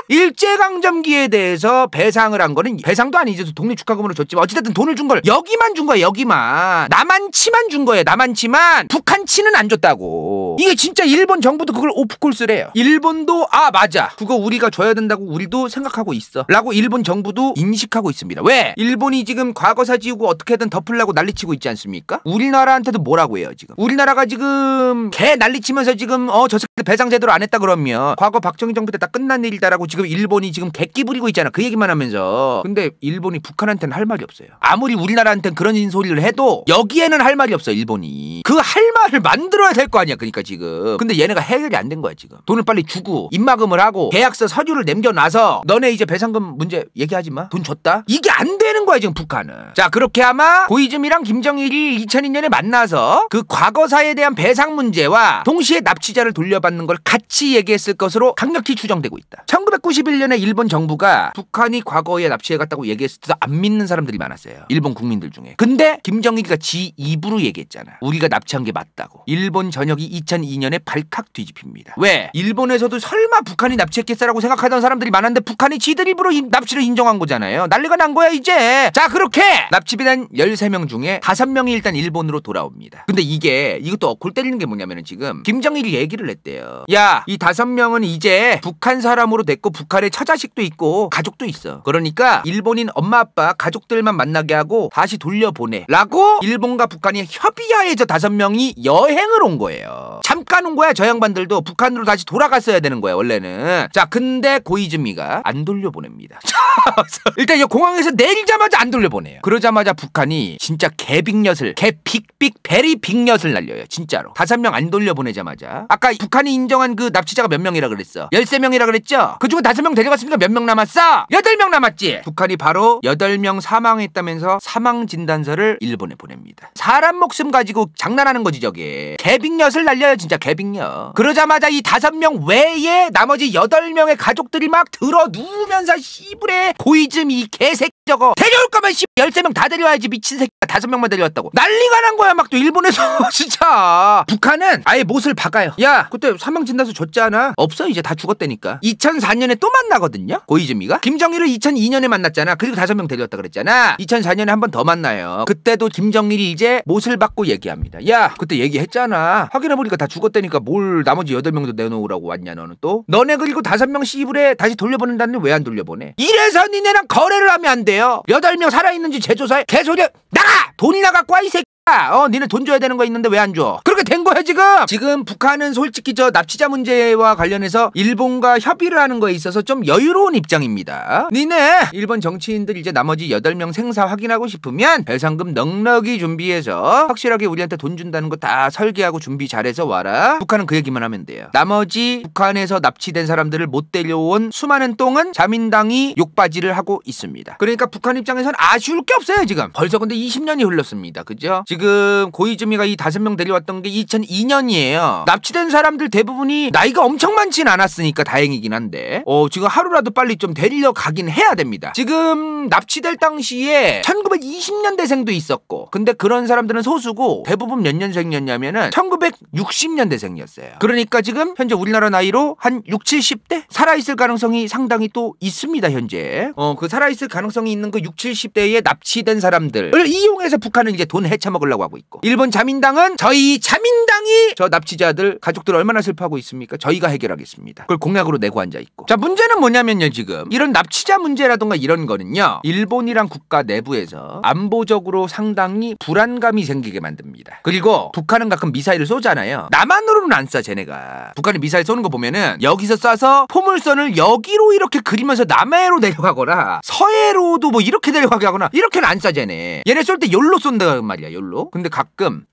일제강점기에 대해서 배상을 한 거는 배상도 아니죠. 독립축하금으로 줬지만 어찌됐든 돈을 준 걸 여기만 준 거야 여기만. 남한치만 준 거예요 남한치만. 북한치는 안 줬다고. 이게 진짜 일본 정부도 그걸 오프콜스래요. 일본도 아 맞아 그거 우리가 줘야 된다고 우리도 생각하고 있어. 라고 일본 정부도 인식하고 있습니다. 왜? 일본이 지금 과거사 지우고 어떻게든 덮으려고 난리치고 있지 않습니까? 우리나라한테도 뭐라고 해요 지금. 우리나라가 지금 개 난리치면서 지금 어 저 새끼 들 배상 제대로 안 했다 그러면 과거 박정희 정부 때 다 끝난 일이다라고 지금 일본이 지금 객기 부리고 있잖아. 그 얘기만 하면서. 근데 일본이 북한한테는 할 말이 없어요. 아무리 우리나라한테는 그런 소리를 해도 여기에는 할 말이 없어 일본이. 그 할 말을 만들어야 될 거 아니야. 그러니까 지금. 근데 얘네가 해결이 안 된 거야 지금. 돈을 빨리 주고 입막음을 하고 계약서 서류를 남겨놔서 너네 이제 배상금 문제 얘기하지 마. 돈 줬다? 이게 안 되는 거야 지금 북한은. 자 그렇게 아마 고이즈미랑 김정일이 2002년에 만나서 그 과거사에 대한 배상 문제와 동시에 납치자를 돌려받는 걸 같이 얘기했을 것으로 강력히 추정되고 있다. 1 9 1991년에 일본 정부가 북한이 과거에 납치해갔다고 얘기했을 때도 안 믿는 사람들이 많았어요. 일본 국민들 중에. 근데 김정일이가 지입으로 얘기했잖아. 우리가 납치한 게 맞다고. 일본 전역이 2002년에 발칵 뒤집힙니다. 왜? 일본에서도 설마 북한이 납치했겠어라고 생각하던 사람들이 많았는데 북한이 지들 입으로 납치를 인정한 거잖아요. 난리가 난 거야 이제. 자 그렇게 납치비단 13명 중에 5명이 일단 일본으로 돌아옵니다. 근데 이게 이것도 골 때리는 게 뭐냐면은 지금 김정일이 얘기를 했대요. 야이 5명은 이제 북한 사람으로 됐고 북한의 처자식도 있고 가족도 있어. 그러니까 일본인 엄마 아빠 가족들만 만나게 하고 다시 돌려보내라고 일본과 북한이 협의하에저 다섯 명이 여행을 온 거예요. 잠깐 온 거야 저 양반들도 북한으로 다시 돌아갔어야 되는 거야 원래는 자 근데 고이즈미가 안 돌려보냅니다 일단 이 공항에서 내리자마자 안 돌려보내요 그러자마자 북한이 진짜 개빅녀을 개빅빅 베리 빅엿을 날려요 진짜로 다섯 명 안 돌려보내자마자 아까 북한이 인정한 그 납치자가 몇 명이라 그랬어 열세 명이라 그랬죠 그중에 다섯 명 데려갔으니까 몇 명 남았어? 여덟 명 남았지 북한이 바로 여덟 명 사망했다면서 사망 진단서를 일본에 보냅니다 사람 목숨 가지고 장난하는 거지 저게 개빅엿을 날려요 거예요 진짜 개빙녀 그러자마자 이 다섯 명 외에 나머지 여덟 명의 가족들이 막 들어 누우면서 씨부레 고이즘 이 개새끼 저거 데려올 거면 씨 열세 명 다 데려와야지 미친 새끼가 다섯 명만 데려왔다고 난리가 난 거야 막 또 일본에서 진짜 북한은 아예 못을 박아요 야 그때 사망진단서 줬잖아 없어 이제 다 죽었다니까 2004년에 또 만나거든요 고이즈미가 김정일을 2002년에 만났잖아 그리고 다섯 명 데려왔다 그랬잖아 2004년에 한 번 더 만나요 그때도 김정일이 이제 못을 받고 얘기합니다 야 그때 얘기했잖아 확인해보니까 다 죽었다니까 뭘 나머지 여덟 명도 내놓으라고 왔냐 너는 또? 너네 그리고 다섯 명 시입을해 다시 돌려보낸다는 데왜 안 돌려보내? 이래서 니네랑 거래를 하면 안 돼요. 여덟 명 살아있는지 재조사해. 개소리 나가! 돈이나 갖고 와이 새끼. 어, 니네 돈 줘야 되는 거 있는데 왜 안 줘? 그렇게 된 거야, 지금! 지금 북한은 솔직히 저 납치자 문제와 관련해서 일본과 협의를 하는 거에 있어서 좀 여유로운 입장입니다. 니네! 일본 정치인들 이제 나머지 8명 생사 확인하고 싶으면 배상금 넉넉히 준비해서 확실하게 우리한테 돈 준다는 거 다 설계하고 준비 잘해서 와라. 북한은 그 얘기만 하면 돼요. 나머지 북한에서 납치된 사람들을 못 데려온 수많은 똥은 자민당이 욕받이를 하고 있습니다. 그러니까 북한 입장에선 아쉬울 게 없어요, 지금. 벌써 근데 20년이 흘렀습니다. 그죠? 지금 고이즈미가 이 다섯 명 데려왔던 게 2002년이에요. 납치된 사람들 대부분이 나이가 엄청 많진 않았으니까 다행이긴 한데 어, 지금 하루라도 빨리 좀 데려가긴 해야 됩니다. 지금 납치될 당시에 1920년대생도 있었고 근데 그런 사람들은 소수고 대부분 몇 년생이었냐면은 1960년대생이었어요. 그러니까 지금 현재 우리나라 나이로 한 6, 70대 살아있을 가능성이 상당히 또 있습니다 현재. 어, 그 살아있을 가능성이 있는 그 6, 7 0대의 납치된 사람들을 이용해서 북한은 이제 돈 해쳐먹을 막으려고 하고 있고 일본 자민당은 저희 자민당이 저 납치자들 가족들 얼마나 슬퍼하고 있습니까? 저희가 해결하겠습니다. 그걸 공약으로 내고 앉아 있고 자 문제는 뭐냐면요 지금 이런 납치자 문제라든가 이런 거는요 일본이란 국가 내부에서 안보적으로 상당히 불안감이 생기게 만듭니다. 그리고 북한은 가끔 미사일을 쏘잖아요. 남한으로는 안 쏴 쟤네가. 북한이 미사일 쏘는 거 보면은 여기서 쏴서 포물선을 여기로 이렇게 그리면서 남해로 내려가거나 서해로도 뭐 이렇게 내려가게 하거나 이렇게는 안 쏴 쟤네. 얘네 쏠때욜로쏜다 말이야 열로. 걸로. 근데 가끔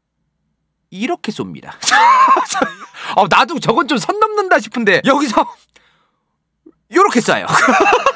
이렇게 쏩니다. 어, 나도 저건 좀 선 넘는다 싶은데 여기서 이렇게 쏴요.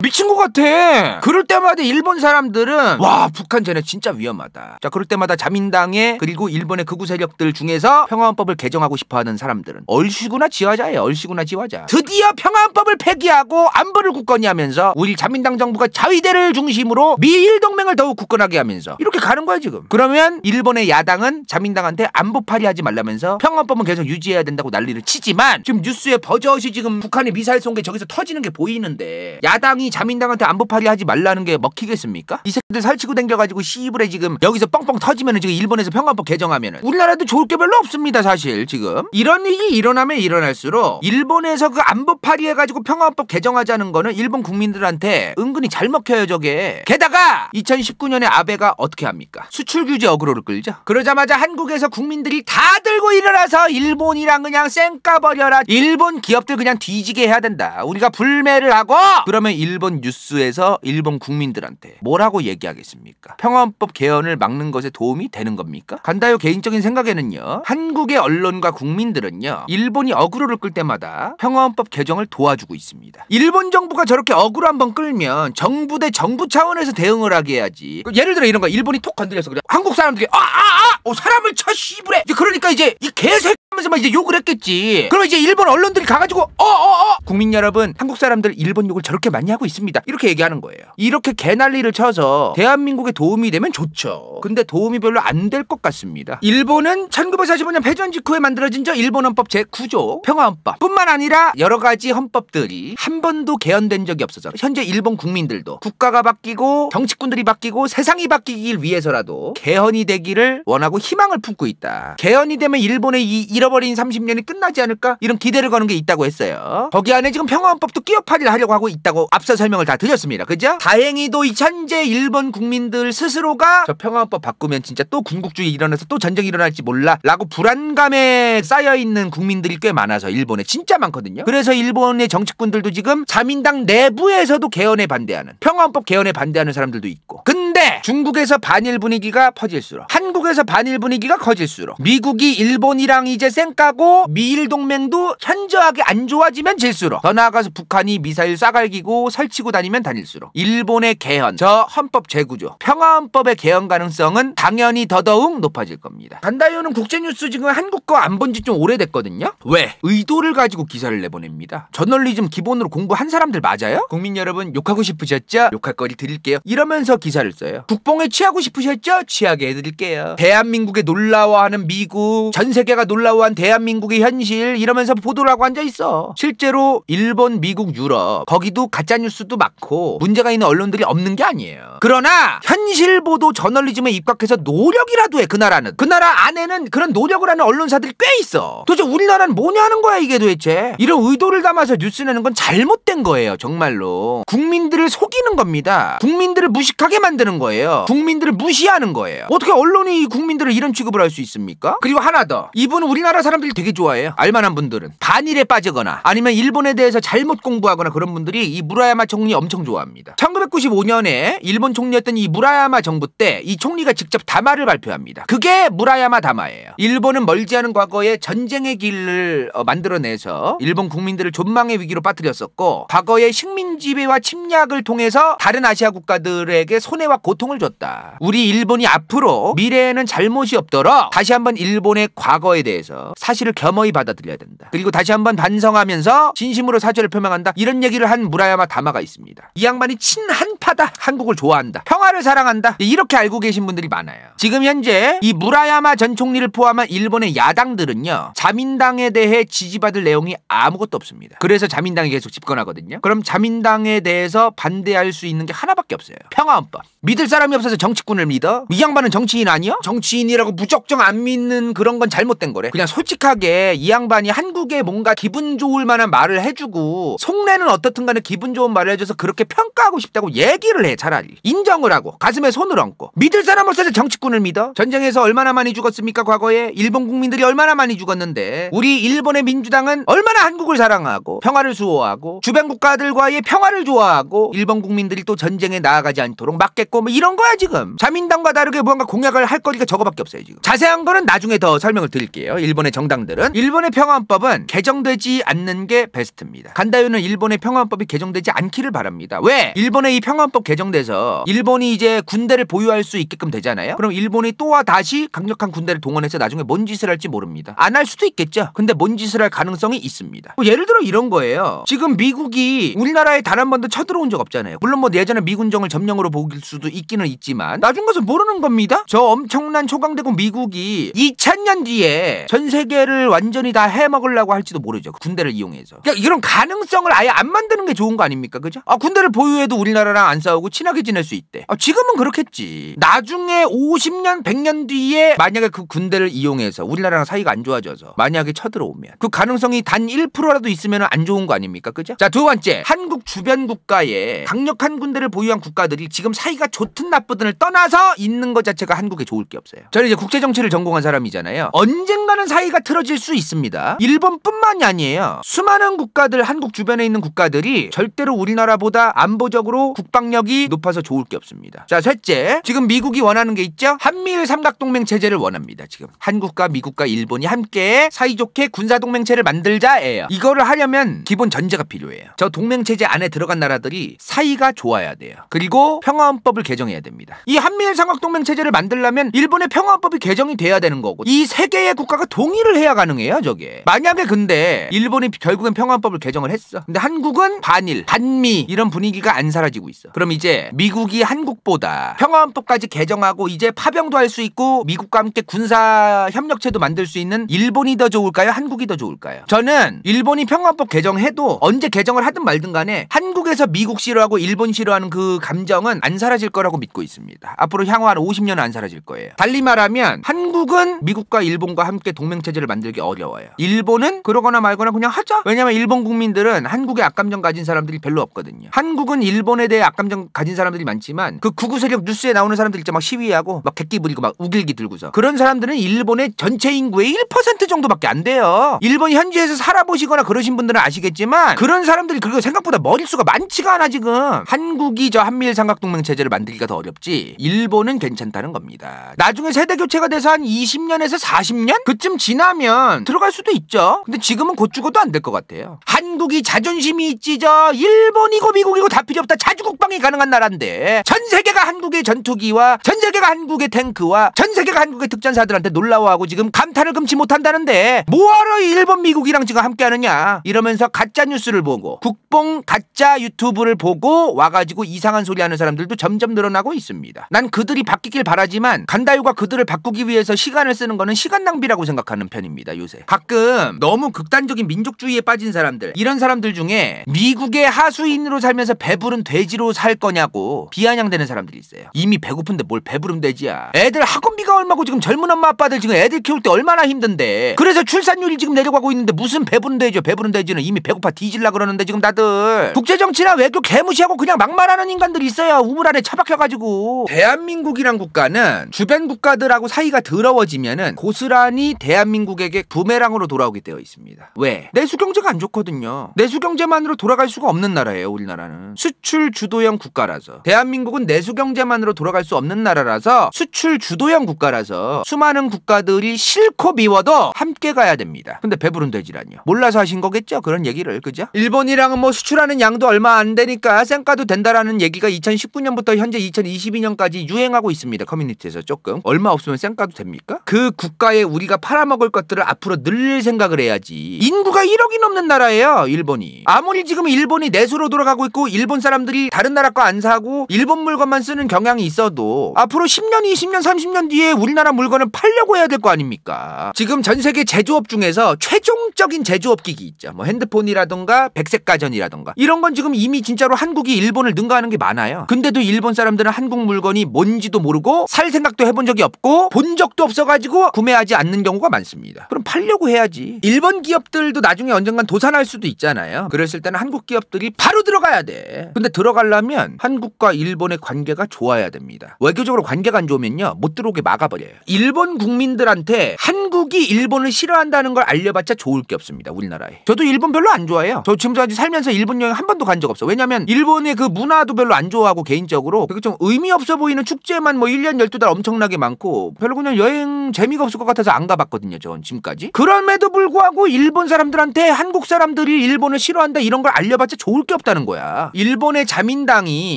미친 것 같아. 그럴 때마다 일본 사람들은 와 북한 쟤네 진짜 위험하다. 자 그럴 때마다 자민당에 그리고 일본의 극우 세력들 중에서 평화헌법을 개정하고 싶어하는 사람들은 얼씨구나 지화자예요. 얼씨구나 지화자. 드디어 평화헌법을 폐기하고 안보를 굳건히 하면서 우리 자민당 정부가 자위대를 중심으로 미일 동맹을 더욱 굳건하게 하면서 이렇게 가는 거야 지금. 그러면 일본의 야당은 자민당한테 안보 파리하지 말라면서 평화헌법은 계속 유지해야 된다고 난리를 치지만 지금 뉴스에 버젓이 지금 북한의 미사일 쏜 게 저기서 터지는 게 보이는데 야당이 자민당한테 안보팔이 하지 말라는 게 먹히겠습니까? 이 새끼들 살치고 댕겨가지고 시입을에 지금 여기서 뻥뻥 터지면은 지금 일본에서 평화법 개정하면은 우리나라도 좋을 게 별로 없습니다 사실 지금 이런 일이 일어나면 일어날수록 일본에서 그 안보팔이 해가지고 평화법 개정하자는 거는 일본 국민들한테 은근히 잘 먹혀요 저게 게다가 2019년에 아베가 어떻게 합니까? 수출 규제 어그로를 끌죠 그러자마자 한국에서 국민들이 다 들고 일어나서 일본이랑 그냥 쌩까버려라 일본 기업들 그냥 뒤지게 해야 된다 우리가 불매를 하고 그러면 일본 일본 뉴스에서 일본 국민들한테 뭐라고 얘기하겠습니까? 평화헌법 개헌을 막는 것에 도움이 되는 겁니까? 간다요 개인적인 생각에는요. 한국의 언론과 국민들은요. 일본이 어그로를 끌 때마다 평화헌법 개정을 도와주고 있습니다. 일본 정부가 저렇게 어그로 한 번 끌면 정부 대 정부 차원에서 대응을 하게 해야지. 그 예를 들어 이런 거 일본이 톡 건드려서 그래. 한국 사람들이 아아아 아, 아! 어, 사람을 쳐 씨부래. 그러니까 이제 이 개새 하면서 막 이제 욕을 했겠지. 그럼 이제 일본 언론들이 가가지고 어어어 어, 어! 국민 여러분 한국 사람들 일본 욕을 저렇게 많이 하고 있습니다. 이렇게 얘기하는 거예요. 이렇게 개난리를 쳐서 대한민국에 도움이 되면 좋죠. 근데 도움이 별로 안 될 것 같습니다. 일본은 1945년 패전 직후에 만들어진 저 일본 헌법 제9조 평화헌법 뿐만 아니라 여러 가지 헌법들이 한 번도 개헌된 적이 없어서 현재 일본 국민들도 국가가 바뀌고 정치꾼들이 바뀌고 세상이 바뀌길 위해서라도 개헌이 되기를 원하고 희망을 품고 있다. 개헌이 되면 일본의 이 이런 잃어버린 30년이 끝나지 않을까 이런 기대를 거는 게 있다고 했어요. 거기 안에 지금 평화헌법도 끼어파리를 하려고 하고 있다고 앞서 설명을 다 드렸습니다. 그죠? 다행히도 이 현재 일본 국민들 스스로가 저 평화헌법 바꾸면 진짜 또 군국주의 일어나서 또 전쟁이 일어날지 몰라 라고 불안감에 쌓여있는 국민들이 꽤 많아서 일본에 진짜 많거든요. 그래서 일본의 정치꾼들도 지금 자민당 내부에서도 개헌에 반대하는 평화헌법 개헌에 반대하는 사람들도 있고 근데 중국에서 반일 분위기가 퍼질수록 한국에서 반일 분위기가 커질수록 미국이 일본이랑 이제 위생까고 미일 동맹도 현저하게 안 좋아지면 질수록 더 나아가서 북한이 미사일 싸갈기고 설치고 다니면 다닐수록 일본의 개헌, 저 헌법 재구조, 평화헌법의 개헌 가능성은 당연히 더더욱 높아질 겁니다. 간다요는 국제뉴스 지금 한국 거 안본지 좀 오래됐거든요. 왜? 의도를 가지고 기사를 내보냅니다. 저널리즘 기본으로 공부한 사람들 맞아요? 국민 여러분 욕하고 싶으셨죠? 욕할 거리 드릴게요. 이러면서 기사를 써요. 국뽕에 취하고 싶으셨죠? 취하게 해드릴게요. 대한민국에 놀라워하는 미국, 전 세계가 놀라워 하는 한 대한민국의 현실 이러면서 보도라고 앉아 있어. 실제로 일본, 미국, 유럽 거기도 가짜 뉴스도 많고 문제가 있는 언론들이 없는 게 아니에요. 그러나 현실 보도 저널리즘에 입각해서 노력이라도 해 그 나라는. 그 나라 안에는 그런 노력을 하는 언론사들이 꽤 있어. 도대체 우리나라는 뭐냐 하는 거야 이게 도대체. 이런 의도를 담아서 뉴스 내는 건 잘못된 거예요 정말로. 국민들을 속이는 겁니다. 국민들을 무식하게 만드는 거예요. 국민들을 무시하는 거예요. 어떻게 언론이 국민들을 이런 취급을 할 수 있습니까? 그리고 하나 더. 이분은 우리나라 우리나라 사람들이 되게 좋아해요. 알만한 분들은. 반일에 빠지거나 아니면 일본에 대해서 잘못 공부하거나 그런 분들이 이 무라야마 총리 엄청 좋아합니다. 1995년에 일본 총리였던 이 무라야마 정부 때 이 총리가 직접 담화를 발표합니다. 그게 무라야마 담화예요. 일본은 멀지 않은 과거에 전쟁의 길을 어, 만들어내서 일본 국민들을 존망의 위기로 빠뜨렸었고 과거의 식민 지배와 침략을 통해서 다른 아시아 국가들에게 손해와 고통을 줬다. 우리 일본이 앞으로 미래에는 잘못이 없도록 다시 한번 일본의 과거에 대해서 사실을 겸허히 받아들여야 된다. 그리고 다시 한번 반성하면서 진심으로 사죄를 표명한다. 이런 얘기를 한 무라야마 다마가 있습니다. 이 양반이 친한파다. 한국을 좋아한다. 평화를 사랑한다. 예, 이렇게 알고 계신 분들이 많아요. 지금 현재 이 무라야마 전 총리를 포함한 일본의 야당들은요. 자민당에 대해 지지받을 내용이 아무것도 없습니다. 그래서 자민당이 계속 집권하거든요. 그럼 자민당에 대해서 반대할 수 있는 게 하나밖에 없어요. 평화헌법. 믿을 사람이 없어서 정치꾼을 믿어? 이 양반은 정치인 아니요 정치인이라고 무적정 안 믿는 그런 건 잘못된 거래. 그냥 솔직하게 이 양반이 한국에 뭔가 기분 좋을 만한 말을 해주고 속내는 어떻든 간에 기분 좋은 말을 해줘서 그렇게 평가하고 싶다고 얘기를 해 차라리 인정을 하고 가슴에 손을 얹고 믿을 사람 없어서 정치꾼을 믿어 전쟁에서 얼마나 많이 죽었습니까 과거에 일본 국민들이 얼마나 많이 죽었는데 우리 일본의 민주당은 얼마나 한국을 사랑하고 평화를 수호하고 주변 국가들과의 평화를 좋아하고 일본 국민들이 또 전쟁에 나아가지 않도록 막겠고 뭐 이런 거야 지금 자민당과 다르게 뭔가 공약을 할 거리가 저거밖에 없어요 지금 자세한 거는 나중에 더 설명을 드릴게요 일본 일본의 정당들은 일본의 평화헌법은 개정되지 않는 게 베스트입니다. 간다유는 일본의 평화헌법이 개정되지 않기를 바랍니다. 왜? 일본의 이 평화헌법 개정돼서 일본이 이제 군대를 보유할 수 있게끔 되잖아요. 그럼 일본이 또와 다시 강력한 군대를 동원해서 나중에 뭔 짓을 할지 모릅니다. 안 할 수도 있겠죠. 근데 뭔 짓을 할 가능성이 있습니다. 뭐 예를 들어 이런 거예요. 지금 미국이 우리나라에 단 한 번도 쳐들어온 적 없잖아요. 물론 뭐 예전에 미군정을 점령으로 보길 수도 있기는 있지만 나중 가서 모르는 겁니다. 저 엄청난 초강대국 미국이 2000년 뒤에 전 세계를 완전히 다 해먹으려고 할지도 모르죠. 그 군대를 이용해서. 그러니까 이런 가능성을 아예 안 만드는 게 좋은 거 아닙니까? 그죠? 아, 군대를 보유해도 우리나라랑 안 싸우고 친하게 지낼 수 있대. 아, 지금은 그렇겠지. 나중에 50년, 100년 뒤에 만약에 그 군대를 이용해서 우리나라랑 사이가 안 좋아져서 만약에 쳐들어오면 그 가능성이 단 1%라도 있으면 안 좋은 거 아닙니까? 그죠? 자, 두 번째. 한국 주변 국가에 강력한 군대를 보유한 국가들이 지금 사이가 좋든 나쁘든을 떠나서 있는 것 자체가 한국에 좋을 게 없어요. 저는 이제 국제 정치를 전공한 사람이잖아요. 언젠가는 사 사이가 틀어질 수 있습니다. 일본뿐만이 아니에요. 수많은 국가들 한국 주변에 있는 국가들이 절대로 우리나라보다 안보적으로 국방력이 높아서 좋을 게 없습니다. 자 셋째 지금 미국이 원하는 게 있죠? 한미일 삼각동맹 체제를 원합니다. 지금 한국과 미국과 일본이 함께 사이좋게 군사동맹체를 만들자예요. 이거를 하려면 기본 전제가 필요해요. 저 동맹체제 안에 들어간 나라들이 사이가 좋아야 돼요. 그리고 평화헌법을 개정해야 됩니다. 이 한미일 삼각동맹체제를 만들려면 일본의 평화헌법이 개정이 돼야 되는 거고 이 세 개의 국가가 동 동의를 해야 가능해요 저게 만약에 근데 일본이 결국엔 평화법을 개정을 했어 근데 한국은 반일 반미 이런 분위기가 안 사라지고 있어 그럼 이제 미국이 한국보다 평화헌법까지 개정하고 이제 파병도 할 수 있고 미국과 함께 군사 협력체도 만들 수 있는 일본이 더 좋을까요 한국이 더 좋을까요 저는 일본이 평화헌법 개정해도 언제 개정을 하든 말든 간에 한국에서 미국 싫어하고 일본 싫어하는 그 감정은 안 사라질 거라고 믿고 있습니다 앞으로 향후 한 50년 은안 사라질 거예요 달리 말하면 한국은 미국과 일본과 함께 동맹 경쟁 체제를 만들기 어려워요. 일본은 그러거나 말거나 그냥 하자. 왜냐면 일본 국민들은 한국에 악감정 가진 사람들이 별로 없거든요. 한국은 일본에 대해 악감정 가진 사람들이 많지만 그 구구 세력 뉴스에 나오는 사람들 있죠. 막 시위하고 막 객기 부리고 막 우길기 들고서 그런 사람들은 일본의 전체 인구의 1% 정도밖에 안 돼요. 일본 현지에서 살아보시거나 그러신 분들은 아시겠지만 그런 사람들이 그리고 생각보다 머릿수가 많지가 않아 지금. 한국이 저 한미일 삼각동맹 체제를 만들기가 더 어렵지 일본은 괜찮다는 겁니다. 나중에 세대 교체가 돼서 한 20년에서 40년 그쯤 지나면 들어갈 수도 있죠. 근데 지금은 곧 죽어도 안 될 것 같아요. 한국이 자존심이 찢어 일본이고 미국이고 다 필요 없다. 자주 국방이 가능한 나라인데 전 세계가 한국의 전투기와 전 세계가 한국의 탱크와 전 세계 세계가 한국의 특전사들한테 놀라워하고 지금 감탄을 금치 못한다는데 뭐하러 일본 미국이랑 지금 함께하느냐 이러면서 가짜 뉴스를 보고 국뽕 가짜 유튜브를 보고 와가지고 이상한 소리 하는 사람들도 점점 늘어나고 있습니다. 난 그들이 바뀌길 바라지만 간다유가 그들을 바꾸기 위해서 시간을 쓰는 거는 시간 낭비라고 생각하는 편입니다 요새. 가끔 너무 극단적인 민족주의에 빠진 사람들 이런 사람들 중에 미국의 하수인으로 살면서 배부른 돼지로 살 거냐고 비아냥대는 사람들이 있어요. 이미 배고픈데 뭘 배부른 돼지야. 애들 학원비가 얼마고 지금 젊은 엄마 아빠들 지금 애들 키울 때 얼마나 힘든데. 그래서 출산율이 지금 내려가고 있는데 무슨 배부른 돼지요. 배부른 돼지는 이미 배고파 뒤질라 그러는데 지금 다들. 국제정치나 외교 개무시하고 그냥 막말하는 인간들 있어야 우물 안에 처박혀가지고. 대한민국이란 국가는 주변 국가들하고 사이가 더러워지면은 고스란히 대한민국에게 부메랑으로 돌아오게 되어 있습니다. 왜? 내수 경제가 안 좋거든요. 내수 경제만으로 돌아갈 수가 없는 나라예요, 우리나라는. 수출 주도형 국가라서. 대한민국은 내수 경제만으로 돌아갈 수 없는 나라라서 수출 주도형 국가 국가라서 수많은 국가들이 싫고 미워도 함께 가야 됩니다. 근데 배부른 돼지라니요. 몰라서 하신 거겠죠? 그런 얘기를 그죠? 일본이랑은 뭐 수출하는 양도 얼마 안 되니까 생가도 된다라는 얘기가 2019년부터 현재 2022년까지 유행하고 있습니다. 커뮤니티에서 조금 얼마 없으면 생가도 됩니까? 그 국가에 우리가 팔아먹을 것들을 앞으로 늘릴 생각을 해야지. 인구가 1억이 넘는 나라예요. 일본이. 아무리 지금 일본이 내수로 돌아가고 있고 일본 사람들이 다른 나라 거 안 사고 일본 물건만 쓰는 경향이 있어도 앞으로 10년, 20년, 30년 뒤에 우리나라 물건을 팔려고 해야 될 거 아닙니까? 지금 전 세계 제조업 중에서 최종적인 제조업 기기 있죠. 뭐 핸드폰이라던가 백색 가전이라던가 이런 건 지금 이미 진짜로 한국이 일본을 능가하는 게 많아요. 근데도 일본 사람들은 한국 물건이 뭔지도 모르고 살 생각도 해본 적이 없고 본 적도 없어가지고 구매하지 않는 경우가 많습니다. 그럼 팔려고 해야지. 일본 기업들도 나중에 언젠간 도산할 수도 있잖아요. 그랬을 때는 한국 기업들이 바로 들어가야 돼. 근데 들어가려면 한국과 일본의 관계가 좋아야 됩니다. 외교적으로 관계가 안 좋으면요. 못 들어오게 막아 가버려요 일본 국민들한테 한국이 일본을 싫어한다는 걸 알려봤자 좋을 게 없습니다. 우리나라에. 저도 일본 별로 안 좋아해요. 저 지금까지 살면서 일본 여행 한 번도 간 적 없어. 왜냐면 일본의 그 문화도 별로 안 좋아하고 개인적으로 그게 좀 의미 없어 보이는 축제만 뭐 1년 12달 엄청나게 많고 별로 그냥 여행 재미가 없을 것 같아서 안 가봤거든요. 전 지금까지. 그럼에도 불구하고 일본 사람들한테 한국 사람들이 일본을 싫어한다 이런 걸 알려봤자 좋을 게 없다는 거야. 일본의 자민당이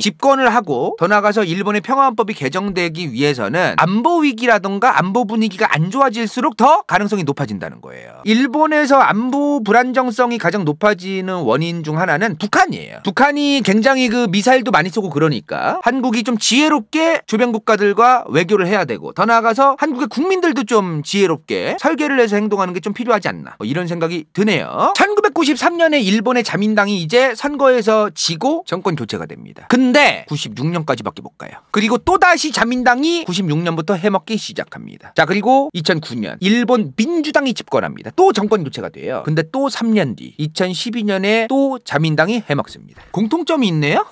집권을 하고 더 나가서 일본의 평화헌법이 개정되기 위해서는 안보 위기 분위기라던가 안보 분위기가 안 좋아질수록 더 가능성이 높아진다는 거예요. 일본에서 안보 불안정성이 가장 높아지는 원인 중 하나는 북한이에요. 북한이 굉장히 그 미사일도 많이 쏘고 그러니까 한국이 좀 지혜롭게 주변 국가들과 외교를 해야 되고 더 나아가서 한국의 국민들도 좀 지혜롭게 설계를 해서 행동하는 게 좀 필요하지 않나 뭐 이런 생각이 드네요. 1993년에 일본의 자민당이 이제 선거에서 지고 정권 교체가 됩니다. 근데 96년까지밖에 못 가요. 그리고 또다시 자민당이 96년부터 해먹기 뜨겁기 시작합니다. 자 그리고 2009년 일본 민주당이 집권합니다. 또 정권 교체가 돼요. 근데 또 3년 뒤 2012년에 또 자민당이 해먹습니다. 공통점이 있네요?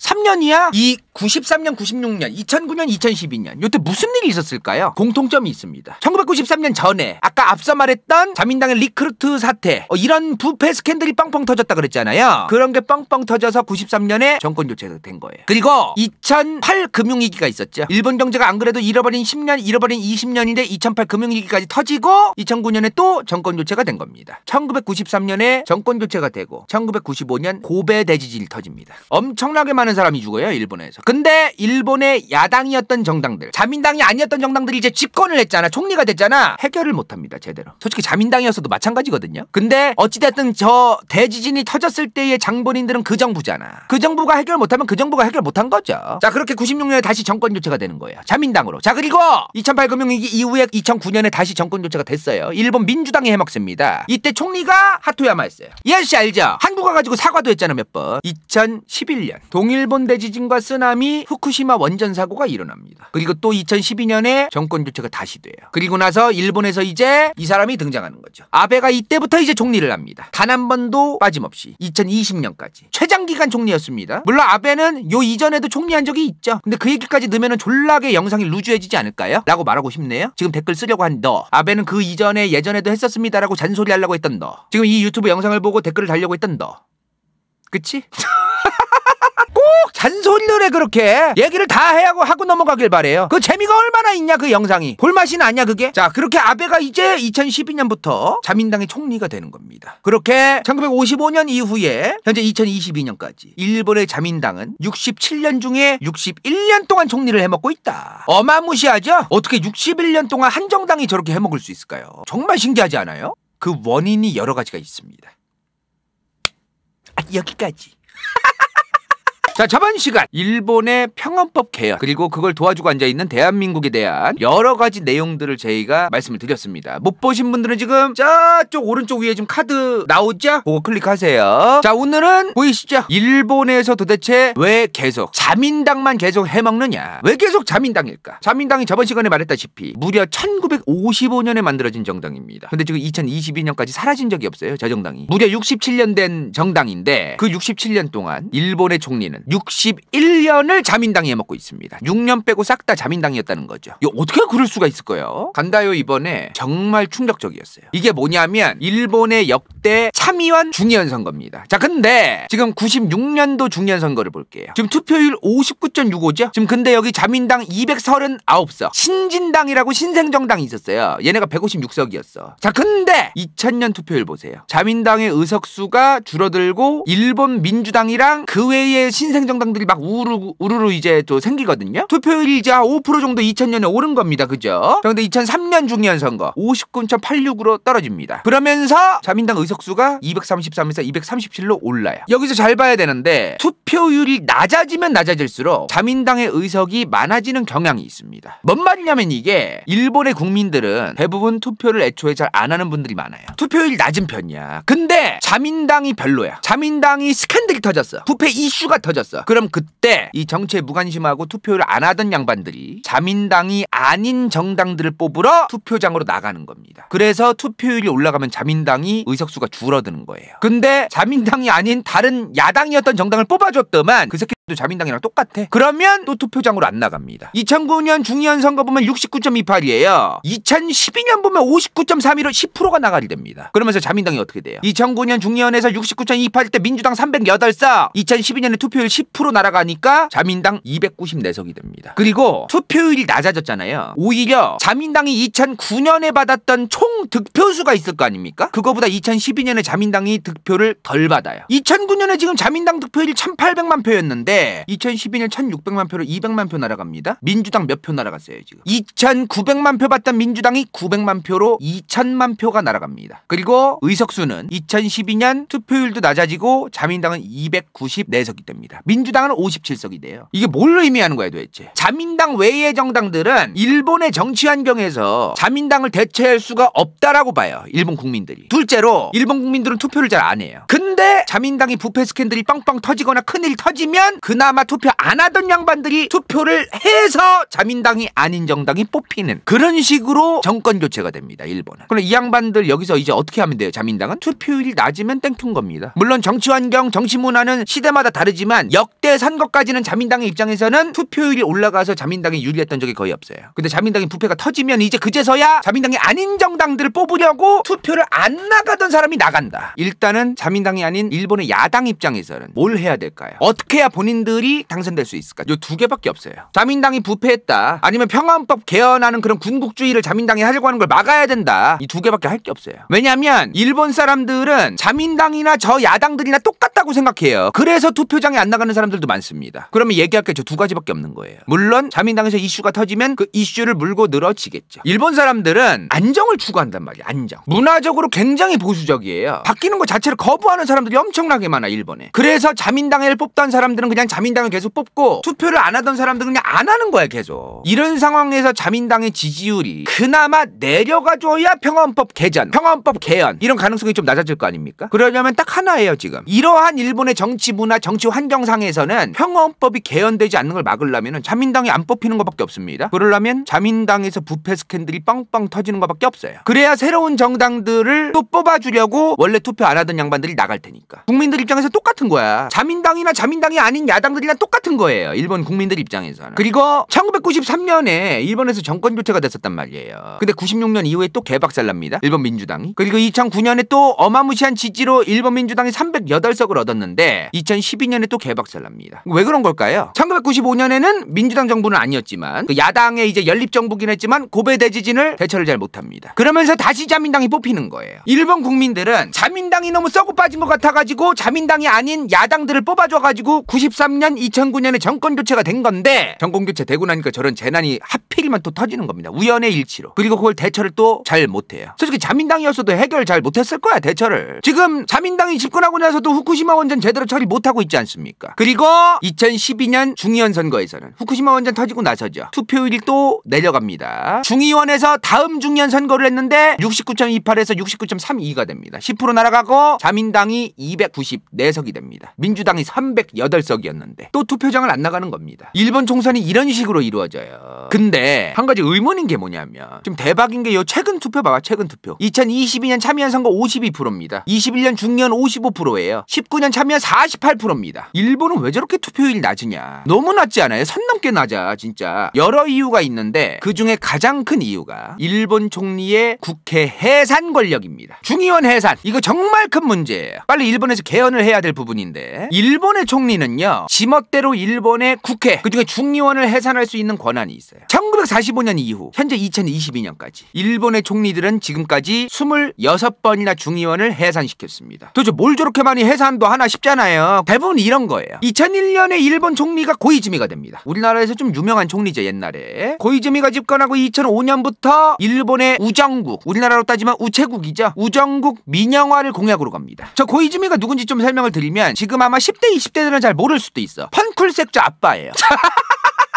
3년이야? 이 93년, 96년, 2009년, 2012년 요때 무슨 일이 있었을까요? 공통점이 있습니다. 1993년 전에 아까 앞서 말했던 자민당의 리크루트 사태 어, 이런 부패 스캔들이 뻥뻥 터졌다 그랬잖아요. 그런 게 뻥뻥 터져서 93년에 정권 교체가 된 거예요. 그리고 2008 금융위기가 있었죠. 일본 경제가 안 그래도 잃어버린 10년, 잃어버린 20년인데 2008 금융위기까지 터지고 2009년에 또 정권 교체가 된 겁니다. 1993년에 정권 교체가 되고 1995년 고베 대지진이 터집니다. 엄청나게 많은 사람이 죽어요 일본에서. 근데 일본의 야당이었던 정당들 자민당이 아니었던 정당들이 이제 집권을 했잖아 총리가 됐잖아 해결을 못합니다 제대로 솔직히 자민당이었어도 마찬가지거든요 근데 어찌됐든 저 대지진이 터졌을 때의 장본인들은 그 정부잖아 그 정부가 해결 못하면 그 정부가 해결 못한 거죠 자 그렇게 96년에 다시 정권 교체가 되는 거예요 자민당으로 자 그리고 2008 금융위기 이후에 2009년에 다시 정권 교체가 됐어요 일본 민주당이 해먹습니다 이때 총리가 하토야마였어요 예씨 알죠 한국 와가지고 사과도 했잖아 몇 번 2011년 동일본 대지진과 쓰나 베트남 후쿠시마 원전 사고가 일어납니다. 그리고 또 2012년에 정권 교체가 다시 돼요. 그리고 나서 일본에서 이제 이 사람이 등장하는 거죠. 아베가 이때부터 이제 총리를 합니다. 단 한 번도 빠짐없이 2020년까지 최장기간 총리였습니다. 물론 아베는 요 이전에도 총리한 적이 있죠. 근데 그 얘기까지 넣으면 졸라게 영상이 루즈해지지 않을까요? 라고 말하고 싶네요. 지금 댓글 쓰려고 한 너. 아베는 그 이전에 예전에도 했었습니다라고 잔소리 하려고 했던 너. 지금 이 유튜브 영상을 보고 댓글을 달려고 했던 너. 그치? 잔소리를 해 그렇게 얘기를 다 해야 하고, 하고 넘어가길 바래요 그 재미가 얼마나 있냐 그 영상이 볼맛이 나냐 그게 자 그렇게 아베가 이제 2012년부터 자민당의 총리가 되는 겁니다 그렇게 1955년 이후에 현재 2022년까지 일본의 자민당은 67년 중에 61년 동안 총리를 해먹고 있다 어마무시하죠 어떻게 61년 동안 한정당이 저렇게 해먹을 수 있을까요 정말 신기하지 않아요? 그 원인이 여러 가지가 있습니다 아, 여기까지 자, 저번 시간 일본의 평헌법 개혁 그리고 그걸 도와주고 앉아 있는 대한민국에 대한 여러 가지 내용들을 저희가 말씀을 드렸습니다. 못 보신 분들은 지금 저쪽 오른쪽 위에 지금 카드 나오죠? 그거 클릭하세요. 자, 오늘은 보이시죠? 일본에서 도대체 왜 계속 자민당만 계속 해먹느냐? 왜 계속 자민당일까? 자민당이 저번 시간에 말했다시피 무려 1955년에 만들어진 정당입니다. 근데 지금 2022년까지 사라진 적이 없어요. 저 정당이. 무려 67년 된 정당인데 그 67년 동안 일본의 총리는 61년을 자민당에 먹고 있습니다. 6년 빼고 싹 다 자민당이었다는 거죠. 이 어떻게 그럴 수가 있을 거예요? 간다요 이번에 정말 충격적이었어요. 이게 뭐냐면 일본의 역대 참의원 중의원 선거입니다. 자 근데 지금 96년도 중의원 선거를 볼게요. 지금 투표율 59.65죠? 지금 근데 여기 자민당 239석 신진당이라고 신생정당이 있었어요. 얘네가 156석이었어. 자 근데 2000년 투표율 보세요. 자민당의 의석수가 줄어들고 일본 민주당이랑 그 외의 신 신생 정당들이 막 우르르 우르르 이제 또 생기거든요. 투표율이 이5% 정도 2000년에 오른 겁니다. 그죠? 그런데 2003년 중요한 선거 59.86으로 떨어집니다. 그러면서 자민당 의석수가 233에서 237로 올라요. 여기서 잘 봐야 되는데 투표율이 낮아지면 낮아질수록 자민당의 의석이 많아지는 경향이 있습니다. 뭔 말이냐면 이게 일본의 국민들은 대부분 투표를 애초에 잘 안 하는 분들이 많아요. 투표율 낮은 편이야. 근데 자민당이 별로야. 자민당이 스캔들이 터졌어. 부패 이슈가 터졌어. 생겼어. 그럼 그때 이 정치에 무관심하고 투표를 안 하던 양반들이 자민당이 아닌 정당들을 뽑으러 투표장으로 나가는 겁니다. 그래서 투표율이 올라가면 자민당이 의석수가 줄어드는 거예요. 근데 자민당이 아닌 다른 야당이었던 정당을 뽑아줬더만 그 새끼 또 자민당이랑 똑같아. 그러면 또 투표장으로 안 나갑니다. 2009년 중의원 선거 보면 69.28이에요. 2012년 보면 59.31로 10%가 나가리 됩니다. 그러면서 자민당이 어떻게 돼요? 2009년 중의원에서 69.28 때 민주당 308석, 2012년에 투표율 10% 날아가니까 자민당 294석이 됩니다. 그리고 투표율이 낮아졌잖아요. 오히려 자민당이 2009년에 받았던 총 득표수가 있을 거 아닙니까? 그거보다 2012년에 자민당이 득표를 덜 받아요. 2009년에 지금 자민당 득표율이 1800만 표였는데 날 2012년 1,600만 표로 200만 표 날아갑니다. 민주당 몇 표 날아갔어요 지금? 2,900만 표 받던 민주당이 900만 표로 2,000만 표가 날아갑니다. 그리고 의석수는 2012년 투표율도 낮아지고 자민당은 294석이 됩니다. 민주당은 57석이 돼요. 이게 뭘 의미하는 거야 도대체? 자민당 외의 정당들은 일본의 정치 환경에서 자민당을 대체할 수가 없다라고 봐요. 일본 국민들이. 둘째로 일본 국민들은 투표를 잘 안 해요. 근데 자민당이 부패 스캔들이 빵빵 터지거나 큰일 터지면 그나마 투표 안 하던 양반들이 투표를 해서 자민당이 아닌 정당이 뽑히는 그런 식으로 정권 교체가 됩니다. 일본은. 그럼 이 양반들 여기서 이제 어떻게 하면 돼요? 자민당은 투표율이 낮으면 땡큐인 겁니다. 물론 정치 환경, 정치 문화는 시대마다 다르지만 역대 선거까지는 자민당의 입장에서는 투표율이 올라가서 자민당이 유리했던 적이 거의 없어요. 근데 자민당이 부패가 터지면 이제 그제서야 자민당이 아닌 정당들을 뽑으려고 투표를 안 나가던 사람이 나간다. 일단은 자민당이 아닌 일본의 야당 입장에서는 뭘 해야 될까요? 어떻게 해야 본인 국민들이 당선될 수 있을까? 요두 개밖에 없어요. 자민당이 부패했다. 아니면 평안법 개헌하는 그런 군국주의를 자민당이 하려고 하는 걸 막아야 된다. 이 두 개밖에 할 게 없어요. 왜냐하면 일본 사람들은 자민당이나 저 야당들이나 똑같다고 생각해요. 그래서 투표장에 안 나가는 사람들도 많습니다. 그러면 얘기할 게 저 두 가지밖에 없는 거예요. 물론 자민당에서 이슈가 터지면 그 이슈를 물고 늘어지겠죠. 일본 사람들은 안정을 추구한단 말이에요. 안정. 문화적으로 굉장히 보수적이에요. 바뀌는 것 자체를 거부하는 사람들이 엄청나게 많아 일본에. 그래서 자민당을 뽑던 사람들은 그냥 그냥 자민당을 계속 뽑고 투표를 안 하던 사람들은 그냥 안 하는 거야 계속. 이런 상황에서 자민당의 지지율이 그나마 내려가줘야 평화헌법 개전, 평화헌법 개헌 이런 가능성이 좀 낮아질 거 아닙니까? 그러려면 딱 하나예요 지금. 이러한 일본의 정치 문화, 정치 환경상에서는 평화헌법이 개헌되지 않는 걸 막으려면 자민당이 안 뽑히는 것밖에 없습니다. 그러려면 자민당에서 부패 스캔들이 빵빵 터지는 것밖에 없어요. 그래야 새로운 정당들을 또 뽑아주려고 원래 투표 안 하던 양반들이 나갈 테니까. 국민들 입장에서 똑같은 거야. 자민당이나 자민당이 아닌 야당들이랑 똑같은 거예요. 일본 국민들 입장에서는. 그리고 1993년에 일본에서 정권 교체가 됐었단 말이에요. 근데 96년 이후에 또 개박살 납니다. 일본 민주당이. 그리고 2009년에 또 어마무시한 지지로 일본 민주당이 308석을 얻었는데 2012년에 또 개박살 납니다. 왜 그런 걸까요? 1995년에는 민주당 정부는 아니었지만 그 야당의 이제 연립 정부긴 했지만 고베 대지진을 대처를 잘 못합니다. 그러면서 다시 자민당이 뽑히는 거예요. 일본 국민들은 자민당이 너무 썩고 빠진 것 같아가지고 자민당이 아닌 야당들을 뽑아줘가지고 94 2013년, 2009년에 정권 교체가 된 건데 정권 교체 되고 나니까 저런 재난이 하필이면 또 터지는 겁니다. 우연의 일치로. 그리고 그걸 대처를 또 잘 못해요. 솔직히 자민당이었어도 해결 잘 못했을 거야 대처를. 지금 자민당이 집권하고 나서도 후쿠시마 원전 제대로 처리 못하고 있지 않습니까? 그리고 2012년 중의원 선거에서는 후쿠시마 원전 터지고 나서죠. 투표율이 또 내려갑니다. 중의원에서 다음 중의원 선거를 했는데 69.28에서 69.32가 됩니다. 10% 날아가고 자민당이 294석이 됩니다. 민주당이 308석이었는데 되었는데 또 투표장을 안 나가는 겁니다. 일본 총선이 이런 식으로 이루어져요. 근데 한 가지 의문인 게 뭐냐면 좀 대박인 게 요 최근 투표 봐봐 최근 투표 2022년 참여한 선거 52%입니다. 21년 중년 55%예요. 19년 참여한 48%입니다. 일본은 왜 저렇게 투표율이 낮으냐 너무 낮지 않아요? 선 넘게 낮아 진짜 여러 이유가 있는데 그중에 가장 큰 이유가 일본 총리의 국회 해산 권력입니다. 중의원 해산 이거 정말 큰 문제예요. 빨리 일본에서 개헌을 해야 될 부분인데 일본의 총리는요 있잖 지멋대로 일본의 국회 그중에 중의원을 해산할 수 있는 권한이 있어요. 1945년 이후 현재 2022년까지 일본의 총리들은 지금까지 26번이나 중의원을 해산시켰습니다. 도대체 뭘 저렇게 많이 해산도 하나 싶잖아요. 대부분 이런 거예요. 2001년에 일본 총리가 고이즈미가 됩니다. 우리나라에서 좀 유명한 총리죠 옛날에. 고이즈미가 집권하고 2005년부터 일본의 우정국 우리나라로 따지면 우체국이죠. 우정국 민영화를 공약으로 갑니다. 저 고이즈미가 누군지 좀 설명을 드리면 지금 아마 10대 20대들은 잘 모를 수도 있어 펀쿨 색조 아빠예요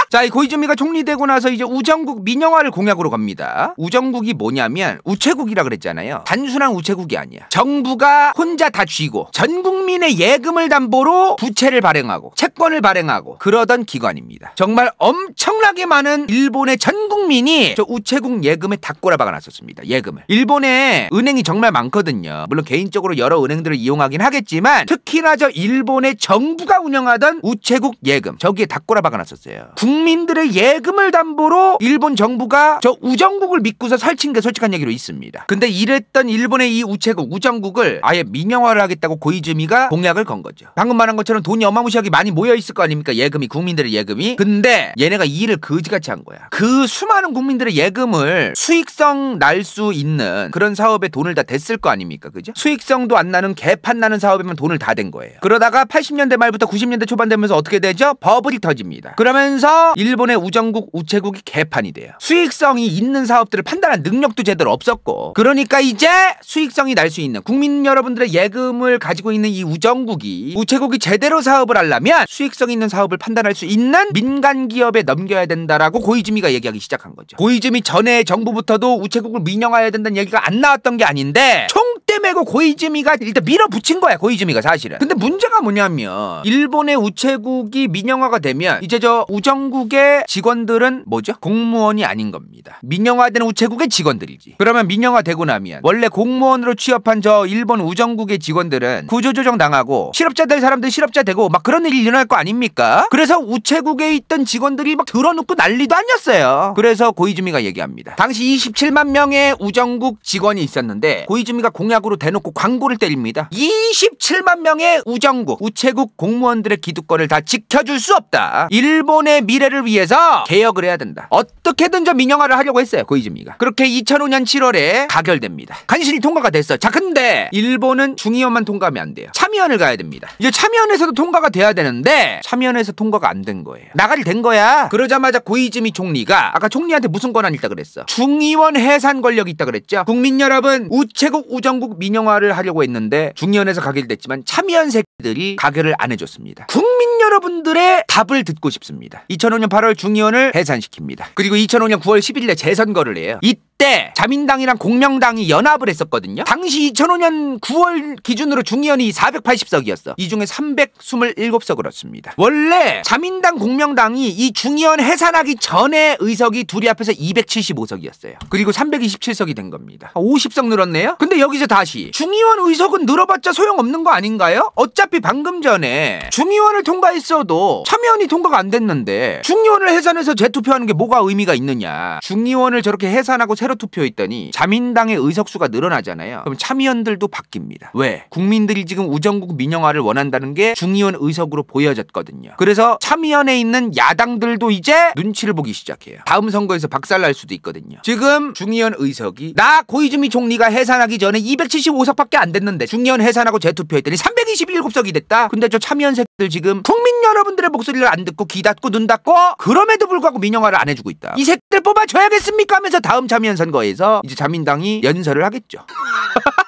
자, 이 고이즈미가 총리되고 나서 이제 우정국 민영화를 공약으로 갑니다. 우정국이 뭐냐면 우체국이라 그랬잖아요. 단순한 우체국이 아니야. 정부가 혼자 다 쥐고 전 국민의 예금을 담보로 부채를 발행하고 채권을 발행하고 그러던 기관입니다. 정말 엄청나게 많은 일본의 전 국민이 저 우체국 예금에 다 꼬라박아 놨었습니다. 예금을. 일본에 은행이 정말 많거든요. 물론 개인적으로 여러 은행들을 이용하긴 하겠지만 특히나 저 일본의 정부가 운영하던 우체국 예금 저기에 다 꼬라박아 놨었어요. 국민들의 예금을 담보로 일본 정부가 저 우정국을 믿고서 설친 게 솔직한 얘기로 있습니다. 근데 이랬던 일본의 이 우체국 우정국을 아예 민영화를 하겠다고 고이즈미가 공약을 건 거죠. 방금 말한 것처럼 돈이 어마무시하게 많이 모여 있을 거 아닙니까? 예금이 국민들의 예금이. 근데 얘네가 이 일을 거지같이 한 거야. 그 수많은 국민들의 예금을 수익성 날 수 있는 그런 사업에 돈을 다 댔을 거 아닙니까? 그죠? 수익성도 안 나는 개판 나는 사업에만 돈을 다 댄 거예요. 그러다가 80년대 말부터 90년대 초반 되면서 어떻게 되죠? 버블이 터집니다. 그러면서 일본의 우정국 우체국이 개판이 돼요. 수익성이 있는 사업들을 판단한 능력도 제대로 없었고 그러니까 이제 수익성이 날 수 있는 국민 여러분들의 예금을 가지고 있는 이 우정국이 우체국이 제대로 사업을 하려면 수익성 있는 사업을 판단할 수 있는 민간 기업에 넘겨야 된다라고 고이즈미가 얘기하기 시작한 거죠. 고이즈미 전에 정부부터도 우체국을 민영화해야 된다는 얘기가 안 나왔던 게 아닌데 총 우메고 고이즈미가 일단 밀어붙인 거야 고이즈미가 사실은 근데 문제가 뭐냐면 일본의 우체국이 민영화가 되면 이제 저 우정국의 직원들은 뭐죠? 공무원이 아닌 겁니다 민영화되는 우체국의 직원들이지 그러면 민영화되고 나면 원래 공무원으로 취업한 저 일본 우정국의 직원들은 구조조정 당하고 실업자될 사람들 실업자 되고 막 그런 일이 일어날 거 아닙니까? 그래서 우체국에 있던 직원들이 막들어놓고 난리도 아니었어요 그래서 고이즈미가 얘기합니다 당시 27만 명의 우정국 직원이 있었는데 고이즈미가 공약으 공약으로 대놓고 광고를 때립니다. 27만 명의 우정국, 우체국 공무원들의 기득권을 다 지켜줄 수 없다. 일본의 미래를 위해서 개혁을 해야 된다. 어떻게든 저 민영화를 하려고 했어요. 고이즈미가. 그렇게 2005년 7월에 가결됩니다. 간신히 통과가 됐어. 자, 근데 일본은 중의원만 통과하면 안 돼요. 참의원을 가야 됩니다. 이제 참의원에서도 통과가 돼야 되는데 참의원에서 통과가 안 된 거예요. 나가리 된 거야. 그러자마자 고이즈미 총리가 아까 총리한테 무슨 권한이 있다 그랬어? 중의원 해산 권력이 있다 그랬죠? 국민 여러분, 우체국 우정국 한국 민영화를 하려고 했는데 중년에서 가결됐지만 참여한 새끼들이 가결을 안 해줬습니다. 국민 여러분들의 답을 듣고 싶습니다. 2005년 8월 중의원을 해산시킵니다. 그리고 2005년 9월 11일에 재선거를 해요. 이 이때 자민당이랑 공명당이 연합을 했었거든요. 당시 2005년 9월 기준으로 중의원이 480석이었어. 이 중에 327석을 얻습니다. 원래 자민당 공명당이 이 중의원 해산하기 전에 의석이 둘이 합해서 275석이었어요. 그리고 327석이 된 겁니다. 50석 늘었네요. 근데 여기서 다시 중의원 의석은 늘어봤자 소용없는 거 아닌가요? 어차피 방금 전에 중의원을 통과했어도 참여원이 통과가 안 됐는데 중의원을 해산해서 재투표하는 게 뭐가 의미가 있느냐. 중의원을 저렇게 해산하고 새 사표로 투표했더니 자민당의 의석수가 늘어나잖아요. 그럼 참의원들도 바뀝니다. 왜? 국민들이 지금 우정국 민영화를 원한다는 게 중의원 의석으로 보여졌거든요. 그래서 참의원에 있는 야당들도 이제 눈치를 보기 시작해요. 다음 선거에서 박살날 수도 있거든요. 지금 중의원 의석이 나 고이즈미 총리가 해산하기 전에 275석밖에 안 됐는데 중의원 해산하고 재투표했더니 327석이 됐다? 근데 저 참의원 새들 지금 국민 여러분들의 목소리를 안 듣고 귀 닫고 눈 닫고 그럼에도 불구하고 민영화를 안 해주고 있다. 이 새들 뽑아줘야겠습니까? 하면서 다음 참의원 선거에서 이제 자민당이 연설을 하겠죠.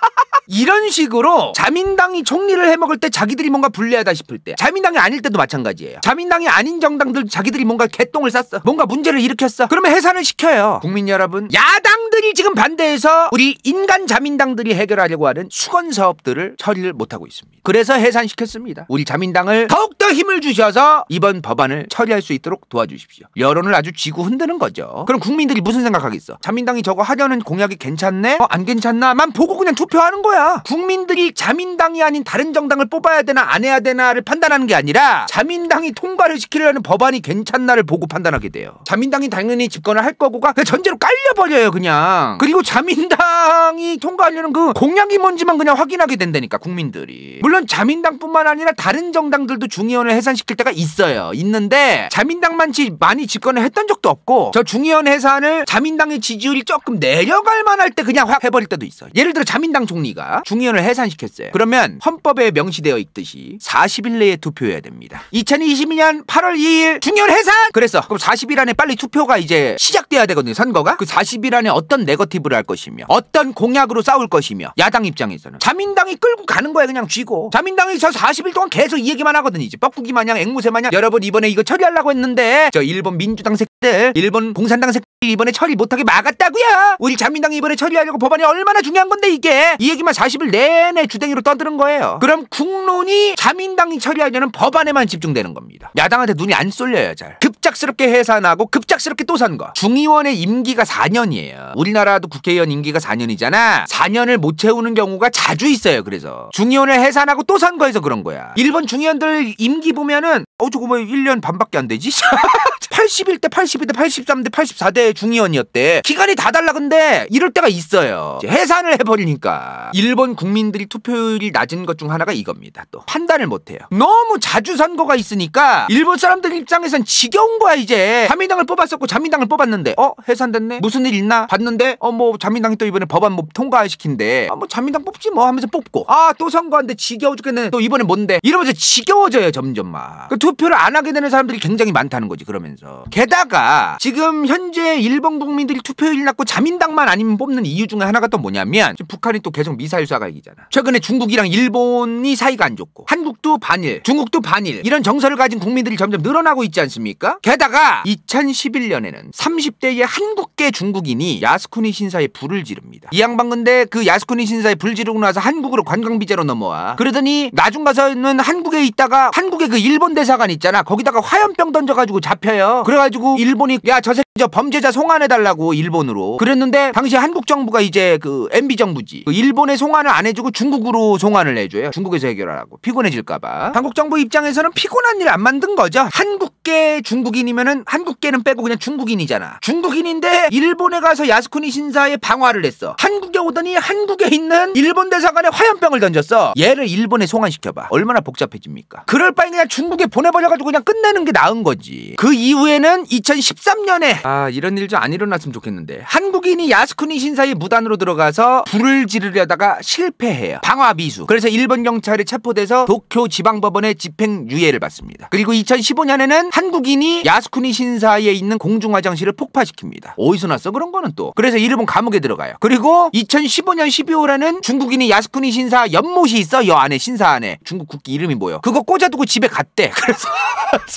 이런 식으로 자민당이 총리를 해먹을 때 자기들이 뭔가 불리하다 싶을 때 자민당이 아닐 때도 마찬가지예요. 자민당이 아닌 정당들 자기들이 뭔가 개똥을 쌌어. 뭔가 문제를 일으켰어. 그러면 해산을 시켜요. 국민 여러분 야당들이 지금 반대해서 우리 인간 자민당들이 해결하려고 하는 수건 사업들을 처리를 못하고 있습니다. 그래서 해산시켰습니다. 우리 자민당을 더욱더 힘을 주셔서 이번 법안을 처리할 수 있도록 도와주십시오. 여론을 아주 지고 흔드는 거죠. 그럼 국민들이 무슨 생각하겠어? 자민당이 저거 하려는 공약이 괜찮네? 어, 안 괜찮나?만 보고 그냥 투표하는 거야. 거야. 국민들이 자민당이 아닌 다른 정당을 뽑아야 되나 안 해야 되나를 판단하는 게 아니라 자민당이 통과를 시키려는 법안이 괜찮나를 보고 판단하게 돼요. 자민당이 당연히 집권을 할 거고가 전제로 깔려버려요 그냥. 그리고 자민당이 통과하려는 그 공약이 뭔지만 그냥 확인하게 된다니까 국민들이. 물론 자민당뿐만 아니라 다른 정당들도 중의원을 해산시킬 때가 있어요. 있는데 자민당만 많이 집권을 했던 적도 없고 저 중의원 해산을 자민당의 지지율이 조금 내려갈 만할 때 그냥 확 해버릴 때도 있어요. 예를 들어 자민당 총리가 중의원을 해산시켰어요. 그러면 헌법에 명시되어 있듯이 40일 내에 투표해야 됩니다. 2022년 8월 2일 중의원 해산! 그래서 그럼 40일 안에 빨리 투표가 이제 시작돼야 되거든요. 선거가. 그 40일 안에 어떤 네거티브를 할 것이며 어떤 공약으로 싸울 것이며 야당 입장에서는 자민당이 끌고 가는 거야 그냥 쥐고 자민당이 저 40일 동안 계속 이 얘기만 하거든요. 이제 뻐꾸기 마냥 앵무새 마냥 여러분 이번에 이거 처리하려고 했는데 저 일본 민주당 새들 일본 공산당 색 이번에 처리 못하게 막았다고요 우리 자민당이 이번에 처리하려고 법안이 얼마나 중요한 건데 이게 이 얘기만 40일 내내 주댕이로 떠드는 거예요 그럼 국론이 자민당이 처리하려는 법안에만 집중되는 겁니다 야당한테 눈이 안 쏠려요 잘 급작스럽게 해산하고 급작스럽게 또 선거 중의원의 임기가 4년이에요 우리나라도 국회의원 임기가 4년이잖아 4년을 못 채우는 경우가 자주 있어요 그래서 중의원을 해산하고 또선거에서 그런 거야 일본 중의원들 임기 보면은 어 저거 뭐 1년 반밖에 안 되지? 81대 82대 83대 84대 중의원이었대. 기간이 다 달라 근데 이럴 때가 있어요. 해산을 해버리니까. 일본 국민들이 투표율이 낮은 것 중 하나가 이겁니다. 또 판단을 못해요. 너무 자주 선거가 있으니까 일본 사람들 입장에선 지겨운 거야 이제. 자민당을 뽑았었고 자민당을 뽑았는데 어? 해산됐네? 무슨 일 있나? 봤는데 어 뭐 자민당이 또 이번에 법안 뭐 통과시킨대. 아뭐 자민당 뽑지 뭐 하면서 뽑고 아 또 선거한데 지겨워 죽겠네. 또 이번에 뭔데? 이러면서 지겨워져요 점점 막. 그 투표를 안 하게 되는 사람들이 굉장히 많다는 거지 그러면서. 하면서 게다가 지금 현재 일본 국민들이 투표율 이 낮고 자민당만 아니면 뽑는 이유 중에 하나가 또 뭐냐면 북한이 또 계속 미사일 쏴가기잖아 최근에 중국이랑 일본이 사이가 안 좋고 한국도 반일 중국도 반일 이런 정서를 가진 국민들이 점점 늘어나고 있지 않습니까? 게다가 2011년에는 30대의 한국계 중국인이 야스쿠니 신사에 불을 지릅니다 이 양반 근데 그 야스쿠니 신사에 불 지르고 나서 한국으로 관광비자로 넘어와 그러더니 나중 가서는 한국에 있다가 한국의 그 일본 대사관 있잖아 거기다가 화염병 던져가지고 잡혀요 그래가지고 일본이 야 저 새끼 저 범죄자 송환해달라고 일본으로 그랬는데 당시 한국 정부가 이제 그 MB 정부지 그 일본에 송환을 안 해주고 중국으로 송환을 해줘요. 중국에서 해결하라고 피곤해질까봐 한국 정부 입장에서는 피곤한 일 안 만든 거죠. 한국계 중국인이면은 한국계는 빼고 그냥 중국인이잖아. 중국인인데 일본에 가서 야스쿠니 신사에 방화를 했어. 한국에 오더니 한국에 있는 일본 대사관에 화염병을 던졌어. 얘를 일본에 송환시켜봐. 얼마나 복잡해집니까? 그럴 바에 그냥 중국에 보내버려가지고 그냥 끝내는 게 나은 거지. 그 이후 이후에는 2013년에 아 이런 일 좀 안 일어났으면 좋겠는데 한국인이 야스쿠니 신사의 무단으로 들어가서 불을 지르려다가 실패해요. 방화 미수. 그래서 일본 경찰에 체포돼서 도쿄 지방법원에 집행유예를 받습니다. 그리고 2015년에는 한국인이 야스쿠니 신사에 있는 공중 화장실을 폭파시킵니다. 어디서 났어 그런 거는 또. 그래서 일본 감옥에 들어가요. 그리고 2015년 12월에는 중국인이 야스쿠니 신사 연못이 있어 여 안에 신사 안에 중국 국기 이름이 뭐요? 그거 꽂아두고 집에 갔대. 그래서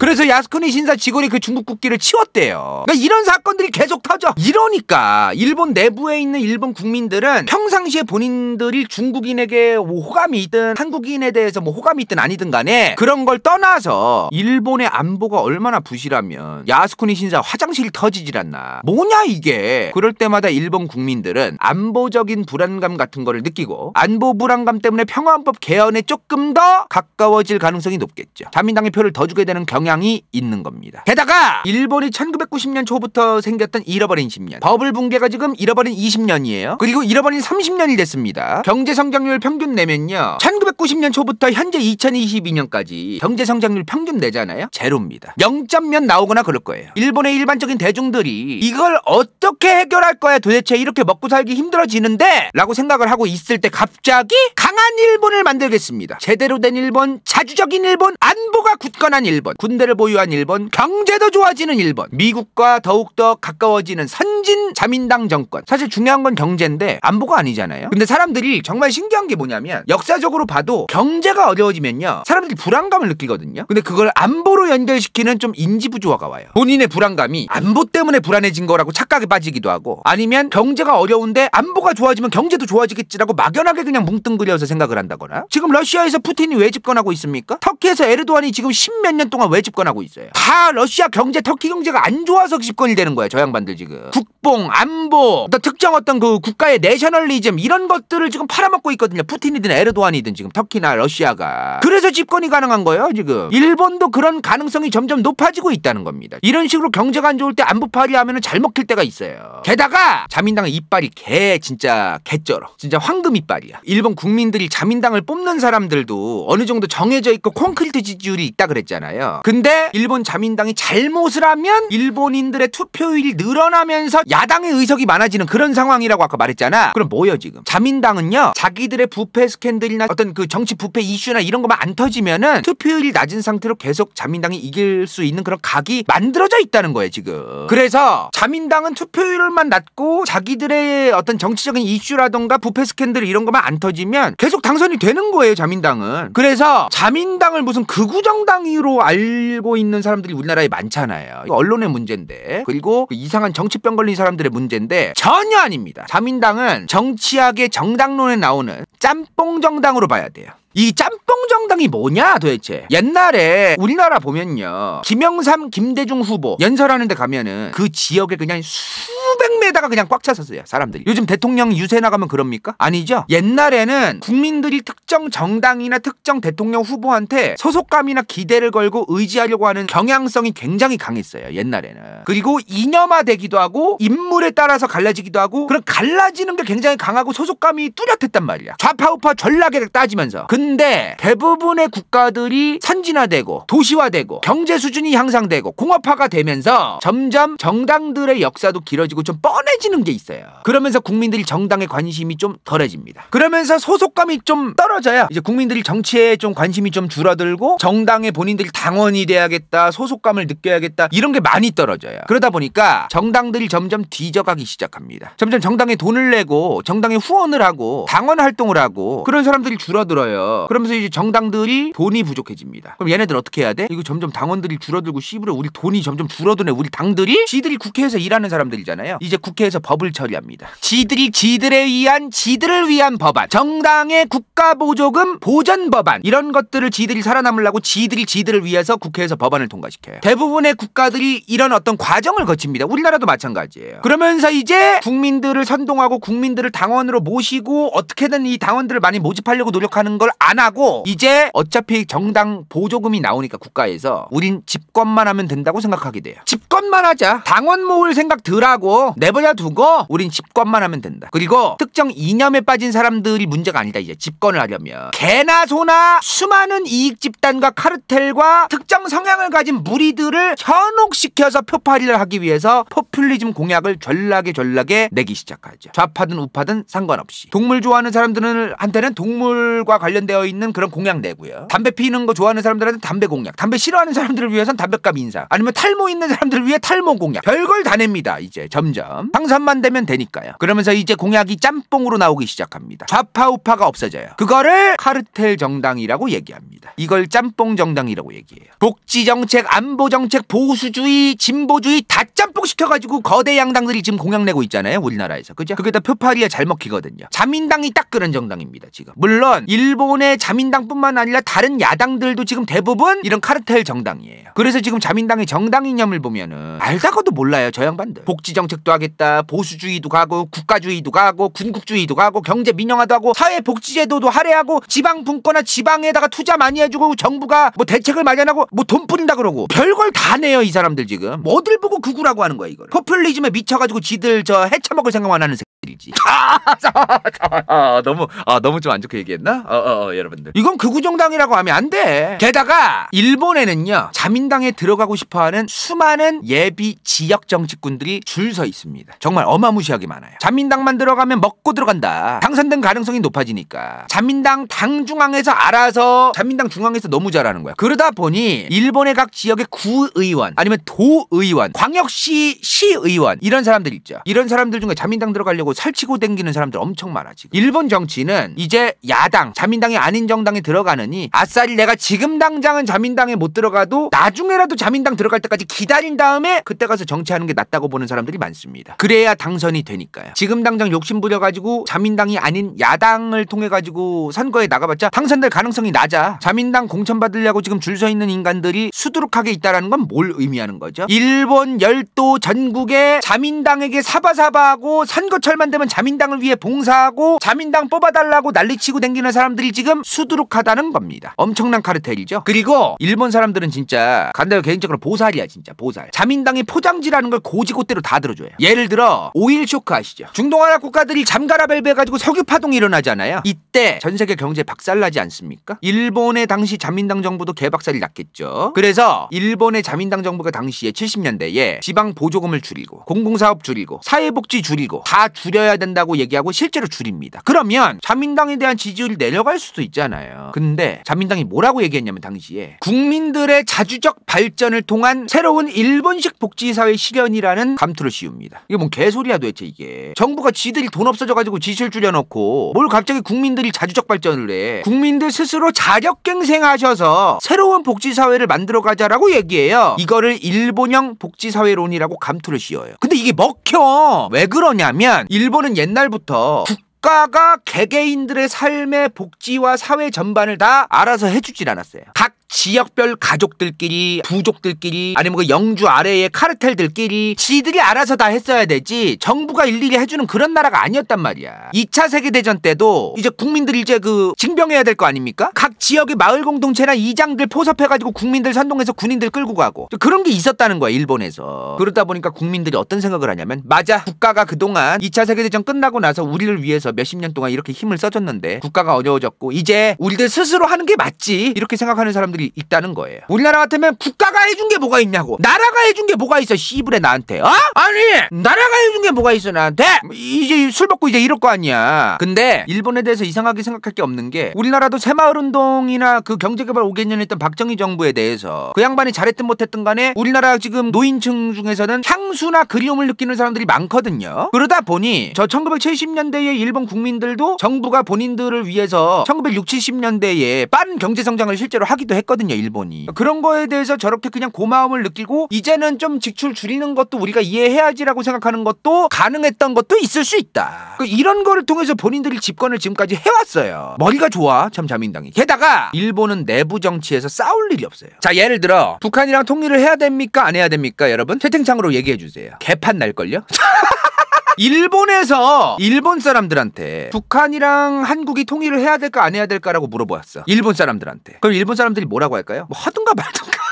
그래서 야스쿠니 신사 직원이 그 중... 중국 국기를 치웠대요. 그러니까 이런 사건들이 계속 터져. 이러니까 일본 내부에 있는 일본 국민들은 평상시에 본인들이 중국인에게 뭐 호감이 있든 한국인에 대해서 뭐 호감이 있든 아니든 간에 그런 걸 떠나서 일본의 안보가 얼마나 부실하면 야스쿠니 신사 화장실 터지질 않나. 뭐냐 이게. 그럴 때마다 일본 국민들은 안보적인 불안감 같은 거를 느끼고 안보 불안감 때문에 평화헌법 개헌에 조금 더 가까워질 가능성이 높겠죠. 자민당의 표를 더 주게 되는 경향이 있는 겁니다. 게다가 일본이 1990년 초부터 생겼던 잃어버린 10년. 버블 붕괴가 지금 잃어버린 20년이에요. 그리고 잃어버린 30년이 됐습니다. 경제 성장률 평균 내면요. 1990년 초부터 현재 2022년까지 경제 성장률 평균 내잖아요. 제로입니다. 0점면 나오거나 그럴 거예요. 일본의 일반적인 대중들이 이걸 어떻게 해결할 거야 도대체 이렇게 먹고 살기 힘들어지는데 라고 생각을 하고 있을 때 갑자기 강한 일본을 만들겠습니다. 제대로 된 일본, 자주적인 일본, 안보가 굳건한 일본, 군대를 보유한 일본, 경제도 좋아지는 일본, 미국과 더욱더 가까워지는 선진 자민당 정권. 사실 중요한 건 경제인데 안보가 아니잖아요. 근데 사람들이 정말 신기한 게 뭐냐면 역사적으로 봐도 경제가 어려워지면요. 사람들이 불안감을 느끼거든요. 근데 그걸 안보로 연결시키는 좀 인지 부조화가 와요. 본인의 불안감이 안보 때문에 불안해진 거라고 착각에 빠지기도 하고 아니면 경제가 어려운데 안보가 좋아지면 경제도 좋아지겠지라고 막연하게 그냥 뭉뚱그려서 생각을 한다거나 지금 러시아에서 푸틴이 왜 집권하고 있습니까? 터키에서 에르도안이 지금 십 몇 년 동안 왜 집권하고 있어요? 다 러시아 경 경제 터키 경제가 안 좋아서 집권이 되는 거야 저 양반들 지금 국뽕 안보 어 특정 어떤 그 국가의 내셔널리즘 이런 것들을 지금 팔아먹고 있거든요 푸틴이든 에르도안이든 지금 터키나 러시아가 그래서 집권이 가능한 거예요 지금 일본도 그런 가능성이 점점 높아지고 있다는 겁니다 이런 식으로 경제가 안 좋을 때 안보파리 하면 은잘 먹힐 때가 있어요 게다가 자민당의 이빨이 개 진짜 개쩔어 진짜 황금 이빨이야 일본 국민들이 자민당을 뽑는 사람들도 어느 정도 정해져 있고 콘크리트 지지율이 있다 그랬잖아요 근데 일본 자민당이 잘 잘못을 하면 일본인들의 투표율이 늘어나면서 야당의 의석이 많아지는 그런 상황이라고 아까 말했잖아. 그럼 뭐예요 지금? 자민당은요. 자기들의 부패 스캔들이나 어떤 그 정치 부패 이슈나 이런 것만 안 터지면은 투표율이 낮은 상태로 계속 자민당이 이길 수 있는 그런 각이 만들어져 있다는 거예요 지금. 그래서 자민당은 투표율만 낮고 자기들의 어떤 정치적인 이슈라던가 부패 스캔들 이런 것만 안 터지면 계속 당선이 되는 거예요 자민당은. 그래서 자민당을 무슨 극우정당으로 알고 있는 사람들이 우리나라에 많지 많잖아요. 언론의 문제인데 그리고 그 이상한 정치병 걸린 사람들의 문제인데 전혀 아닙니다. 자민당은 정치학의 정당론에 나오는 짬뽕 정당으로 봐야 돼요. 이 짬뽕 정당이 뭐냐 도대체 옛날에 우리나라 보면요 김영삼 김대중 후보 연설하는데 가면은 그 지역에 그냥 수백 메다가 그냥 꽉 찼었어요 사람들이 요즘 대통령 유세 나가면 그럽니까 아니죠 옛날에는 국민들이 특정 정당이나 특정 대통령 후보한테 소속감이나 기대를 걸고 의지하려고 하는 경향성이 굉장히 강했어요 옛날에는 그리고 이념화되기도 하고 인물에 따라서 갈라지기도 하고 그런 갈라지는 게 굉장히 강하고 소속감이 뚜렷했단 말이야 좌파우파 전락에 따지면서 근 근데 대부분의 국가들이 선진화되고 도시화되고 경제 수준이 향상되고 공업화가 되면서 점점 정당들의 역사도 길어지고 좀 뻔해지는 게 있어요. 그러면서 국민들이 정당에 관심이 좀 덜해집니다. 그러면서 소속감이 좀 떨어져야 이제 국민들이 정치에 좀 관심이 좀 줄어들고 정당에 본인들이 당원이 돼야겠다 소속감을 느껴야겠다 이런 게 많이 떨어져요. 그러다 보니까 정당들이 점점 뒤져가기 시작합니다. 점점 정당에 돈을 내고 정당에 후원을 하고 당원 활동을 하고 그런 사람들이 줄어들어요. 그러면서 이제 정당들이 돈이 부족해집니다. 그럼 얘네들 어떻게 해야 돼? 이거 점점 당원들이 줄어들고 씨으려 우리 돈이 점점 줄어드네. 우리 당들이 지들이 국회에서 일하는 사람들이잖아요. 이제 국회에서 법을 처리합니다. 지들이 지들에 의한 지들을 위한 법안, 정당의 국가 보조금 보전 법안 이런 것들을 지들이 살아남으려고 지들이 지들을 위해서 국회에서 법안을 통과시켜요. 대부분의 국가들이 이런 어떤 과정을 거칩니다. 우리나라도 마찬가지예요. 그러면서 이제 국민들을 선동하고 국민들을 당원으로 모시고 어떻게든 이 당원들을 많이 모집하려고 노력하는 걸안 하고 이제 어차피 정당 보조금이 나오니까 국가에서 우린 집권만 하면 된다고 생각하게 돼요. 집권만 하자. 당원 모을 생각 덜하고 내버려 두고 우린 집권만 하면 된다. 그리고 특정 이념에 빠진 사람들이 문제가 아니다. 이제 집권을 하려면 개나 소나 수많은 이익 집단과 카르텔과 특정 성향을 가진 무리들을 현혹시켜서 표파리를 하기 위해서 포퓰리즘 공약을 전락에 전락에 내기 시작하죠. 좌파든 우파든 상관없이 동물 좋아하는 사람들한테는 동물과 관련된 되어 있는 그런 공약 내고요. 담배 피는 거 좋아하는 사람들한테 담배 공약, 담배 싫어하는 사람들을 위해선 담배값 인사 아니면 탈모 있는 사람들을 위해 탈모 공약. 별걸 다 냅니다. 이제 점점 당선만 되면 되니까요. 그러면서 이제 공약이 짬뽕으로 나오기 시작합니다. 좌파 우파가 없어져요. 그거를 카르텔 정당이라고 얘기합니다. 이걸 짬뽕 정당이라고 얘기해요. 복지 정책, 안보 정책, 보수주의, 진보주의 다 짬뽕 시켜가지고 거대 양당들이 지금 공약 내고 있잖아요. 우리나라에서 그죠? 그게 다 표파리에 잘 먹히거든요. 자민당이 딱 그런 정당입니다. 지금 물론 일본 이번에 자민당뿐만 아니라 다른 야당들도 지금 대부분 이런 카르텔 정당이에요. 그래서 지금 자민당의 정당 이념을 보면은 알다가도 몰라요 저 양반들. 복지 정책도 하겠다, 보수주의도 가고 국가주의도 가고 군국주의도 가고 경제 민영화도 하고 사회 복지제도도 할애하고 지방 분권화 지방에다가 투자 많이 해주고 정부가 뭐 대책을 마련하고 뭐 돈 뿌린다 그러고 별걸 다 내요 이 사람들 지금. 뭐들 보고 구구라고 하는 거야 이걸. 포퓰리즘에 미쳐가지고 지들 저 해쳐먹을 생각만 하는 새끼들이지. 아, 아, 너무 아 너무 좀 안 좋게 얘기했나? 어, 어, 어. 여러분들. 이건 극우정당이라고 그 하면 안 돼. 게다가 일본에는요 자민당에 들어가고 싶어하는 수많은 예비 지역 정치꾼들이 줄 서 있습니다. 정말 어마무시하게 많아요. 자민당만 들어가면 먹고 들어간다. 당선된 가능성이 높아지니까 자민당 당 중앙에서 알아서 자민당 중앙에서 너무 잘하는 거야. 그러다 보니 일본의 각 지역의 구의원 아니면 도의원, 광역시 시의원 이런 사람들 있죠. 이런 사람들 중에 자민당 들어가려고 살치고 댕기는 사람들 엄청 많아 지금. 일본 정치는 이제 야당 자민당이 아닌 정당에 들어가느니 아싸리 내가 지금 당장은 자민당에 못 들어가도 나중에라도 자민당 들어갈 때까지 기다린 다음에 그때 가서 정치하는 게 낫다고 보는 사람들이 많습니다. 그래야 당선이 되니까요. 지금 당장 욕심 부려가지고 자민당이 아닌 야당을 통해 가지고 선거에 나가봤자 당선될 가능성이 낮아. 자민당 공천 받으려고 지금 줄 서 있는 인간들이 수두룩하게 있다라는 건 뭘 의미하는 거죠? 일본 열도 전국에 자민당에게 사바사바하고 선거철만 되면 자민당을 위해 봉사하고 자민당 뽑아달라고 난리치고 댕기는 사람들이지 지금 수두룩하다는 겁니다. 엄청난 카르텔이죠. 그리고 일본 사람들은 진짜 간다요 개인적으로 보살이야 진짜 보살. 자민당이 포장지라는 걸 고지고대로 다 들어줘요. 예를 들어 오일 쇼크 아시죠? 중동아랍 국가들이 잠가라 벨베가지고 석유 파동이 일어나잖아요. 이때 전 세계 경제 박살나지 않습니까? 일본의 당시 자민당 정부도 개박살이 났겠죠. 그래서 일본의 자민당 정부가 당시에 70년대에 지방 보조금을 줄이고 공공사업 줄이고 사회복지 줄이고 다 줄여야 된다고 얘기하고 실제로 줄입니다. 그러면 자민당에 대한 지지율이 내려갈 수 수도 있잖아요. 근데 자민당이 뭐라고 얘기했냐면 당시에 국민들의 자주적 발전을 통한 새로운 일본식 복지사회 실현이라는 감투를 씌웁니다. 이게 뭔 개소리야 도대체 이게. 정부가 지들이 돈 없어져가지고 지출 줄여놓고 뭘 갑자기 국민들이 자주적 발전을 해. 국민들 스스로 자력갱생하셔서 새로운 복지사회를 만들어가자라고 얘기해요. 이거를 일본형 복지사회론이라고 감투를 씌워요. 근데 이게 먹혀. 왜 그러냐면 일본은 옛날부터 국 국가가 개개인들의 삶의 복지와 사회 전반을 다 알아서 해주질 않았어요. 각 지역별 가족들끼리 부족들끼리 아니면 그 영주 아래의 카르텔들끼리 지들이 알아서 다 했어야 되지 정부가 일일이 해주는 그런 나라가 아니었단 말이야 2차 세계대전 때도 이제 국민들 이제 그 징병해야 될 거 아닙니까? 각 지역의 마을 공동체나 이장들 포섭해가지고 국민들 선동해서 군인들 끌고 가고 그런 게 있었다는 거야 일본에서 그러다 보니까 국민들이 어떤 생각을 하냐면 맞아 국가가 그동안 2차 세계대전 끝나고 나서 우리를 위해서 몇십 년 동안 이렇게 힘을 써줬는데 국가가 어려워졌고 이제 우리들 스스로 하는 게 맞지 이렇게 생각하는 사람들이 것들이 있다는 거예요. 우리나라 같으면 국가가 해준 게 뭐가 있냐고. 나라가 해준 게 뭐가 있어, 씨부레 나한테. 어? 아니, 나라가 해준 게 뭐가 있어, 나한테? 이제 술 먹고 이제 이럴 거 아니야. 근데 일본에 대해서 이상하게 생각할 게 없는 게 우리나라도 새마을운동이나 그 경제개발 5개년 했던 박정희 정부에 대해서 그 양반이 잘했든 못했든 간에 우리나라 지금 노인층 중에서는 향수나 그리움을 느끼는 사람들이 많거든요. 그러다 보니 저 1970년대의 일본 국민들도 정부가 본인들을 위해서 1960, 70년대에 빠른 경제 성장을 실제로 하기도 했고 했거든요, 일본이. 그런 거에 대해서 저렇게 그냥 고마움을 느끼고 이제는 좀 직출 줄이는 것도 우리가 이해해야지라고 생각하는 것도 가능했던 것도 있을 수 있다. 그 이런 거를 통해서 본인들이 집권을 지금까지 해왔어요. 머리가 좋아, 참 자민당이. 게다가 일본은 내부 정치에서 싸울 일이 없어요. 자, 예를 들어 북한이랑 통일을 해야 됩니까? 안 해야 됩니까? 여러분 채팅창으로 얘기해 주세요. 개판 날걸요? 일본에서 일본 사람들한테 북한이랑 한국이 통일을 해야 될까 안 해야 될까라고 물어보았어. 일본 사람들한테. 그럼 일본 사람들이 뭐라고 할까요? 뭐 하든가 말든가.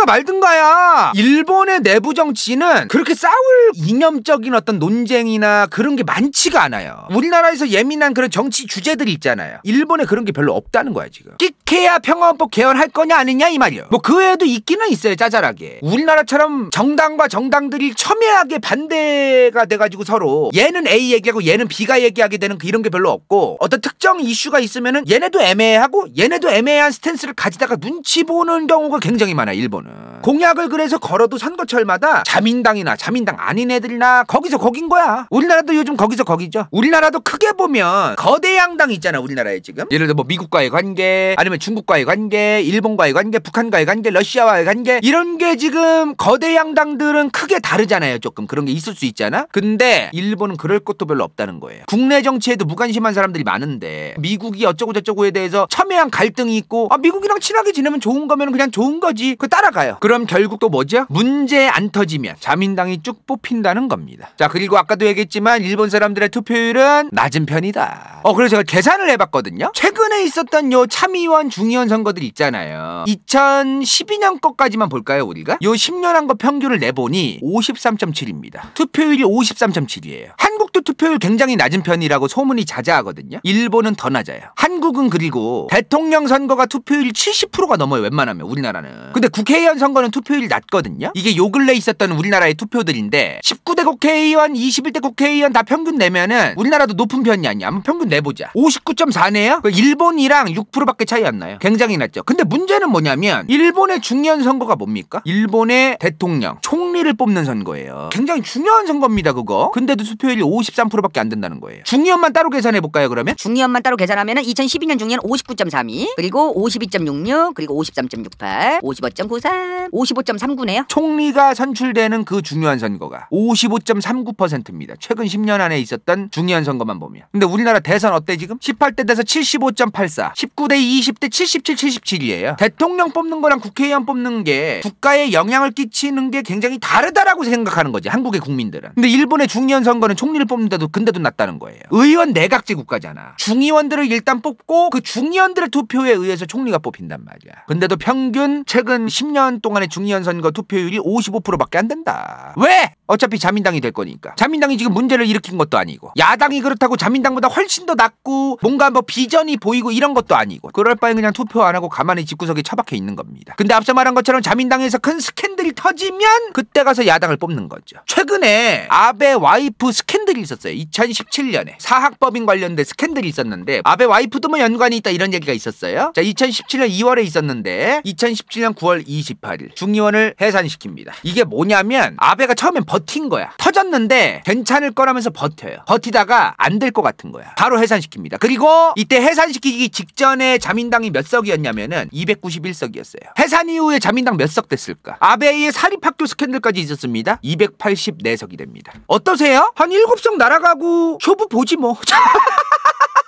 하든가 말든가야. 일본의 내부 정치는 그렇게 싸울 이념적인 어떤 논쟁이나 그런 게 많지가 않아요. 우리나라에서 예민한 그런 정치 주제들 있잖아요. 일본에 그런 게 별로 없다는 거야 지금. 끼케야 평화헌법 개헌할 거냐 아니냐 이 말이요. 뭐 그 외에도 있기는 있어요 짜잘하게. 우리나라처럼 정당과 정당들이 첨예하게 반대가 돼가지고 서로 얘는 A 얘기하고 얘는 B가 얘기하게 되는 그 이런 게 별로 없고 어떤 특정 이슈가 있으면은 얘네도 애매하고 얘네도 애매한 스탠스를 가지다가 눈치 보는 경우가 굉장히 많아 일본은. uh, 공약을 그래서 걸어도 선거철마다 자민당이나 자민당 아닌 애들이나 거기서 거긴 거야. 우리나라도 요즘 거기서 거기죠. 우리나라도 크게 보면 거대 양당 있잖아 우리나라에 지금. 예를 들어 뭐 미국과의 관계 아니면 중국과의 관계 일본과의 관계 북한과의 관계 러시아와의 관계 이런 게 지금 거대 양당들은 크게 다르잖아요 조금 그런 게 있을 수 있잖아. 근데 일본은 그럴 것도 별로 없다는 거예요. 국내 정치에도 무관심한 사람들이 많은데 미국이 어쩌고 저쩌고에 대해서 첨예한 갈등이 있고 아 미국이랑 친하게 지내면 좋은 거면 그냥 좋은 거지. 그 따라가요. 그럼 결국 또 뭐죠? 문제 안 터지면 자민당이 쭉 뽑힌다는 겁니다. 자 그리고 아까도 얘기했지만 일본 사람들의 투표율은 낮은 편이다. 어 그래서 제가 계산을 해봤거든요. 최근에 있었던 요 참의원 중의원 선거들 있잖아요. 2012년 거까지만 볼까요 우리가? 요 10년 한 거 평균을 내보니 53.7입니다. 투표율이 53.7이에요. 한국도 투표율 굉장히 낮은 편이라고 소문이 자자하거든요. 일본은 더 낮아요. 한국은 그리고 대통령 선거가 투표율이 70%가 넘어요 웬만하면 우리나라는. 근데 국회의원 선거 선거는 투표율 이 낮거든요. 이게 요 근래 있었던 우리나라의 투표들인데 19대 국회의원, 21대 국회의원 다 평균 내면은 우리나라도 높은 편이 아니야. 한번 평균 내보자. 59.4네요? 일본이랑 6%밖에 차이 안 나요. 굉장히 낮죠. 근데 문제는 뭐냐면 일본의 중요한 선거가 뭡니까? 일본의 대통령, 총리를 뽑는 선거예요. 굉장히 중요한 선거입니다, 그거. 근데도 투표율이 53%밖에 안 된다는 거예요. 중의원만 따로 계산해 볼까요, 그러면? 중의원만 따로 계산하면 2012년 중의원 59.32, 그리고 52.66, 그리고 53.68, 55.93, 55.39네요. 총리가 선출되는 그 중요한 선거가 55.39%입니다. 최근 10년 안에 있었던 중요한 선거만 보면. 근데 우리나라 대선 어때 지금? 18대 대서 75.84, 19대 20대 77, 77이에요. 대통령 뽑는 거랑 국회의원 뽑는 게 국가에 영향을 끼치는 게 굉장히 다르다라고 생각하는 거지 한국의 국민들은. 근데 일본의 중요한 선거는 총리를 뽑는데도 근데도 낮다는 거예요. 의원 내각제 국가잖아. 중의원들을 일단 뽑고 그 중의원들의 투표에 의해서 총리가 뽑힌단 말이야. 근데도 평균 최근 10년 동안 동안의 중의원선거 투표율이 55%밖에 안 된다. 왜? 어차피 자민당이 될 거니까. 자민당이 지금 문제를 일으킨 것도 아니고 야당이 그렇다고 자민당보다 훨씬 더 낫고 뭔가 뭐 비전이 보이고 이런 것도 아니고 그럴 바엔 그냥 투표 안 하고 가만히 집구석에 처박혀 있는 겁니다. 근데 앞서 말한 것처럼 자민당에서 큰 스캔들이 터지면 그때 가서 야당을 뽑는 거죠. 최근에 아베 와이프 스캔들이 있었어요. 2017년에 사학법인 관련된 스캔들이 있었는데 아베 와이프도 뭐 연관이 있다 이런 얘기가 있었어요. 자, 2017년 2월에 있었는데 2017년 9월 28일 중의원을 해산시킵니다. 이게 뭐냐면 아베가 처음엔 버틴 거야. 터졌는데 괜찮을 거라면서 버텨요. 버티다가 안 될 것 같은 거야. 바로 해산시킵니다. 그리고 이때 해산시키기 직전에 자민당이 몇 석이었냐면은 291석이었어요. 해산 이후에 자민당 몇 석 됐을까? 아베의 사립학교 스캔들까지 있었습니다. 284석이 됩니다. 어떠세요? 한 7석 날아가고 쇼부 보지 뭐.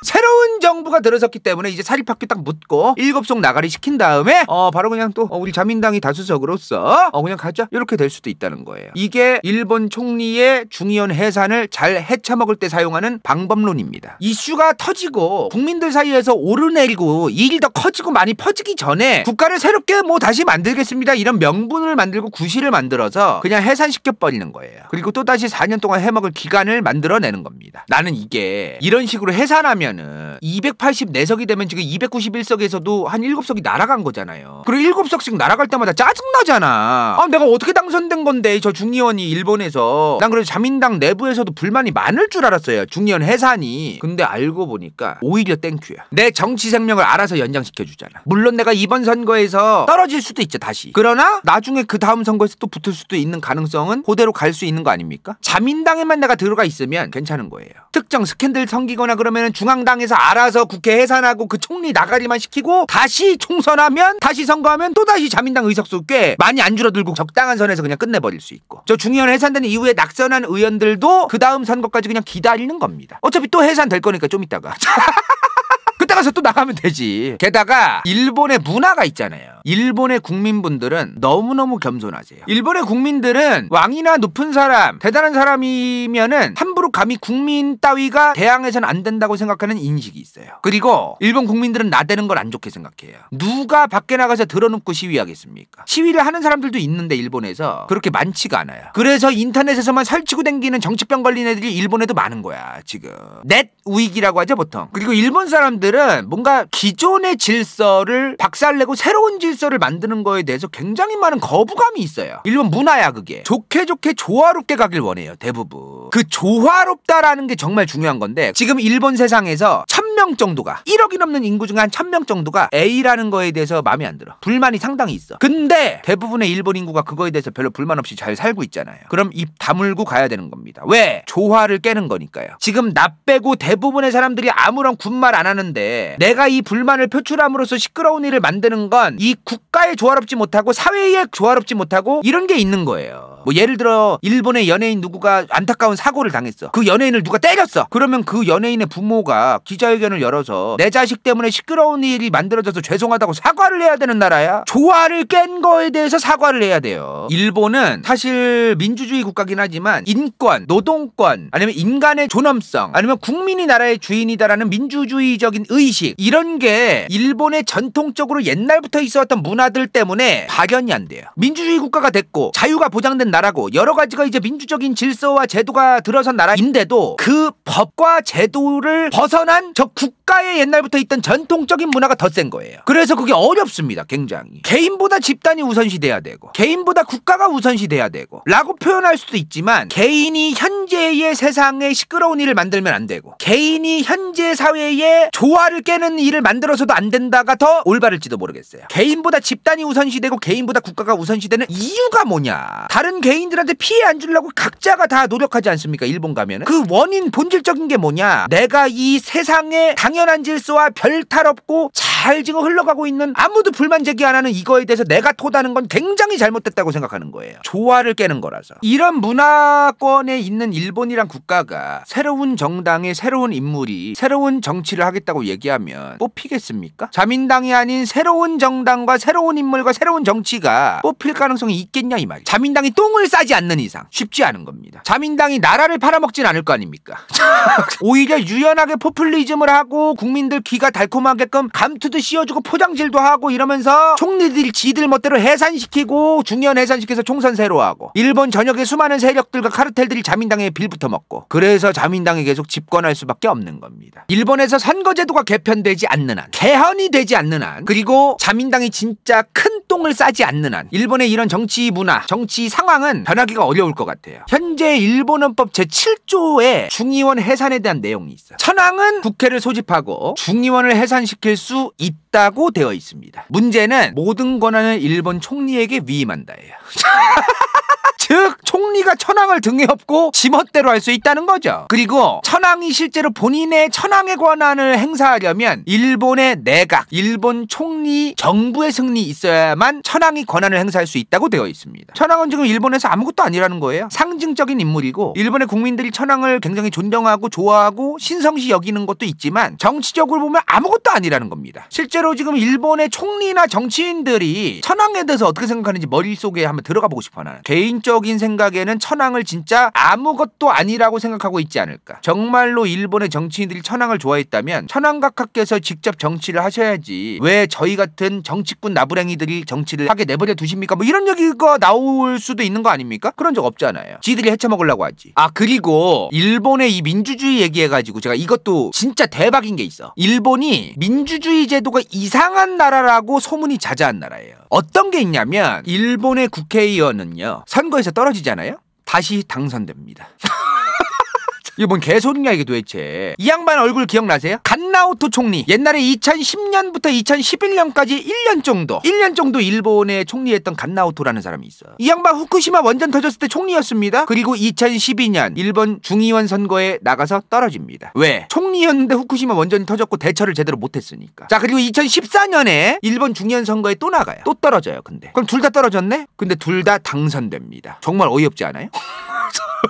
새로운 정부가 들어섰기 때문에 이제 사립학교 딱 묻고 일곱 송 나가리 시킨 다음에 어 바로 그냥 또 어, 우리 자민당이 다수석으로서 어 그냥 가자 이렇게 될 수도 있다는 거예요. 이게 일본 총리의 중의원 해산을 잘 헤쳐먹을 때 사용하는 방법론입니다. 이슈가 터지고 국민들 사이에서 오르내리고 일이 더 커지고 많이 퍼지기 전에 국가를 새롭게 뭐 다시 만들겠습니다 이런 명분을 만들고 구실을 만들어서 그냥 해산시켜 버리는 거예요. 그리고 또 다시 4년 동안 해먹을 기간을 만들어내는 겁니다. 나는 이게 이런 식으로 해산하면 보면은 284석이 되면 지금 291석에서도 한 7석이 날아간 거잖아요. 그리고 7석씩 날아갈 때마다 짜증나잖아. 아, 내가 어떻게 당선된 건데 저 중의원이 일본에서 난 그래서 자민당 내부에서도 불만이 많을 줄 알았어요. 중의원 해산이. 근데 알고 보니까 오히려 땡큐야. 내 정치 생명을 알아서 연장시켜 주잖아. 물론 내가 이번 선거에서 떨어질 수도 있죠, 다시. 그러나 나중에 그 다음 선거에서 또 붙을 수도 있는 가능성은 그대로 갈 수 있는 거 아닙니까? 자민당에만 내가 들어가 있으면 괜찮은 거예요. 특정 스캔들 성기거나 그러면 중앙 정당에서 알아서 국회 해산하고 그 총리 나가리만 시키고 다시 총선하면 다시 선거하면 또다시 자민당 의석수 꽤 많이 안 줄어들고 적당한 선에서 그냥 끝내버릴 수 있고 저 중의원 해산된 이후에 낙선한 의원들도 그 다음 선거까지 그냥 기다리는 겁니다 어차피 또 해산될 거니까 좀 이따가 그때 가서 또 나가면 되지 게다가 일본의 문화가 있잖아요 일본의 국민분들은 너무너무 겸손하세요. 일본의 국민들은 왕이나 높은 사람, 대단한 사람이면은 함부로 감히 국민 따위가 대항해서는 안 된다고 생각하는 인식이 있어요. 그리고 일본 국민들은 나대는 걸 안 좋게 생각해요. 누가 밖에 나가서 드러눕고 시위하겠습니까? 시위를 하는 사람들도 있는데 일본에서 그렇게 많지가 않아요. 그래서 인터넷에서만 설치고 댕기는 정치병 걸린 애들이 일본에도 많은 거야 지금. 넷 우익이라고 하죠 보통. 그리고 일본 사람들은 뭔가 기존의 질서를 박살내고 새로운 질서 를 질서를 만드는 거에 대해서 굉장히 많은 거부감이 있어요. 일본 문화야 그게. 좋게 좋게 조화롭게 가길 원해요 대부분. 그 조화롭다라는 게 정말 중요한 건데 지금 일본 세상에서 1000명 정도가 1억이 넘는 인구 중 한 1000명 정도가 A라는 거에 대해서 마음에 안 들어. 불만이 상당히 있어. 근데 대부분의 일본 인구가 그거에 대해서 별로 불만 없이 잘 살고 있잖아요. 그럼 입 다물고 가야 되는 겁니다. 왜? 조화를 깨는 거니까요. 지금 나 빼고 대부분의 사람들이 아무런 군말 안 하는데 내가 이 불만을 표출함으로써 시끄러운 일을 만드는 건 이 국가에 조화롭지 못하고 사회에 조화롭지 못하고 이런 게 있는 거예요. 뭐 예를 들어 일본의 연예인 누구가 안타까운 사고를 당했어. 그 연예인을 누가 때렸어. 그러면 그 연예인의 부모가 기자회견을 열어서 내 자식 때문에 시끄러운 일이 만들어져서 죄송하다고 사과를 해야 되는 나라야. 조화를 깬 거에 대해서 사과를 해야 돼요. 일본은 사실 민주주의 국가긴 하지만 인권, 노동권, 아니면 인간의 존엄성, 아니면 국민이 나라의 주인이다라는 민주주의적인 의식 이런 게 일본의 전통적으로 옛날부터 있어왔던 문화들 때문에 확연이안 돼요. 민주주의 국가가 됐고 자유가 보장된 나라고 여러 가지가 이제 민주적인 질서와 제도가 들어선 나라인데도 그 법과 제도를 벗어난 저 국. 국가에 옛날부터 있던 전통적인 문화가 더 센 거예요. 그래서 그게 어렵습니다. 굉장히. 개인보다 집단이 우선시 돼야 되고 개인보다 국가가 우선시 돼야 되고 라고 표현할 수도 있지만 개인이 현재의 세상에 시끄러운 일을 만들면 안 되고 개인이 현재 사회에 조화를 깨는 일을 만들어서도 안 된다가 더 올바를지도 모르겠어요. 개인보다 집단이 우선시되고 개인보다 국가가 우선시되는 이유가 뭐냐? 다른 개인들한테 피해 안 주려고 각자가 다 노력하지 않습니까? 일본 가면은 그 원인 본질적인 게 뭐냐? 내가 이 세상에 당연 히 완전한 질서와 별 탈 없고 잘 지금 흘러가고 있는 아무도 불만 제기 안 하는 이거에 대해서 내가 토다는 건 굉장히 잘못됐다고 생각하는 거예요. 조화를 깨는 거라서. 이런 문화권에 있는 일본이란 국가가 새로운 정당의 새로운 인물이 새로운 정치를 하겠다고 얘기하면 뽑히겠습니까? 자민당이 아닌 새로운 정당과 새로운 인물과 새로운 정치가 뽑힐 가능성이 있겠냐 이 말이에요. 자민당이 똥을 싸지 않는 이상 쉽지 않은 겁니다. 자민당이 나라를 팔아먹진 않을 거 아닙니까? 오히려 유연하게 포퓰리즘을 하고 국민들 귀가 달콤하게끔 감투도 씌워주고 포장질도 하고 이러면서 총리들 지들 멋대로 해산시키고 중요한 해산시켜서 총선 새로 하고 일본 전역의 수많은 세력들과 카르텔들이 자민당에 빌붙어 먹고 그래서 자민당이 계속 집권할 수밖에 없는 겁니다. 일본에서 선거제도가 개편되지 않는 한 개헌이 되지 않는 한 그리고 자민당이 진짜 큰 똥을 싸지 않는 한 일본의 이런 정치 문화 정치 상황은 변하기가 어려울 것 같아요. 현재 일본헌법 제7조에 중의원 해산에 대한 내용이 있어요. 천황은 국회를 소집하고 설립하고 중의원을 해산시킬 수 있다고 되어 있습니다. 문제는 모든 권한을 일본 총리에게 위임한다예요. 즉 총리가 천황을 등에 업고 지멋대로 할 수 있다는 거죠. 그리고 천황이 실제로 본인의 천황의 권한을 행사하려면 일본의 내각, 일본 총리, 정부의 승리 있어야만 천황이 권한을 행사할 수 있다고 되어 있습니다. 천황은 지금 일본에서 아무것도 아니라는 거예요. 상징적인 인물이고 일본의 국민들이 천황을 굉장히 존경하고 좋아하고 신성시 여기는 것도 있지만 정치적으로 보면 아무것도 아니라는 겁니다. 실제로 지금 일본의 총리나 정치인들이 천황에 대해서 어떻게 생각하는지 머릿속에 한번 들어가 보고 싶어 나는. 개인적인 생각에는 천황을 진짜 아무것도 아니라고 생각하고 있지 않을까. 정말로 일본의 정치인들이 천황을 좋아했다면 천황각하께서 직접 정치를 하셔야지 왜 저희 같은 정치꾼 나부랭이들이 정치를 하게 내버려 두십니까? 뭐 이런 얘기가 나올 수도 있는 거 아닙니까? 그런 적 없잖아요. 지들이 해쳐먹으려고 하지. 아 그리고 일본의 이 민주주의 얘기해가지고 제가 이것도 진짜 대박인 웃긴 게 있어. 일본이 민주주의 제도가 이상한 나라라고 소문이 자자한 나라예요. 어떤 게 있냐면 일본의 국회의원은요. 선거에서 떨어지잖아요. 다시 당선됩니다. 이게 개소리냐 이게 도대체. 이 양반 얼굴 기억나세요? 갓나오토 총리. 옛날에 2010년부터 2011년까지 1년 정도 1년 정도 일본에 총리했던 갓나오토라는 사람이 있어. 요이 양반 후쿠시마 원전 터졌을 때 총리였습니다. 그리고 2012년 일본 중의원 선거에 나가서 떨어집니다. 왜? 총리였는데 후쿠시마 원전이 터졌고 대처를 제대로 못했으니까. 자 그리고 2014년에 일본 중의원 선거에 또 나가요. 또 떨어져요. 근데 그럼 둘 다 떨어졌네? 근데 둘 다 당선됩니다. 정말 어이없지 않아요?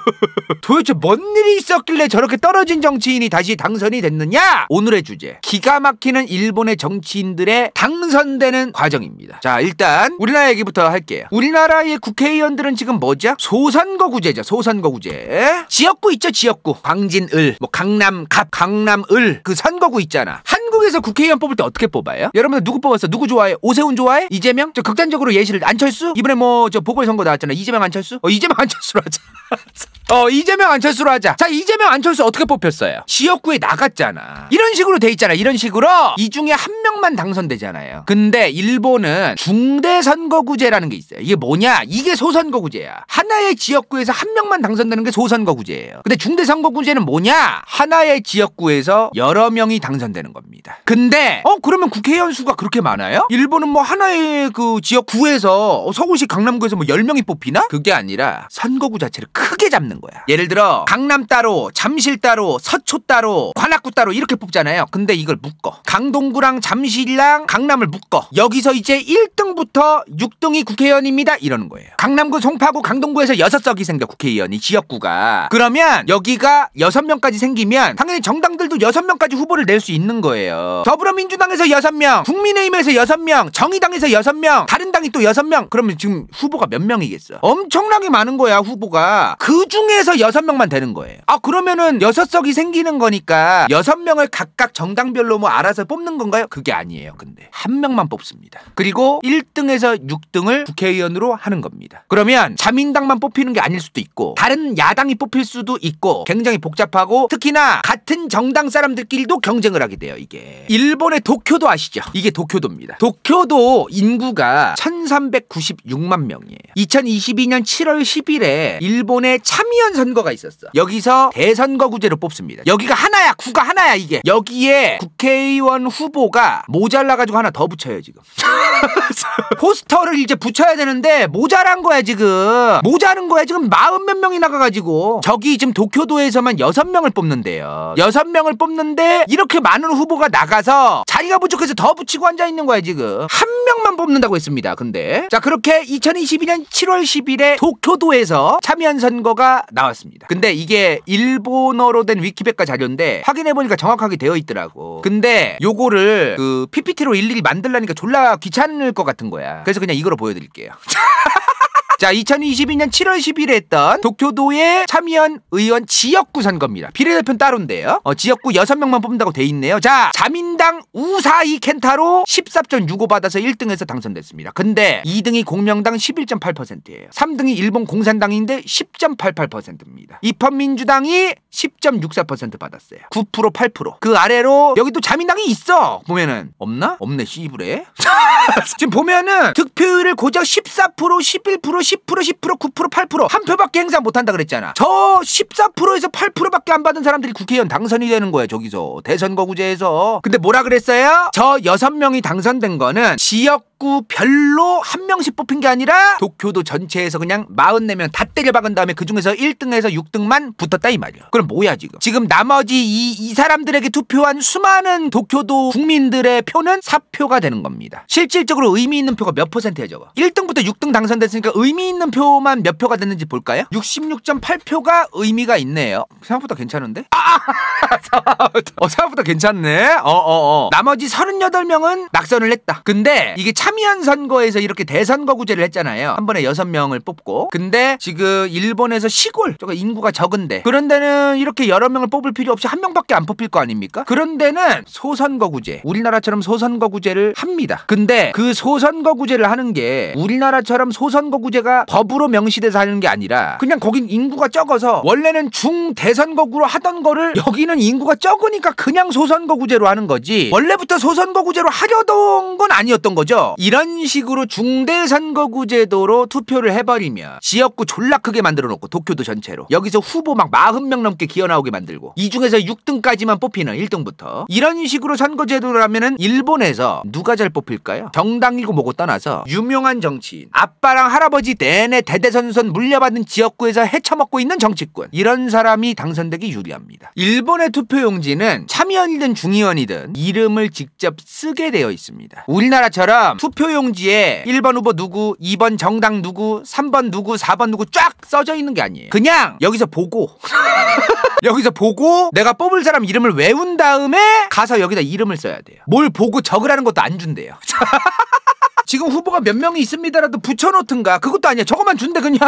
도대체 뭔 일이 있었길래 저렇게 떨어진 정치인이 다시 당선이 됐느냐? 오늘의 주제. 기가 막히는 일본의 정치인들의 당선되는 과정입니다. 자, 일단 우리나라 얘기부터 할게요. 우리나라의 국회의원들은 지금 뭐죠? 소선거구제죠. 소선거구제. 지역구 있죠, 지역구. 광진을, 뭐 강남갑, 강남을 그 선거구 있잖아. 한 한국에서 국회의원 뽑을 때 어떻게 뽑아요? 여러분들 누구 뽑았어? 누구 좋아해? 오세훈 좋아해? 이재명? 저 극단적으로 예시를 안철수? 이번에 뭐 저 보궐선거 나왔잖아. 이재명 안철수? 어 이재명 안철수로 하자. 어 이재명 안철수로 하자. 자 이재명 안철수 어떻게 뽑혔어요? 지역구에 나갔잖아. 이런 식으로 돼 있잖아. 이런 식으로 이 중에 한 명만 당선되잖아요. 근데 일본은 중대선거구제라는 게 있어요. 이게 뭐냐? 이게 소선거구제야. 하나의 지역구에서 한 명만 당선되는 게 소선거구제예요. 근데 중대선거구제는 뭐냐? 하나의 지역구에서 여러 명이 당선되는 겁니다. 있습니다. 근데 어 그러면 국회의원 수가 그렇게 많아요? 일본은 뭐 하나의 그 지역구에서 서울시 강남구에서 뭐 10명이 뽑히나? 그게 아니라 선거구 자체를 크게 잡는 거야. 예를 들어 강남 따로, 잠실 따로, 서초 따로, 관악구 따로 이렇게 뽑잖아요. 근데 이걸 묶어. 강동구랑 잠실이랑 강남을 묶어. 여기서 이제 1등부터 6등이 국회의원입니다. 이러는 거예요. 강남구, 송파구, 강동구에서 6석이 생겨 국회의원이 지역구가. 그러면 여기가 6명까지 생기면 당연히 정당들도 6명까지 후보를 낼 수 있는 거예요. 더불어민주당에서 6명, 국민의힘에서 6명, 정의당에서 6명, 다른 당이 또 6명. 그러면 지금 후보가 몇 명이겠어? 엄청나게 많은 거야, 후보가. 그 중에서 6명만 되는 거예요. 아, 그러면은 6석이 생기는 거니까 6명을 각각 정당별로 뭐 알아서 뽑는 건가요? 그게 아니에요, 근데. 한 명만 뽑습니다. 그리고 1등에서 6등을 국회의원으로 하는 겁니다. 그러면 자민당만 뽑히는 게 아닐 수도 있고 다른 야당이 뽑힐 수도 있고 굉장히 복잡하고 특히나 같은 정당 사람들끼리도 경쟁을 하게 돼요, 이게. 일본의 도쿄도 아시죠? 이게 도쿄도입니다. 도쿄도 인구가 1396만 명이에요. 2022년 7월 10일에 일본의 참의원 선거가 있었어. 여기서 대선거구제로 뽑습니다. 여기가 하나야. 구가 하나야 이게. 여기에 국회의원 후보가 모자라가지고 하나 더 붙여요 지금. 포스터를 이제 붙여야 되는데 모자란 거야 지금. 모자란 거야 지금 마흔 몇 명이 나가가지고. 저기 지금 도쿄도에서만 여섯 명을 뽑는데요. 여섯 명을 뽑는데 이렇게 많은 후보가 나 나가서 자리가 부족해서 더 붙이고 앉아 있는 거야 지금 한 명만 뽑는다고 했습니다 근데 자 그렇게 2022년 7월 10일에 도쿄도에서 참여한 선거가 나왔습니다 근데 이게 일본어로 된 위키백과 자료인데 확인해보니까 정확하게 되어 있더라고 근데 요거를 그 PPT로 일일이 만들라니까 졸라 귀찮을 것 같은 거야 그래서 그냥 이거로 보여드릴게요 자, 2022년 7월 10일에 했던 도쿄도의 참의원 의원 지역구 선거입니다. 비례대표는 따로인데요. 어, 지역구 6명만 뽑는다고 돼 있네요. 자, 자민당 우사이 켄타로 14.65 받아서 1등에서 당선됐습니다. 근데 2등이 공명당 11.8%예요. 3등이 일본 공산당인데 10.88%입니다. 입헌민주당이 10.64% 받았어요. 9% 8%. 그 아래로 여기도 자민당이 있어. 보면은 없나? 없네. 씨브레. 지금 보면은 득표율을 고작 14% 11% 10% 10% 9% 8%한 표밖에 행사 못한다 그랬잖아 저 14%에서 8%밖에 안 받은 사람들이 국회의원 당선이 되는 거야 저기서 대선거구제에서 근데 뭐라 그랬어요? 저 6명이 당선된 거는 지역 구 별로 한 명씩 뽑힌 게 아니라 도쿄도 전체에서 그냥 44명 다 때려 박은 다음에 그중에서 1등에서 6등만 붙었다 이 말이야 그럼 뭐야 지금 지금 나머지 이, 이 사람들에게 투표한 수많은 도쿄도 국민들의 표는 사표가 되는 겁니다 실질적으로 의미 있는 표가 몇 퍼센트야 저거 1등부터 6등 당선됐으니까 의미 의미 있는 표만 몇 표가 됐는지 볼까요? 66.8표가 의미가 있네요. 생각보다 괜찮은데? 아! 생각보다, 어, 생각보다 괜찮네. 어, 어, 어. 나머지 38명은 낙선을 했다. 근데 이게 참여한 선거에서 이렇게 대선거구제를 했잖아요. 한 번에 6명을 뽑고. 근데 지금 일본에서 시골, 저거 인구가 적은데. 그런데는 이렇게 여러 명을 뽑을 필요 없이 한 명밖에 안 뽑힐 거 아닙니까? 그런데는 소선거구제. 우리나라처럼 소선거구제를 합니다. 근데 그 소선거구제를 하는 게 우리나라처럼 소선거구제 문제가 법으로 명시돼서 하는 게 아니라 그냥 거긴 인구가 적어서 원래는 중대선거구로 하던 거를 여기는 인구가 적으니까 그냥 소선거구제로 하는 거지 원래부터 소선거구제로 하려던 건 아니었던 거죠. 이런 식으로 중대선거구제도로 투표를 해버리면 지역구 졸라 크게 만들어 놓고 도쿄도 전체로 여기서 후보 막 40명 넘게 기어나오게 만들고 이 중에서 6등까지만 뽑히는 1등부터 이런 식으로 선거제도를하면은 일본에서 누가 잘 뽑힐까요? 정당이고 뭐고 떠나서 유명한 정치인 아빠랑 할아버지 정치 내내 대대선선 물려받은 지역구에서 헤쳐먹고 있는 정치꾼 이런 사람이 당선되기 유리합니다. 일본의 투표용지는 참의원이든 중의원이든 이름을 직접 쓰게 되어 있습니다. 우리나라처럼 투표용지에 1번 후보 누구, 2번 정당 누구, 3번 누구, 4번 누구 쫙 써져 있는 게 아니에요. 그냥 여기서 보고 여기서 보고 내가 뽑을 사람 이름을 외운 다음에 가서 여기다 이름을 써야 돼요. 뭘 보고 적으라는 것도 안 준대요. 지금 후보가 몇 명이 있습니다라도 붙여놓든가 그것 아무것도 아니야. 저것만 준대 그냥.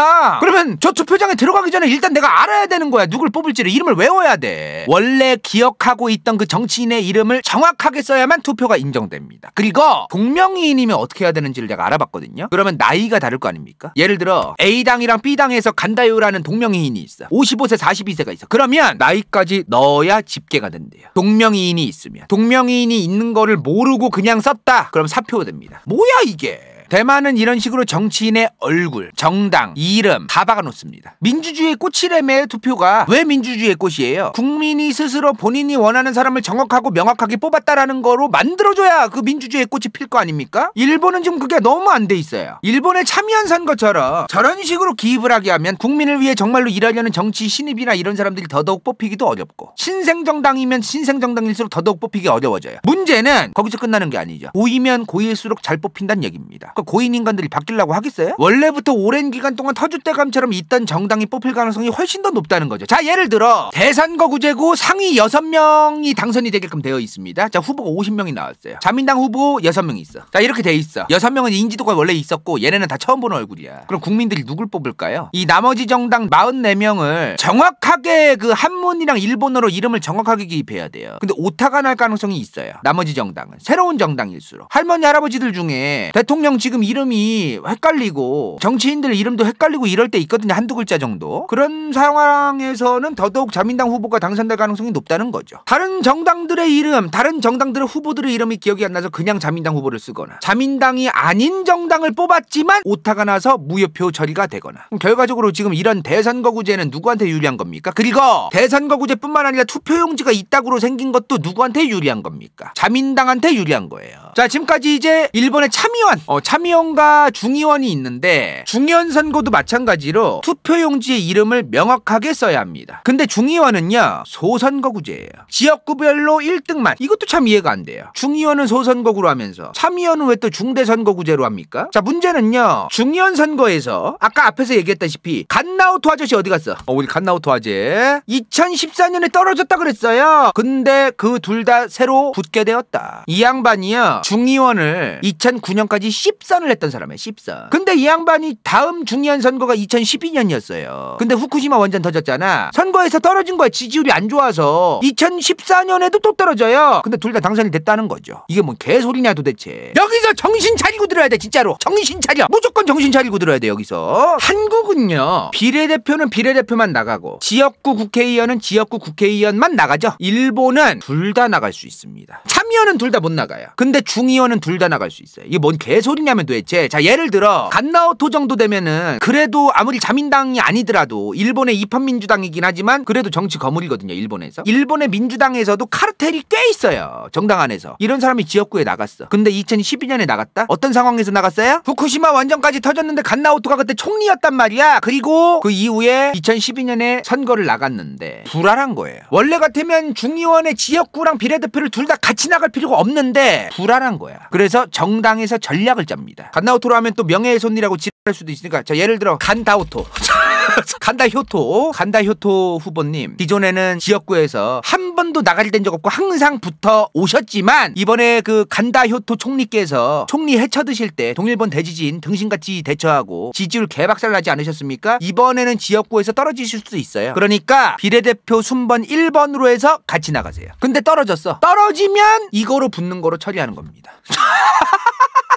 그러면 저 투표장에 들어가기 전에 일단 내가 알아야 되는 거야. 누굴 뽑을지를 이름을 외워야 돼. 원래 기억하고 있던 그 정치인의 이름을 정확하게 써야만 투표가 인정됩니다. 그리고 동명이인이면 어떻게 해야 되는지를 내가 알아봤거든요. 그러면 나이가 다를 거 아닙니까? 예를 들어 A당이랑 B당에서 간다요라는 동명이인이 있어. 55세, 42세가 있어. 그러면 나이까지 넣어야 집계가 된대요. 동명이인이 있으면 동명이인이 있는 거를 모르고 그냥 썼다. 그럼 사표 됩니다. 뭐야 이게? 대만은 이런 식으로 정치인의 얼굴, 정당, 이름 다 박아놓습니다. 민주주의 꽃이라며 투표가 왜 민주주의의 꽃이에요? 국민이 스스로 본인이 원하는 사람을 정확하고 명확하게 뽑았다라는 거로 만들어줘야 그 민주주의의 꽃이 필 거 아닙니까? 일본은 지금 그게 너무 안 돼 있어요. 일본의 참여한 선거처럼 저런 식으로 기입을 하게 하면 국민을 위해 정말로 일하려는 정치 신입이나 이런 사람들이 더더욱 뽑히기도 어렵고 신생정당이면 신생정당일수록 더더욱 뽑히기 어려워져요. 문제는 거기서 끝나는 게 아니죠. 고이면 고일수록 잘 뽑힌다는 얘기입니다. 그 고인 인간들이 바뀌려고 하겠어요? 원래부터 오랜 기간 동안 터줏대감처럼 있던 정당이 뽑힐 가능성이 훨씬 더 높다는 거죠. 자 예를 들어 대선거구제구 상위 6명이 당선이 되게끔 되어 있습니다. 자 후보가 50명이 나왔어요. 자민당 후보 6명이 있어. 자 이렇게 돼 있어. 6명은 인지도가 원래 있었고 얘네는 다 처음 보는 얼굴이야. 그럼 국민들이 누굴 뽑을까요? 이 나머지 정당 44명을 정확하게 그 한문이랑 일본어로 이름을 정확하게 기입해야 돼요. 근데 오타가 날 가능성이 있어요. 나머지 정당은 새로운 정당일수록 할머니 할아버지들 중에 대통령 지금 이름이 헷갈리고 정치인들 이름도 헷갈리고 이럴 때 있거든요. 한두 글자 정도. 그런 상황에서는 더더욱 자민당 후보가 당선될 가능성이 높다는 거죠. 다른 정당들의 이름, 다른 정당들의 후보들의 이름이 기억이 안 나서 그냥 자민당 후보를 쓰거나 자민당이 아닌 정당을 뽑았지만 오타가 나서 무효표 처리가 되거나 결과적으로 지금 이런 대선거구제는 누구한테 유리한 겁니까? 그리고 대선거구제뿐만 아니라 투표용지가 이따구로 생긴 것도 누구한테 유리한 겁니까? 자민당한테 유리한 거예요. 자 지금까지 이제 일본의 참의원 어, 참의원과 중의원이 있는데 중의원 선거도 마찬가지로 투표용지의 이름을 명확하게 써야 합니다 근데 중의원은요 소선거구제예요 지역구별로 1등만 이것도 참 이해가 안 돼요 중의원은 소선거구로 하면서 참의원은 왜 또 중대선거구제로 합니까 자 문제는요 중의원 선거에서 아까 앞에서 얘기했다시피 갓나우토 아저씨 어디 갔어 어, 우리 갓나우토 아재 2014년에 떨어졌다 그랬어요 근데 그 둘 다 새로 붙게 되었다 이 양반이요 중의원을 2009년까지 10선을 했던 사람이에요. 10선. 근데 이 양반이 다음 중의원 선거가 2012년이었어요. 근데 후쿠시마 원전 터졌잖아. 선거에서 떨어진 거야. 지지율이 안 좋아서 2014년에도 또 떨어져요. 근데 둘 다 당선이 됐다는 거죠. 이게 뭐 개소리냐 도대체. 여기서 정신 차리고 들어야 돼 진짜로. 정신 차려. 무조건 정신 차리고 들어야 돼 여기서. 한국은요. 비례대표는 비례대표만 나가고 지역구 국회의원은 지역구 국회의원만 나가죠. 일본은 둘 다 나갈 수 있습니다. 참여는 둘 다 못 나가요. 근데 중의원은 둘 다 나갈 수 있어요. 이게 뭔 개소리냐면 도대체. 자, 예를 들어 갓나오토 정도 되면은 그래도 아무리 자민당이 아니더라도 일본의 입헌민주당이긴 하지만 그래도 정치 거물이거든요, 일본에서. 일본의 민주당에서도 카르텔이 꽤 있어요. 정당 안에서. 이런 사람이 지역구에 나갔어. 근데 2012년에 나갔다? 어떤 상황에서 나갔어요? 후쿠시마 완전까지 터졌는데 갓나오토가 그때 총리였단 말이야. 그리고 그 이후에 2012년에 선거를 나갔는데 불안한 거예요. 원래 같으면 중의원의 지역구랑 비례대표를 둘 다 같이 나갈 필요가 없는데 불안한 화난 거야. 그래서 정당에서 전략을 짭니다. 간나우토로 하면 또 명예훼손이라고 지랄할 수도 있으니까 자 예를 들어 간다우토. 간다 효토 간다 효토 후보님 기존에는 지역구에서 한 번도 나갈 가된적 없고 항상 붙어 오셨지만 이번에 그 간다 효토 총리께서 총리 해쳐드실 때 동일본 대지진 등신같이 대처하고 지지율 개박살 나지 않으셨습니까? 이번에는 지역구에서 떨어지실 수도 있어요. 그러니까 비례대표 순번 1번으로 해서 같이 나가세요. 근데 떨어졌어. 떨어지면 이거로 붙는 거로 처리하는 겁니다.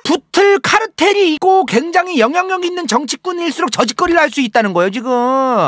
붙을 카르텔이 있고 굉장히 영향력 있는 정치꾼일수록 저짓거리를 할 수 있다는 거예요. 지금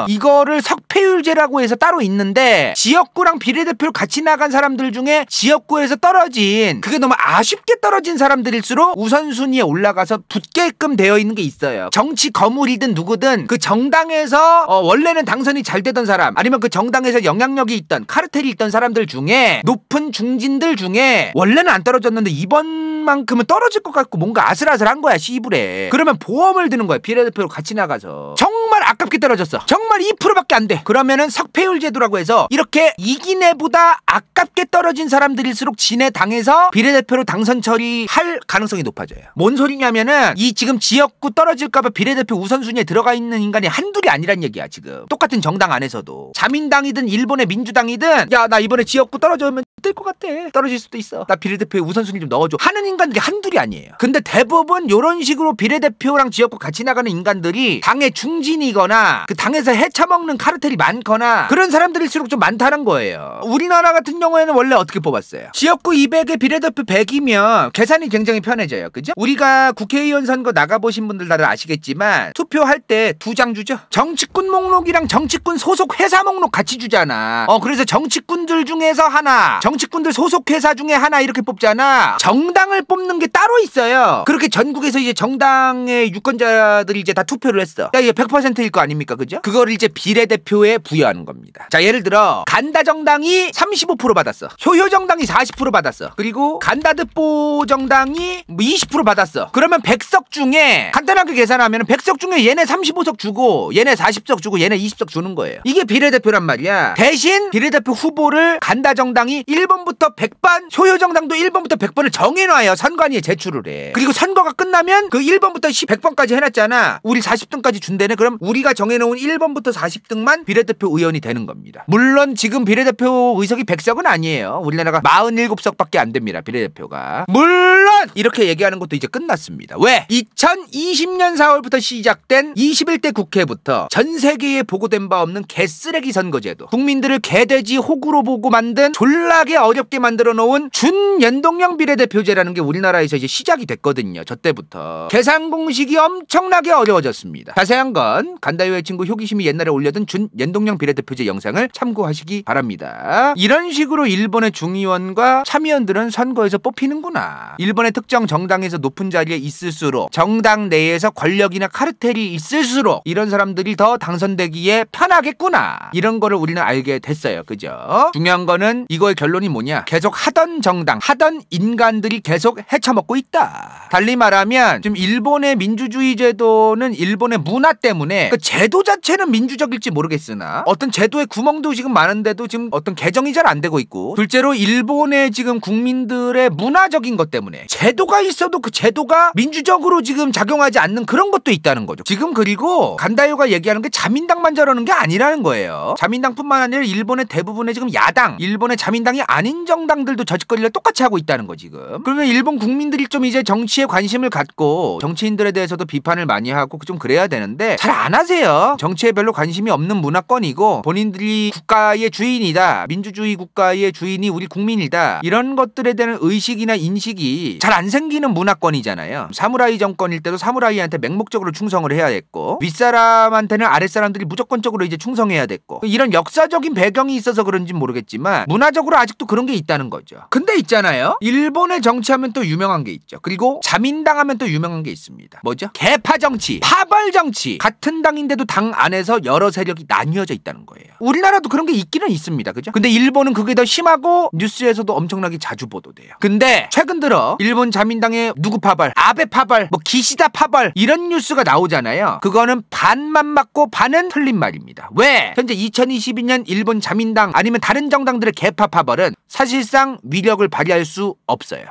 이거를 석패율제라고 해서 따로 있는데 지역구랑 비례대표를 같이 나간 사람들 중에 지역구에서 떨어진 그게 너무 아쉽게 떨어진 사람들일수록 우선순위에 올라가서 붙게끔 되어 있는 게 있어요. 정치 거물이든 누구든 그 정당에서 어 원래는 당선이 잘 되던 사람 아니면 그 정당에서 영향력이 있던 카르텔이 있던 사람들 중에 높은 중진들 중에 원래는 안 떨어졌는데 이번만큼은 떨어질 것 같고 뭔가 아슬아슬한 거야 시부레 그러면 보험을 드는 거야 비례대표로 같이 나가서 정말 아깝게 떨어졌어 정말 2%밖에 안돼 그러면은 석패율 제도라고 해서 이렇게 이긴 애보다 아깝게 떨어진 사람들일수록 진해 당에서 비례대표로 당선 처리할 가능성이 높아져요 뭔 소리냐면은 이 지금 지역구 떨어질까봐 비례대표 우선순위에 들어가 있는 인간이 한둘이 아니란 얘기야 지금 똑같은 정당 안에서도 자민당이든 일본의 민주당이든 야 나 이번에 지역구 떨어져면 뜰 것 같아 떨어질 수도 있어 나 비례대표에 우선순위 좀 넣어줘 하는 인간들이 한둘이 아니에요 근데 대부분 이런 식으로 비례대표랑 지역구 같이 나가는 인간들이 당의 중진이거나 그 당에서 해쳐먹는 카르텔이 많거나 그런 사람들일수록 좀 많다는 거예요. 우리나라 같은 경우에는 원래 어떻게 뽑았어요? 지역구 200에 비례대표 100이면 계산이 굉장히 편해져요. 그죠? 우리가 국회의원 선거 나가보신 분들 다들 아시겠지만 투표할 때 두 장 주죠? 정치꾼 목록이랑 정치꾼 소속 회사 목록 같이 주잖아. 어 그래서 정치꾼들 중에서 하나 정치꾼들 소속 회사 중에 하나 이렇게 뽑잖아. 정당을 뽑는 게 따로 있어요. 그렇게 전국에서 이제 정당의 유권자들이 이제 다 투표를 했어. 야 이게 100%일 거 아닙니까? 아닙니까? 그죠? 그걸 이제 비례대표에 부여하는 겁니다. 자, 예를 들어 간다 정당이 35% 받았어. 효효 정당이 40% 받았어. 그리고 간다 득보 정당이 뭐20% 받았어. 그러면 100석 중에 간단하게 계산하면 100석 중에 얘네 35석 주고 얘네 40석 주고 얘네 20석 주는 거예요. 이게 비례대표란 말이야. 대신 비례대표 후보를 간다 정당이 1번부터 100번, 효효 정당도 1번부터 100번을 정해 놔요. 선관위에 제출을 해. 그리고 선거가 끝나면 그 1번부터 10, 100번까지 해 놨잖아. 우리 40등까지 준대네. 그럼 우리가 정 정해놓은 1번부터 40등만 비례대표 의원이 되는 겁니다. 물론 지금 비례대표 의석이 100석은 아니에요. 우리나라가 47석밖에 안 됩니다. 비례대표가. 물론 이렇게 얘기하는 것도 이제 끝났습니다. 왜? 2020년 4월부터 시작된 21대 국회부터 전 세계에 보고된 바 없는 개쓰레기 선거제도 국민들을 개돼지 호구로 보고 만든 졸라게 어렵게 만들어 놓은 준연동형 비례대표제라는 게 우리나라에서 이제 시작이 됐거든요. 저 때부터. 계산 공식이 엄청나게 어려워졌습니다. 자세한 건간다요의 여자친구 효기심이 옛날에 올려둔 준 연동형 비례대표제 영상을 참고하시기 바랍니다. 이런 식으로 일본의 중의원과 참의원들은 선거에서 뽑히는구나. 일본의 특정 정당에서 높은 자리에 있을수록 정당 내에서 권력이나 카르텔이 있을수록 이런 사람들이 더 당선되기에 편하겠구나. 이런 거를 우리는 알게 됐어요. 그죠? 중요한 거는 이거의 결론이 뭐냐? 계속 하던 정당, 하던 인간들이 계속 헤쳐먹고 있다. 달리 말하면 지금 일본의 민주주의 제도는 일본의 문화 때문에 그 제도 제도 자체는 민주적일지 모르겠으나 어떤 제도의 구멍도 지금 많은데도 지금 어떤 개정이 잘 안 되고 있고 둘째로 일본의 지금 국민들의 문화적인 것 때문에 제도가 있어도 그 제도가 민주적으로 지금 작용하지 않는 그런 것도 있다는 거죠. 지금 그리고 간다요가 얘기하는 게 자민당만 저러는 게 아니라는 거예요. 자민당뿐만 아니라 일본의 대부분의 지금 야당, 일본의 자민당이 아닌 정당들도 저짓거리를 똑같이 하고 있다는 거 지금. 그러면 일본 국민들이 좀 이제 정치에 관심을 갖고 정치인들에 대해서도 비판을 많이 하고 그 좀 그래야 되는데 잘 안 하세요. 하여 정치에 별로 관심이 없는 문화권이고 본인들이 국가의 주인이다. 민주주의 국가의 주인이 우리 국민이다. 이런 것들에 대한 의식이나 인식이 잘 안 생기는 문화권이잖아요. 사무라이 정권일 때도 사무라이한테 맹목적으로 충성을 해야 했고 윗사람한테는 아랫사람들이 무조건적으로 이제 충성해야 됐고 이런 역사적인 배경이 있어서 그런지 모르겠지만 문화적으로 아직도 그런 게 있다는 거죠. 근데 있잖아요. 일본의 정치하면 또 유명한 게 있죠. 그리고 자민당 하면 또 유명한 게 있습니다. 뭐죠? 개파 정치, 파벌 정치. 같은 당인데도 그런도당 안에서 여러 세력이 나뉘어져 있다는 거예요. 우리나라도 그런 게 있기는 있습니다. 그죠? 근데 일본은 그게 더 심하고 뉴스에서도 엄청나게 자주 보도돼요. 근데 최근 들어 일본 자민당의 누구 파발, 아베 파발, 뭐 기시다 파발 이런 뉴스가 나오잖아요. 그거는 반만 맞고 반은 틀린 말입니다. 왜? 현재 2022년 일본 자민당 아니면 다른 정당들의 개파 파벌은 사실상 위력을 발휘할 수 없어요.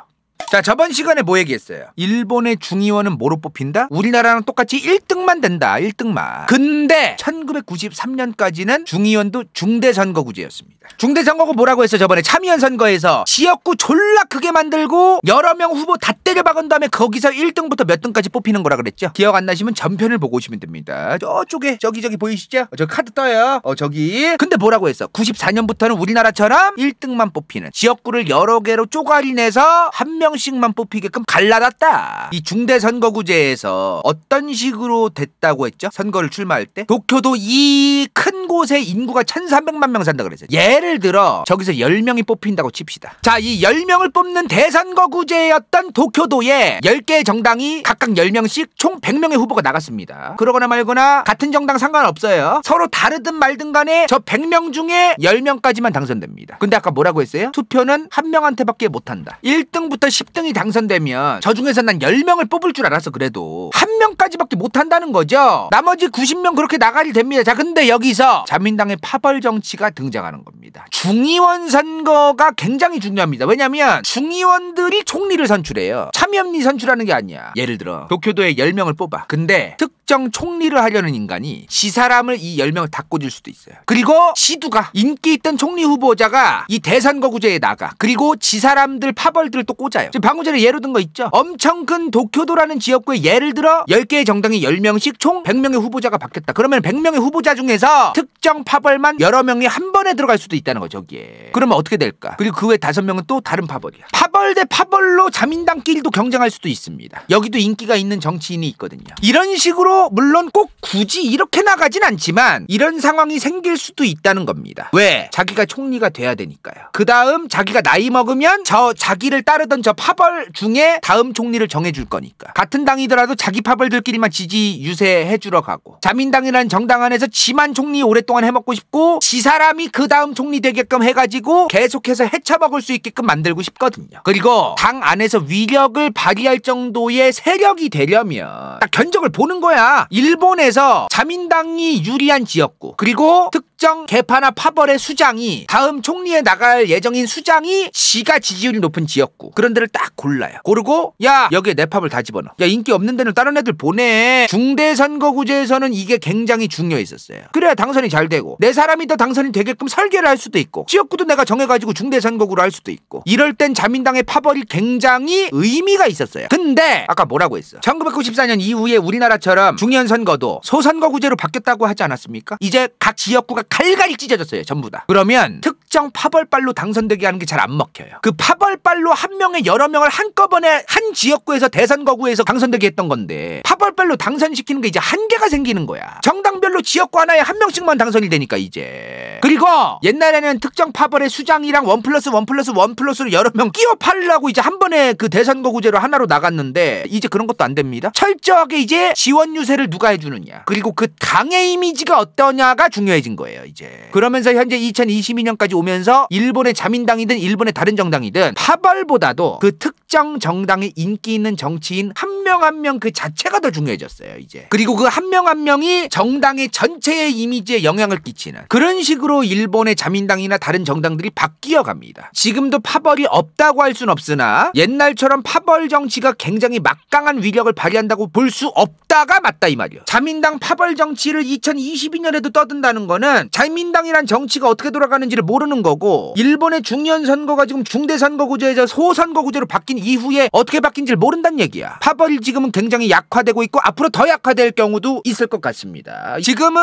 자 저번 시간에 뭐 얘기했어요? 일본의 중의원은 뭐로 뽑힌다? 우리나라랑 똑같이 1등만 된다 1등만 근데 1993년까지는 중의원도 중대선거구제였습니다 중대선거구 뭐라고 했어 저번에 참의원 선거에서 지역구 졸라 크게 만들고 여러 명 후보 다 때려 박은 다음에 거기서 1등부터 몇 등까지 뽑히는 거라 그랬죠 기억 안 나시면 전편을 보고 오시면 됩니다 저쪽에 저기 저기 보이시죠 어, 저 카드 떠요 어 저기 근데 뭐라고 했어 94년부터는 우리나라처럼 1등만 뽑히는 지역구를 여러 개로 쪼가리내서 한 명씩만 뽑히게끔 갈라놨다 이 중대선거구제에서 어떤 식으로 됐다고 했죠 선거를 출마할 때 도쿄도 이 큰 곳에 인구가 1300만 명 산다 그랬어요 예 예를 들어 저기서 10명이 뽑힌다고 칩시다. 자, 이 10명을 뽑는 대선거구제였던 도쿄도에 10개의 정당이 각각 10명씩 총 100명의 후보가 나갔습니다. 그러거나 말거나 같은 정당 상관없어요. 서로 다르든 말든 간에 저 100명 중에 10명까지만 당선됩니다. 근데 아까 뭐라고 했어요? 투표는 한 명한테밖에 못한다. 1등부터 10등이 당선되면 저 중에서 난 10명을 뽑을 줄 알았어 그래도 한 명까지밖에 못한다는 거죠. 나머지 90명 그렇게 나가게 됩니다. 자 근데 여기서 자민당의 파벌 정치가 등장하는 겁니다. 겁니다. 중의원 선거가 굉장히 중요합니다. 왜냐하면 중의원들이 총리를 선출해요. 참여연리 선출하는 게 아니야. 예를 들어 도쿄도에 10명을 뽑아. 근데 특 특정 총리를 하려는 인간이 지 사람을 이 열명을 다 꽂을 수도 있어요. 그리고 시두가 인기 있던 총리 후보자가 이 대선 거구제에 나가 그리고 지 사람들 파벌들을 또 꽂아요. 지금 방금 전에 예로 든 거 있죠? 엄청 큰 도쿄도라는 지역구에 예를 들어 10개의 정당이 10명씩 총 100명의 후보자가 바뀌었다. 그러면 100명의 후보자 중에서 특정 파벌만 여러 명이 한 번에 들어갈 수도 있다는 거죠. 여기에. 그러면 어떻게 될까? 그리고 그 외 다섯 명은 또 다른 파벌이야. 파벌 대 파벌로 자민당끼리도 경쟁할 수도 있습니다. 여기도 인기가 있는 정치인이 있거든요. 이런 식으로 물론 꼭 굳이 이렇게 나가진 않지만 이런 상황이 생길 수도 있다는 겁니다. 왜? 자기가 총리가 돼야 되니까요. 그 다음 자기가 나이 먹으면 저 자기를 따르던 저 파벌 중에 다음 총리를 정해줄 거니까. 같은 당이더라도 자기 파벌들끼리만 지지 유세해주러 가고 자민당이라는 정당 안에서 지만 총리 오랫동안 해먹고 싶고 지 사람이 그 다음 총리 되게끔 해가지고 계속해서 해쳐먹을 수 있게끔 만들고 싶거든요. 그리고 당 안에서 위력을 발휘할 정도의 세력이 되려면 딱 견적을 보는 거야. 일본에서 자민당이 유리한 지역구 그리고 특정 개파나 파벌의 수장이 다음 총리에 나갈 예정인 수장이 지가 지지율이 높은 지역구 그런 데를 딱 골라요. 고르고 야 여기에 내 팝을 다 집어넣어. 야 인기 없는 데는 다른 애들 보내. 중대선거구제에서는 이게 굉장히 중요했었어요. 그래야 당선이 잘 되고 내 사람이 더 당선이 되게끔 설계를 할 수도 있고 지역구도 내가 정해가지고 중대선거구로 할 수도 있고 이럴 땐 자민당의 파벌이 굉장히 의미가 있었어요. 근데 아까 뭐라고 했어? 1994년 이후에 우리나라처럼 중년 선거도 소선거구제로 바뀌었다고 하지 않았습니까? 이제 각 지역구가 갈갈이 찢어졌어요. 전부 다. 그러면 특 특정 파벌빨로 당선되게 하는 게 잘 안 먹혀요. 그 파벌빨로 한명에 여러 명을 한꺼번에 한 지역구에서 대선 거구에서 당선되게 했던 건데 파벌빨로 당선시키는 게 이제 한계가 생기는 거야. 정당별로 지역구 하나에 한 명씩만 당선이 되니까 이제. 그리고 옛날에는 특정 파벌의 수장이랑 원 플러스 원 플러스 원 플러스로 여러 명 끼워 팔려고 이제 한 번에 그 대선 거구제로 하나로 나갔는데 이제 그런 것도 안 됩니다. 철저하게 이제 지원 유세를 누가 해주느냐 그리고 그 당의 이미지가 어떠냐가 중요해진 거예요 이제. 그러면서 현재 2022년까지 오면서 일본의 자민당이든 일본의 다른 정당이든 파벌보다도 그 특정 정당의 인기 있는 정치인 한 명 한 명 그 자체가 더 중요해졌어요 이제 그리고 그 한 명한 한 명이 정당의 전체의 이미지에 영향을 끼치는 그런 식으로 일본의 자민당이나 다른 정당들이 바뀌어 갑니다 지금도 파벌이 없다고 할 순 없으나 옛날처럼 파벌 정치가 굉장히 막강한 위력을 발휘한다고 볼 수 없다가 맞다 이 말이요 자민당 파벌 정치를 2022년에도 떠든다는 거는 자민당이란 정치가 어떻게 돌아가는지를 모르는 모르는 거고 일본의 중년 선거가 지금 중대 선거구제에서 소선거구제로 바뀐 이후에 어떻게 바뀐지를 모른다는 얘기야. 파벌이 지금은 굉장히 약화되고 있고 앞으로 더 약화될 경우도 있을 것 같습니다. 지금은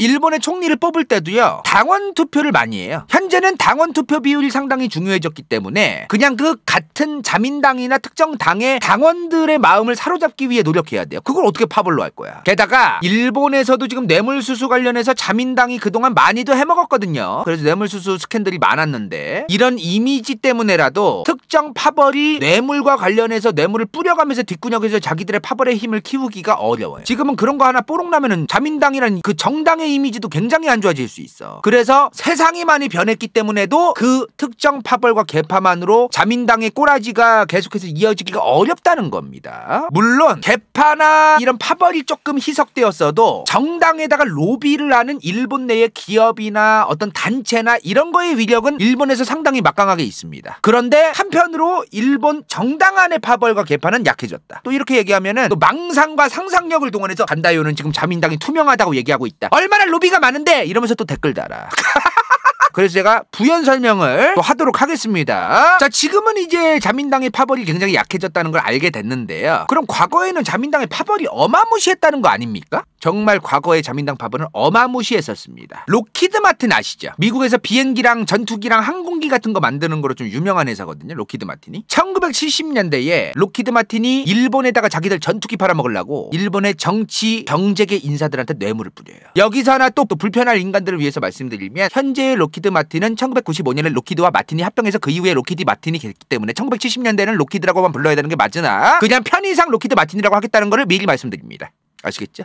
일본의 총리를 뽑을 때도요. 당원 투표를 많이 해요. 현재는 당원 투표 비율이 상당히 중요해졌기 때문에 그냥 그 같은 자민당이나 특정 당의 당원들의 마음을 사로잡기 위해 노력해야 돼요. 그걸 어떻게 파벌로 할 거야. 게다가 일본에서도 지금 뇌물수수 관련해서 자민당이 그동안 많이도 해먹었거든요. 그래서 뇌물수수 인수 스캔들이 많았는데 이런 이미지 때문에라도 특정 파벌이 뇌물과 관련해서 뇌물을 뿌려가면서 뒷구녕에서 자기들의 파벌의 힘을 키우기가 어려워요. 지금은 그런 거 하나 뽀록나면은 자민당이라는 그 정당의 이미지도 굉장히 안 좋아질 수 있어. 그래서 세상이 많이 변했기 때문에도 그 특정 파벌과 개파만으로 자민당의 꼬라지가 계속해서 이어지기가 어렵다는 겁니다. 물론 개파나 이런 파벌이 조금 희석되었어도 정당에다가 로비를 하는 일본 내의 기업이나 어떤 단체나 이런 이런 거의 위력은 일본에서 상당히 막강하게 있습니다. 그런데 한편으로 일본 정당 안의 파벌과 개파는 약해졌다. 또 이렇게 얘기하면은 또 망상과 상상력을 동원해서 간다요는 지금 자민당이 투명하다고 얘기하고 있다. 얼마나 로비가 많은데 이러면서 또 댓글 달아. 그래서 제가 부연 설명을 또 하도록 하겠습니다. 자, 지금은 이제 자민당의 파벌이 굉장히 약해졌다는 걸 알게 됐는데요. 그럼 과거에는 자민당의 파벌이 어마무시했다는 거 아닙니까? 정말 과거의 자민당 파벌은 어마무시했었습니다. 로키드 마틴 아시죠? 미국에서 비행기랑 전투기랑 항공기 같은 거 만드는 거로 좀 유명한 회사거든요. 로키드 마틴이. 1970년대에 로키드 마틴이 일본에다가 자기들 전투기 팔아먹으려고 일본의 정치, 경제계 인사들한테 뇌물을 뿌려요. 여기서 하나 또, 또 불편할 인간들을 위해서 말씀드리면 현재의 로키드 로키드 마틴은 1995년에 로키드와 마틴이 합병해서 그 이후에 로키드 마틴이 됐기 때문에 1970년대는 로키드라고만 불러야 되는 게 맞으나 그냥 편의상 로키드 마틴이라고 하겠다는 거를 미리 말씀드립니다. 아시겠죠?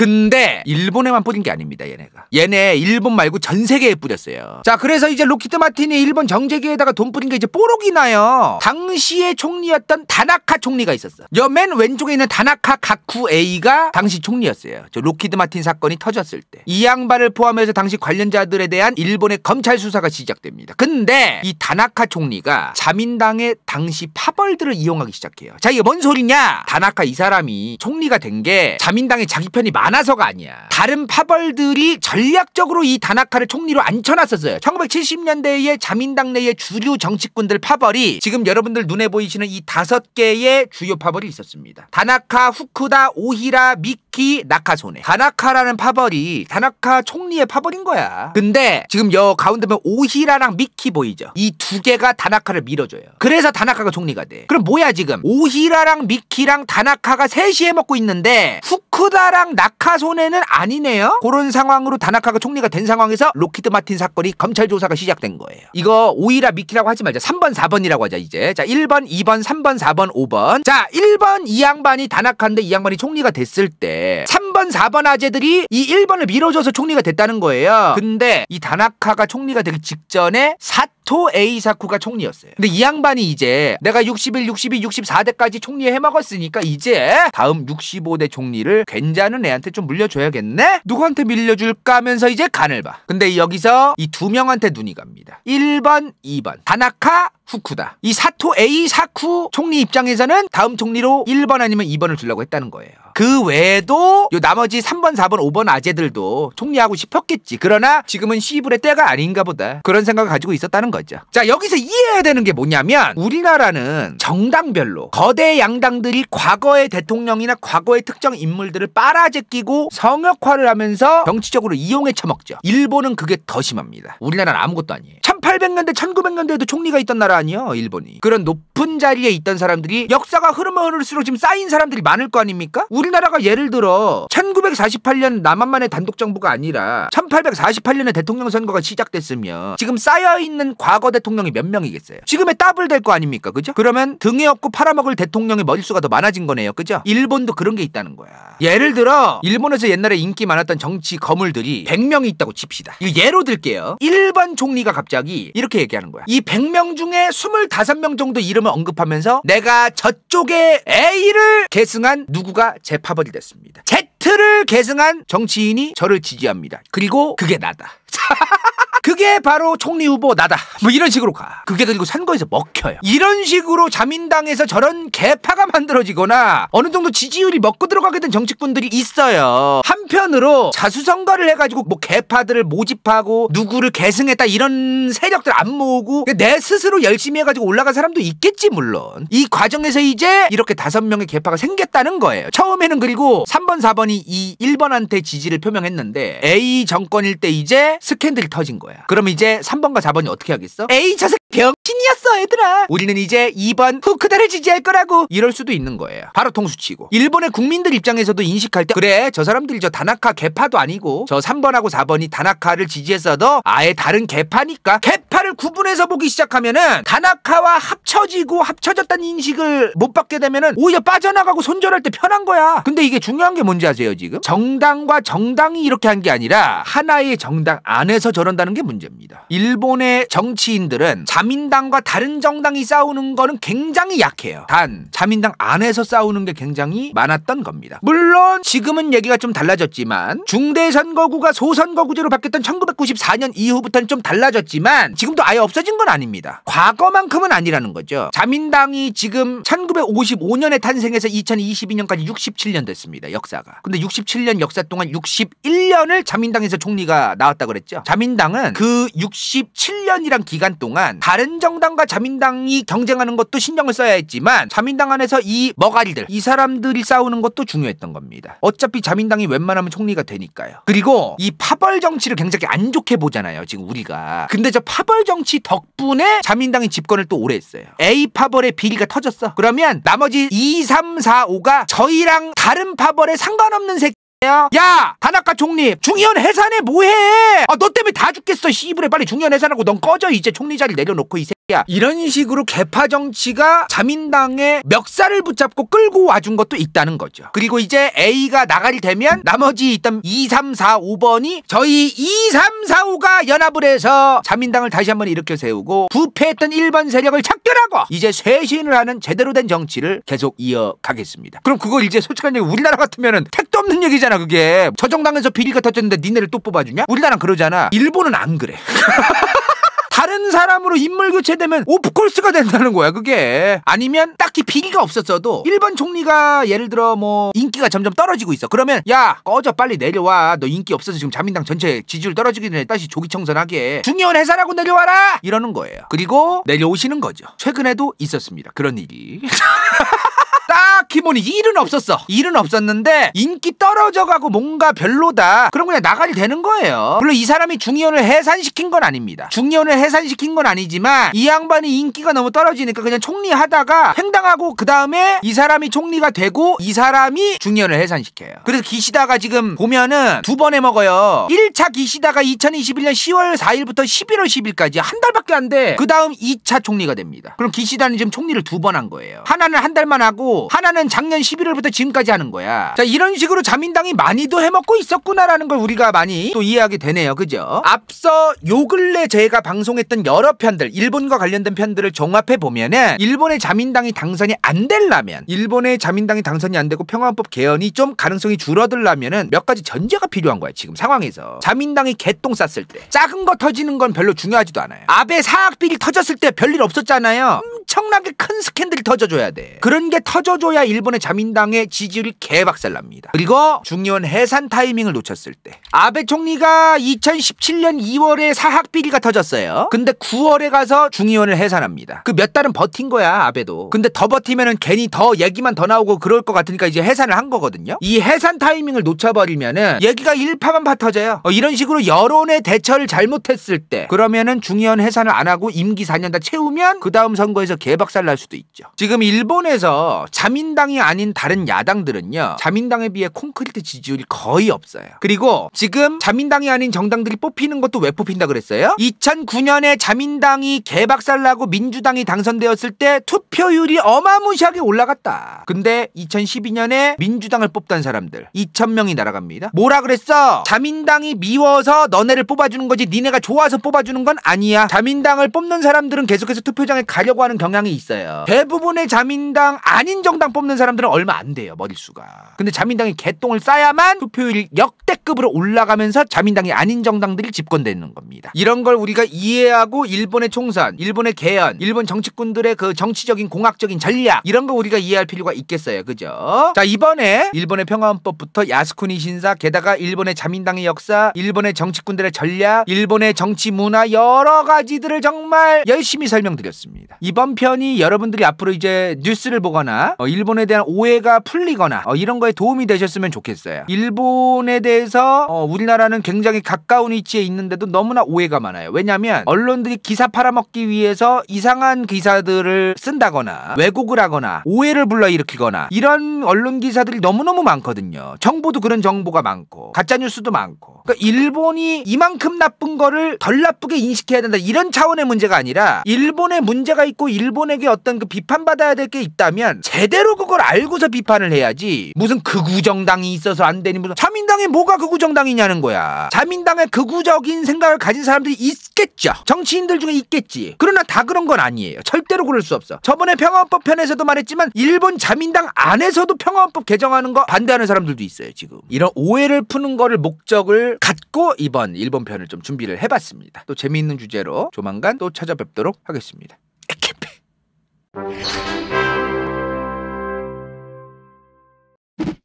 근데 일본에만 뿌린 게 아닙니다, 얘네가. 얘네 일본 말고 전 세계에 뿌렸어요. 자, 그래서 이제 로키드 마틴이 일본 정제계에다가 돈 뿌린 게 이제 뽀록이 나요. 당시의 총리였던 다나카 총리가 있었어. 여 맨 왼쪽에 있는 다나카 가쿠 에이가 당시 총리였어요. 저 로키드 마틴 사건이 터졌을 때. 이 양반을 포함해서 당시 관련자들에 대한 일본의 검찰 수사가 시작됩니다. 근데 이 다나카 총리가 자민당의 당시 파벌들을 이용하기 시작해요. 자, 이게 뭔 소리냐? 다나카 이 사람이 총리가 된 게 자민당의 자기 편이 많 많아서가 아니야. 다른 파벌들이 전략적으로 이 다나카를 총리로 앉혀놨었어요. 1970년대에 자민당 내의 주류 정치꾼들 파벌이 지금 여러분들 눈에 보이시는 이 다섯 개의 주요 파벌이 있었습니다. 다나카, 후쿠다, 오히라, 미키, 나카소네. 다나카라는 파벌이 다나카 총리의 파벌인 거야. 근데 지금 여 가운데 보면 오히라랑 미키 보이죠? 이 두 개가 다나카를 밀어줘요. 그래서 다나카가 총리가 돼. 그럼 뭐야 지금? 오히라랑 미키랑 다나카가 셋이 해먹고 있는데 후쿠다랑 나카 다나카 손해는 아니네요. 그런 상황으로 다나카가 총리가 된 상황에서 로키드 마틴 사건이 검찰 조사가 시작된 거예요. 이거 오이라 미키라고 하지 말자. 3번, 4번이라고 하자 이제. 자, 1번, 2번, 3번, 4번, 5번. 자, 1번 이 양반이 다나카인데 이 양반이 총리가 됐을 때 3번, 4번 아재들이 이 1번을 밀어줘서 총리가 됐다는 거예요. 근데 이 다나카가 총리가 되기 직전에 사토 에이사쿠가 총리였어요. 근데 이 양반이 이제 내가 61, 62, 64대까지 총리 해먹었으니까 이제 다음 65대 총리를 괜찮은 애한 테 애한테 좀 물려줘야겠네? 누구한테 밀려줄까 하면서 이제 간을 봐. 근데 여기서 이 두 명한테 눈이 갑니다. 1번, 2번. 다나카, 후쿠다. 이 사토 A 사쿠 총리 입장에서는 다음 총리로 1번 아니면 2번을 주려고 했다는 거예요. 그 외에도 요 나머지 3번, 4번, 5번 아재들도 총리하고 싶었겠지. 그러나 지금은 시브의 때가 아닌가 보다. 그런 생각을 가지고 있었다는 거죠. 자, 여기서 이해해야 되는 게 뭐냐면 우리나라는 정당별로 거대 양당들이 과거의 대통령이나 과거의 특정 인물들을 빨아제끼고 성역화를 하면서 정치적으로 이용해 처먹죠. 일본은 그게 더 심합니다. 우리나라는 아무것도 아니에요. 1800년대 1900년대에도 총리가 있던 나라 아니에요 일본이 그런 높은 자리에 있던 사람들이 역사가 흐르면 흐를수록 지금 쌓인 사람들이 많을 거 아닙니까 우리나라가 예를 들어 1948년 남한만의 단독 정부가 아니라 1848년에 대통령 선거가 시작됐으면 지금 쌓여있는 과거 대통령이 몇 명이겠어요 지금의 따블 될 거 아닙니까 그죠 그러면 등에 업고 팔아먹을 대통령의 머릿수가 더 많아진 거네요 그죠 일본도 그런 게 있다는 거야 예를 들어 일본에서 옛날에 인기 많았던 정치 거물들이 100명이 있다고 칩시다 예로 들게요 1번 총리가 갑자기 감독이 이렇게 얘기하는 거야. 이 100명 중에 25명 정도 이름을 언급하면서 내가 저쪽에 A를 계승한 누구가 재 파벌이 됐습니다. 제 틀을 계승한 정치인이 저를 지지합니다. 그리고 그게 나다. 그게 바로 총리 후보 나다. 뭐 이런 식으로 가. 그게 그리고 선거에서 먹혀요. 이런 식으로 자민당에서 저런 개파가 만들어지거나 어느 정도 지지율이 먹고 들어가게 된 정치꾼들이 있어요. 한편으로 자수선거를 해가지고 뭐 개파들을 모집하고 누구를 계승했다 이런 세력들 안 모으고 내 스스로 열심히 해가지고 올라간 사람도 있겠지 물론. 이 과정에서 이제 이렇게 다섯 명의 개파가 생겼다는 거예요. 처음에는 그리고 3번, 4번이 정권이 이 1번한테 지지를 표명했는데 A 정권일 때 이제 스캔들이 터진 거야. 그럼 이제 3번과 4번이 어떻게 하겠어? A 자식 병 신이었어 얘들아 우리는 이제 2번 후크다를 지지할 거라고 이럴 수도 있는 거예요 바로 통수치고 일본의 국민들 입장에서도 인식할 때 그래 저 사람들이 저 다나카 개파도 아니고 저 3번하고 4번이 다나카를 지지했어도 아예 다른 개파니까 개파를 구분해서 보기 시작하면은 다나카와 합쳐지고 합쳐졌다는 인식을 못 받게 되면은 오히려 빠져나가고 손절할 때 편한 거야 근데 이게 중요한 게 뭔지 아세요 지금? 정당과 정당이 이렇게 한 게 아니라 하나의 정당 안에서 저런다는 게 문제입니다 일본의 정치인들은 자민당 자민당과 다른 정당이 싸우는 거는 굉장히 약해요. 단 자민당 안에서 싸우는 게 굉장히 많았던 겁니다. 물론 지금은 얘기가 좀 달라졌지만 중대선거구가 소선거구제로 바뀌었던 1994년 이후부터는 좀 달라졌지만 지금도 아예 없어진 건 아닙니다. 과거만큼은 아니라는 거죠. 자민당이 지금 1955년에 탄생해서 2022년까지 67년 됐습니다. 역사가. 근데 67년 역사 동안 61년을 자민당에서 총리가 나왔다고 그랬죠. 자민당은 그 67년이란 기간 동안 다른 신정당과 자민당이 경쟁하는 것도 신경을 써야 했지만 자민당 안에서 이 머가리들 이 사람들이 싸우는 것도 중요했던 겁니다. 어차피 자민당이 웬만하면 총리가 되니까요. 그리고 이 파벌 정치를 굉장히 안 좋게 보잖아요. 지금 우리가. 근데 저 파벌 정치 덕분에 자민당이 집권을 또 오래 했어요. A 파벌의 비리가 터졌어. 그러면 나머지 2, 3, 4, 5가 저희랑 다른 파벌에 상관없는 새 야! 다나카 총리! 중의원 해산해 뭐해! 아, 너 때문에 다 죽겠어 시부레 빨리 중의원 해산하고 넌 꺼져 이제 총리 자리 내려놓고 이 새끼야 이런 식으로 개파 정치가 자민당의 멱살을 붙잡고 끌고 와준 것도 있다는 거죠 그리고 이제 A가 나가리 되면 나머지 있던 2, 3, 4, 5번이 저희 2, 3, 4, 5가 연합을 해서 자민당을 다시 한번 일으켜 세우고 부패했던 1번 세력을 착결하고 이제 쇄신을 하는 제대로 된 정치를 계속 이어가겠습니다 그럼 그거 이제 솔직한 얘기 우리나라 같으면 은 택도 없는 얘기잖아 아니잖아 그게 저정당에서 비리가 터졌는데 니네를 또 뽑아주냐? 우리나라 그러잖아 일본은 안 그래 다른 사람으로 인물 교체되면 오프콜스가 된다는 거야 그게 아니면 딱히 비리가 없었어도 일본 총리가 예를 들어 뭐 인기가 점점 떨어지고 있어 그러면 야 꺼져 빨리 내려와 너 인기 없어서 지금 자민당 전체 지지율 떨어지기 전에 다시 조기 청산하게 중요한 회사라고 내려와라 이러는 거예요 그리고 내려오시는 거죠 최근에도 있었습니다 그런 일이 딱히 뭐니 일은 없었어 일은 없었는데 인기 떨어져가고 뭔가 별로다 그럼 그냥 나가리 되는 거예요 물론 이 사람이 중의원을 해산시킨 건 아닙니다 중의원을 해산시킨 건 아니지만 이 양반이 인기가 너무 떨어지니까 그냥 총리하다가 횡당하고 그 다음에 이 사람이 총리가 되고 이 사람이 중의원을 해산시켜요 그래서 기시다가 지금 보면은 두 번에 먹어요 1차 기시다가 2021년 10월 4일부터 11월 10일까지 한 달밖에 안 돼 그 다음 2차 총리가 됩니다 그럼 기시다는 지금 총리를 두 번 한 거예요 하나는 한 달만 하고 하나는 작년 11월부터 지금까지 하는 거야. 자 이런 식으로 자민당이 많이도 해먹고 있었구나라는 걸 우리가 많이 또 이해하게 되네요. 그죠? 앞서 요 근래 제가 방송했던 여러 편들 일본과 관련된 편들을 종합해 보면 일본의 자민당이 당선이 안 될라면 일본의 자민당이 당선이 안 되고 평화법 개헌이 좀 가능성이 줄어들라면몇 가지 전제가 필요한 거야 지금 상황에서 자민당이 개똥 쌌을 때 작은 거 터지는 건 별로 중요하지도 않아요. 아베 사학비리 터졌을 때 별일 없었잖아요. 엄청나게 큰 스캔들이 터져줘야 돼. 그런 게 터져 빠져줘야 일본의 자민당의 지지율이 개박살납니다. 그리고 중요한 해산 타이밍을 놓쳤을 때 아베 총리가 2017년 2월에 사학 비리가 터졌어요. 근데 9월에 가서 중의원을 해산합니다. 그 몇 달은 버틴 거야 아베도. 근데 더 버티면은 괜히 더 얘기만 더 나오고 그럴 것 같으니까 이제 해산을 한 거거든요. 이 해산 타이밍을 놓쳐버리면은 얘기가 일파만파 터져요. 어, 이런 식으로 여론의 대처를 잘못했을 때 그러면은 중의원 해산을 안 하고 임기 4년 다 채우면 그 다음 선거에서 개박살 날 수도 있죠. 지금 일본에서 자민당이 아닌 다른 야당들은요. 자민당에 비해 콘크리트 지지율이 거의 없어요. 그리고 지금 자민당이 아닌 정당들이 뽑히는 것도 왜 뽑힌다 그랬어요? 2009년에 자민당이 개박살나고 민주당이 당선되었을 때 투표율이 어마무시하게 올라갔다. 근데 2012년에 민주당을 뽑던 사람들 2천명이 날아갑니다. 뭐라 그랬어? 자민당이 미워서 너네를 뽑아주는 거지 니네가 좋아서 뽑아주는 건 아니야. 자민당을 뽑는 사람들은 계속해서 투표장에 가려고 하는 경향이 있어요. 대부분의 자민당 아닌 신정당 뽑는 사람들은 얼마 안 돼요 머릿수가. 근데 자민당이 개똥을 싸야만 투표율이 역대급으로 올라가면서 자민당이 아닌 정당들이 집권되는 겁니다. 이런 걸 우리가 이해하고 일본의 총선, 일본의 개헌, 일본 정치꾼들의 그 정치적인 공학적인 전략 이런 거 우리가 이해할 필요가 있겠어요, 그죠? 자 이번에 일본의 평화헌법부터 야스쿠니 신사 게다가 일본의 자민당의 역사, 일본의 정치꾼들의 전략, 일본의 정치 문화 여러 가지들을 정말 열심히 설명드렸습니다. 이번 편이 여러분들이 앞으로 이제 뉴스를 보거나 어, 일본에 대한 오해가 풀리거나 어, 이런 거에 도움이 되셨으면 좋겠어요. 일본에 대해서 어, 우리나라는 굉장히 가까운 위치에 있는데도 너무나 오해가 많아요. 왜냐하면 언론들이 기사 팔아먹기 위해서 이상한 기사들을 쓴다거나 왜곡을 하거나 오해를 불러일으키거나 이런 언론 기사들이 너무너무 많거든요. 정보도 그런 정보가 많고 가짜 뉴스도 많고 그러니까 일본이 이만큼 나쁜 거를 덜 나쁘게 인식해야 된다 이런 차원의 문제가 아니라 일본에 문제가 있고 일본에게 어떤 그 비판받아야 될 게 있다면 제 제대로 그걸 알고서 비판을 해야지 무슨 극우정당이 있어서 안 되니 무슨 자민당이 뭐가 극우정당이냐는 거야 자민당의 극우적인 생각을 가진 사람들이 있겠죠 정치인들 중에 있겠지 그러나 다 그런 건 아니에요 절대로 그럴 수 없어 저번에 평화헌법 편에서도 말했지만 일본 자민당 안에서도 평화헌법 개정하는 거 반대하는 사람들도 있어요 지금 이런 오해를 푸는 거를 목적을 갖고 이번 일본 편을 좀 준비를 해봤습니다 또 재미있는 주제로 조만간 또 찾아뵙도록 하겠습니다 에키페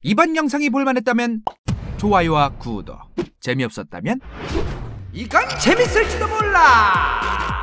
이번 영상이 볼만했다면 좋아요와 구독 재미없었다면 이건 재밌을지도 몰라